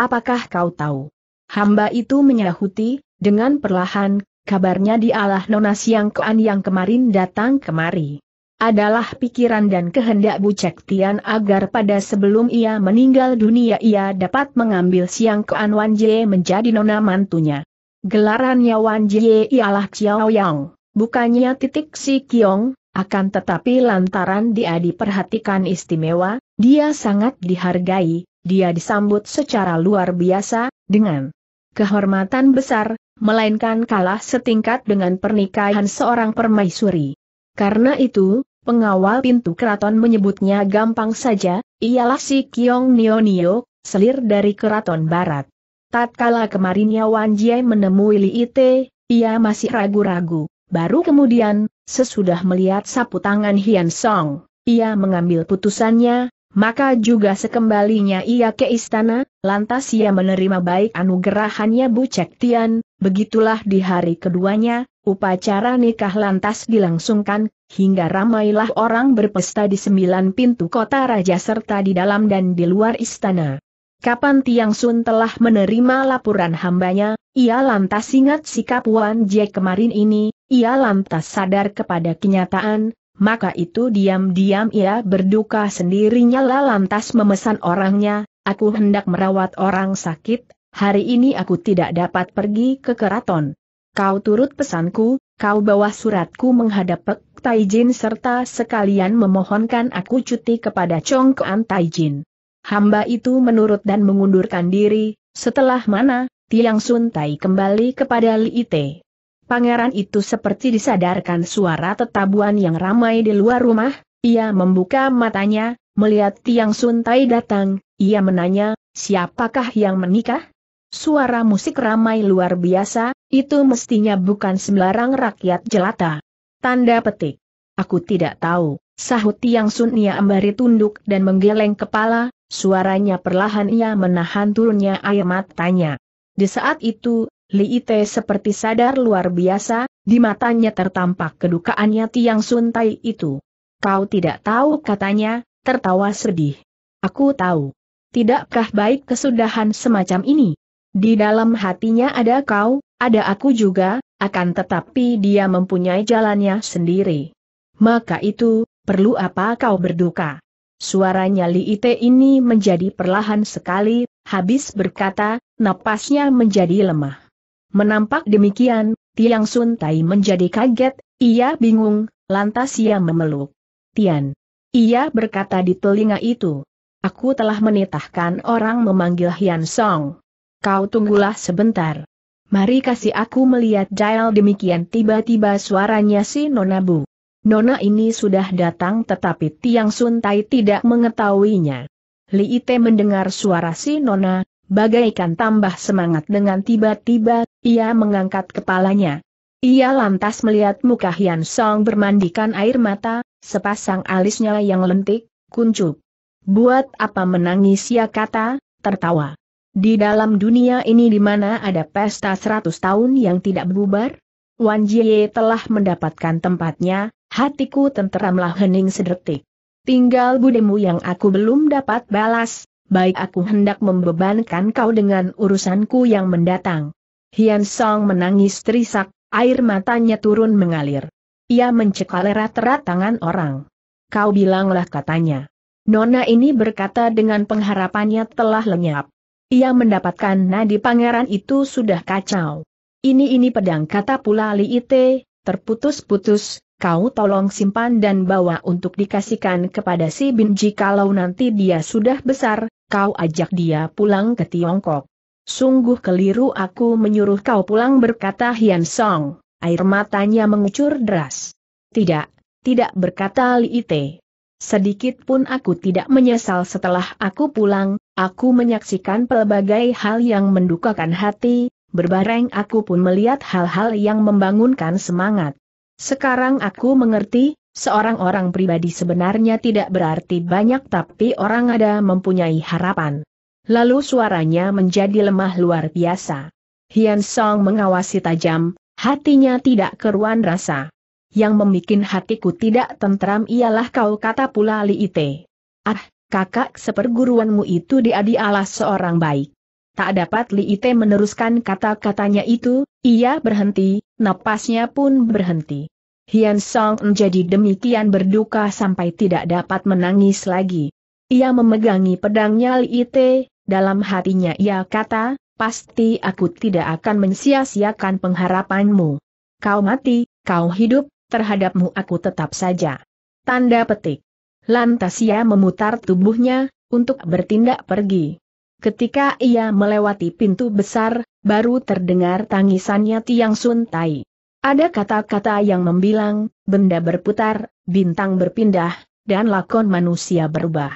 Apakah kau tahu? Hamba itu menyahuti, dengan perlahan, kabarnya dialah Nona Siang kean yang kemarin datang kemari adalah pikiran dan kehendak Cek Tian agar pada sebelum ia meninggal dunia ia dapat mengambil siang ke Wan Jie menjadi nona mantunya. Gelarannya Wan Jie ialah Xiao Yang, bukannya titik si Kiong, akan tetapi lantaran dia diperhatikan istimewa, dia sangat dihargai, dia disambut secara luar biasa, dengan kehormatan besar, melainkan kalah setingkat dengan pernikahan seorang permaisuri. Karena itu, Pengawal pintu keraton menyebutnya gampang saja, ialah si Kiong Nionio, selir dari keraton barat. Tatkala kemarinnya Wan Jie menemui Li Ite, ia masih ragu-ragu. Baru kemudian, sesudah melihat sapu tangan Hian Song, ia mengambil putusannya, maka juga sekembalinya ia ke istana, lantas ia menerima baik anugerahannya Bu Cek Tian, begitulah di hari keduanya, upacara nikah lantas dilangsungkan, hingga ramailah orang berpesta di sembilan pintu kota raja serta di dalam dan di luar istana. Kapan Tiang Sun telah menerima laporan hambanya, ia lantas ingat sikap Wan Jie kemarin ini, ia lantas sadar kepada kenyataan, maka itu diam-diam ia berduka sendirinya lah lantas memesan orangnya, aku hendak merawat orang sakit, hari ini aku tidak dapat pergi ke keraton. Kau turut pesanku, kau bawa suratku menghadap Pek Taijin serta sekalian memohonkan aku cuti kepada Kuan Taijin. Hamba itu menurut dan mengundurkan diri, setelah mana, Tiang Sun Tai kembali kepada Li Ite. Pangeran itu seperti disadarkan suara tetabuan yang ramai di luar rumah, ia membuka matanya, melihat Tiang Sun Tai datang, ia menanya, siapakah yang menikah? Suara musik ramai luar biasa, itu mestinya bukan sembarang rakyat jelata. Tanda petik. Aku tidak tahu, sahut Tiang Sunia Ambari tunduk dan menggeleng kepala, suaranya perlahan ia menahan turunnya air matanya. Di saat itu, Li Ite seperti sadar luar biasa, di matanya tertampak kedukaannya Tiang Sun Tai itu. Kau tidak tahu katanya, tertawa sedih. Aku tahu. Tidakkah baik kesudahan semacam ini? Di dalam hatinya ada kau, ada aku juga, akan tetapi dia mempunyai jalannya sendiri. Maka itu, perlu apa kau berduka? Suaranya Li Ite ini menjadi perlahan sekali, habis berkata, napasnya menjadi lemah. Menampak demikian, Tiang Sun Tai menjadi kaget, ia bingung, lantas ia memeluk. Tian. Ia berkata di telinga itu. Aku telah menitahkan orang memanggil Hian Song. Kau tunggulah sebentar. Mari kasih aku melihat Jael demikian tiba-tiba suaranya si Nona Bu. Nona ini sudah datang tetapi Tiang Sun Tai tidak mengetahuinya. Li Ite mendengar suara si Nona, bagaikan tambah semangat dengan tiba-tiba, ia mengangkat kepalanya. Ia lantas melihat muka Hian Song bermandikan air mata, sepasang alisnya yang lentik, kuncup. Buat apa menangis ia ya, kata, tertawa. Di dalam dunia ini di mana ada pesta seratus tahun yang tidak bubar? Wan Jie telah mendapatkan tempatnya, hatiku tenteramlah hening sedetik. Tinggal budemu yang aku belum dapat balas, baik aku hendak membebankan kau dengan urusanku yang mendatang. Hian Song menangis terisak, air matanya turun mengalir. Ia mencekal erat-erat tangan orang. Kau bilanglah katanya. Nona ini berkata dengan pengharapannya telah lenyap. Ia mendapatkan nadi pangeran itu sudah kacau. Ini-ini pedang kata pula Li Ite, terputus-putus, kau tolong simpan dan bawa untuk dikasihkan kepada si Binji kalau nanti dia sudah besar, kau ajak dia pulang ke Tiongkok. Sungguh keliru aku menyuruh kau pulang berkata Hian Song, air matanya mengucur deras. Tidak, tidak berkata Li Ite. Sedikit pun aku tidak menyesal setelah aku pulang, aku menyaksikan pelbagai hal yang mendukakan hati, berbareng aku pun melihat hal-hal yang membangunkan semangat. Sekarang aku mengerti, seorang orang pribadi sebenarnya tidak berarti banyak tapi orang ada mempunyai harapan. Lalu suaranya menjadi lemah luar biasa. Hian Song mengawasi tajam, hatinya tidak keruan rasa yang memikin hatiku tidak tentram ialah kau kata pula Li Ite. Ah, kakak seperguruanmu itu alas seorang baik. Tak dapat Li Ite meneruskan kata-katanya itu, ia berhenti, napasnya pun berhenti. Hian Song menjadi demikian berduka sampai tidak dapat menangis lagi. Ia memegangi pedangnya Li Ite, dalam hatinya ia kata, pasti aku tidak akan mensia-siakan pengharapanmu. Kau mati, kau hidup, terhadapmu aku tetap saja. Tanda petik. Lantas ia memutar tubuhnya, untuk bertindak pergi. Ketika ia melewati pintu besar, baru terdengar tangisannya Tiang Sun Tai. Ada kata-kata yang membilang, benda berputar, bintang berpindah, dan lakon manusia berubah.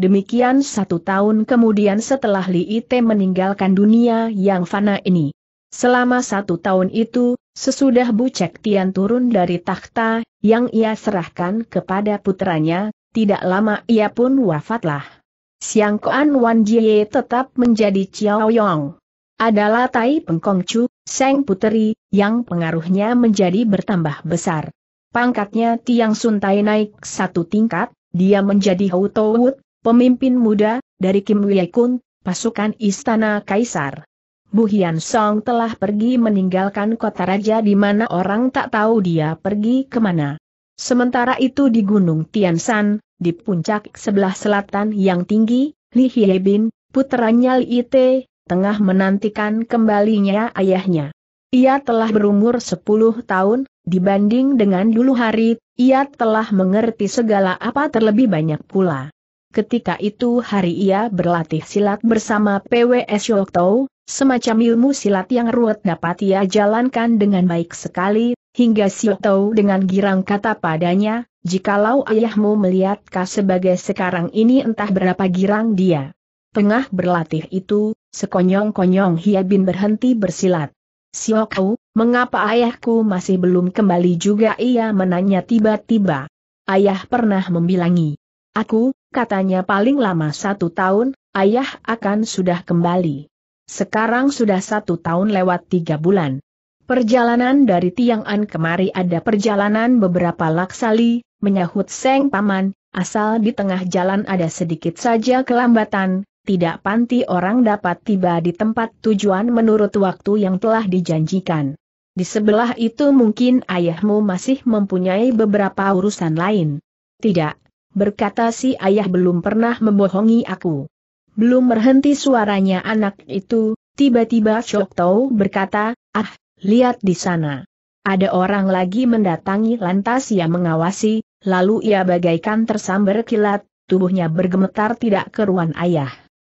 Demikian satu tahun kemudian setelah Li Ite meninggalkan dunia yang fana ini. Selama satu tahun itu, Sesudah Bucek Tian turun dari takhta, yang ia serahkan kepada putranya, tidak lama ia pun wafatlah. Siang Koan Wan Jie tetap menjadi Chiao Yong. Adalah Tai Pengkong Chu, Seng Puteri, yang pengaruhnya menjadi bertambah besar. Pangkatnya Tiang Sun Tai naik satu tingkat, dia menjadi Hou Wut, pemimpin muda, dari Kim Wei Kun, pasukan Istana Kaisar. Bu Hian Song telah pergi meninggalkan kota raja di mana orang tak tahu dia pergi kemana. Sementara itu di Gunung Tian Tiansan, di puncak sebelah selatan yang tinggi, Li Bin, puteranya Li Ite, tengah menantikan kembalinya ayahnya. Ia telah berumur 10 tahun, dibanding dengan dulu hari, ia telah mengerti segala apa terlebih banyak pula. Ketika itu hari ia berlatih silat bersama PWS Yoktou, Semacam ilmu silat yang ruwet dapat ia jalankan dengan baik sekali, hingga Siok Tau dengan girang kata padanya, jikalau ayahmu melihat kau sebagai sekarang ini entah berapa girang dia. Tengah berlatih itu, sekonyong-konyong Hia Bin berhenti bersilat. Siok mengapa ayahku masih belum kembali juga ia menanya tiba-tiba. Ayah pernah membilangi. Aku, katanya paling lama satu tahun, ayah akan sudah kembali. Sekarang sudah satu tahun lewat tiga bulan. Perjalanan dari Tiang'an kemari ada perjalanan beberapa laksali, menyahut Seng Paman, asal di tengah jalan ada sedikit saja kelambatan, tidak panti orang dapat tiba di tempat tujuan menurut waktu yang telah dijanjikan. Di sebelah itu mungkin ayahmu masih mempunyai beberapa urusan lain. Tidak, berkata si ayah belum pernah membohongi aku. Belum berhenti suaranya anak itu, tiba-tiba Chok Tau berkata, ah, lihat di sana. Ada orang lagi mendatangi lantas ia mengawasi, lalu ia bagaikan tersambar kilat, tubuhnya bergemetar tidak keruan ayah.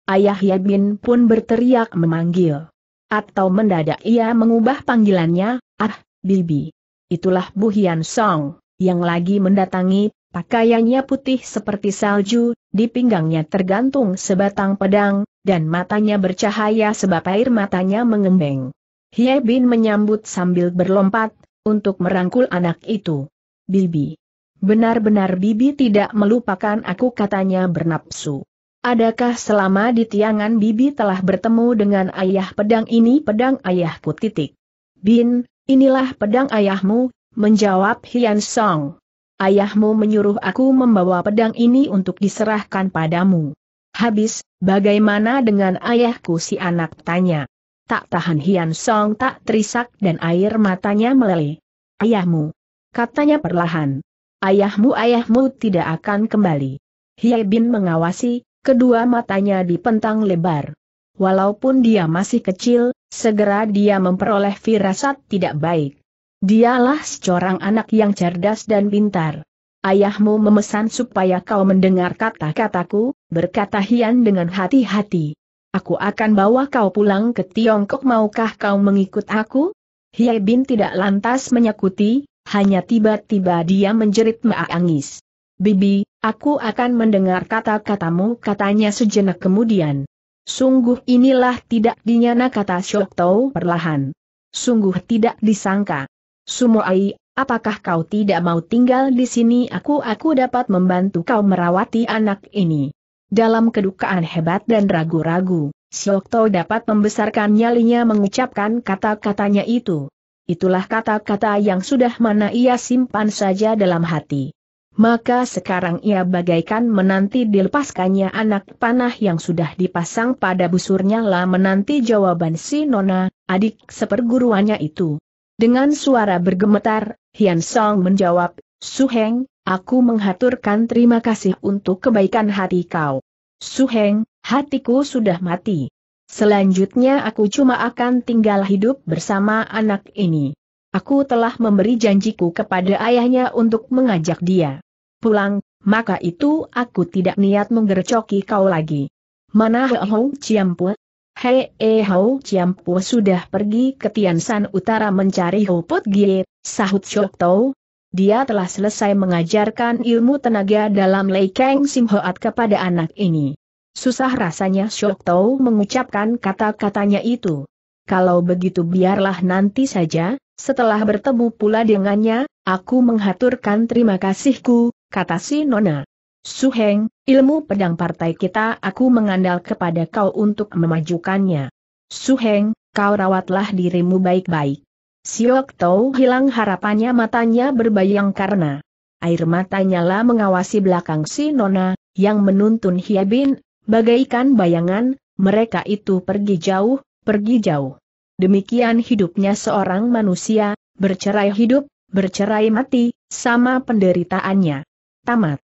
Ayah Yabin pun berteriak memanggil. Atau mendadak ia mengubah panggilannya, ah, Bibi. Itulah Bu Hian Song, yang lagi mendatangi Pakaiannya putih seperti salju, di pinggangnya tergantung sebatang pedang, dan matanya bercahaya sebab air matanya mengembeng. Hye Bin menyambut sambil berlompat, untuk merangkul anak itu. Bibi. Benar-benar Bibi tidak melupakan aku katanya bernapsu. Adakah selama di tiangan Bibi telah bertemu dengan ayah pedang ini pedang ayahku titik. Bin, inilah pedang ayahmu, menjawab Hian Song ayahmu menyuruh aku membawa pedang ini untuk diserahkan padamu. Habis, bagaimana dengan ayahku si anak tanya. Tak tahan Hian Song tak terisak dan air matanya meleleh. Ayahmu. Katanya perlahan. Ayahmu ayahmu tidak akan kembali. Hye Bin mengawasi, kedua matanya dipentang lebar. Walaupun dia masih kecil, segera dia memperoleh firasat tidak baik. Dialah seorang anak yang cerdas dan pintar. Ayahmu memesan supaya kau mendengar kata-kataku, berkata Hian dengan hati-hati. Aku akan bawa kau pulang ke Tiongkok maukah kau mengikut aku? Hie Bin tidak lantas menyekuti, hanya tiba-tiba dia menjerit maangis. Bibi, aku akan mendengar kata-katamu katanya sejenak kemudian. Sungguh inilah tidak dinyana kata Shok perlahan. Sungguh tidak disangka. Sumoai, apakah kau tidak mau tinggal di sini aku-aku dapat membantu kau merawati anak ini. Dalam kedukaan hebat dan ragu-ragu, Siokto dapat membesarkan nyalinya mengucapkan kata-katanya itu. Itulah kata-kata yang sudah mana ia simpan saja dalam hati. Maka sekarang ia bagaikan menanti dilepaskannya anak panah yang sudah dipasang pada busurnya lah menanti jawaban si Nona, adik seperguruannya itu. Dengan suara bergemetar, Hian Song menjawab, Suheng, aku menghaturkan terima kasih untuk kebaikan hati kau. Suheng, hatiku sudah mati. Selanjutnya aku cuma akan tinggal hidup bersama anak ini. Aku telah memberi janjiku kepada ayahnya untuk mengajak dia pulang, maka itu aku tidak niat menggercoki kau lagi. Mana Hong Chiampu Hei e Hou Chiampu sudah pergi ke Tiansan Utara mencari Ho Pot Gie, sahut Shok Tau. Dia telah selesai mengajarkan ilmu tenaga dalam Lei Kang Sim Hoat kepada anak ini. Susah rasanya Shok Tau mengucapkan kata-katanya itu. Kalau begitu biarlah nanti saja, setelah bertemu pula dengannya, aku menghaturkan terima kasihku, kata si Nona. Suheng, ilmu pedang partai kita aku mengandal kepada kau untuk memajukannya. Suheng, kau rawatlah dirimu baik-baik. Siok Tau hilang harapannya matanya berbayang karena air matanya lah mengawasi belakang si Nona, yang menuntun Hiabin, bagaikan bayangan, mereka itu pergi jauh, pergi jauh. Demikian hidupnya seorang manusia, bercerai hidup, bercerai mati, sama penderitaannya. Tamat.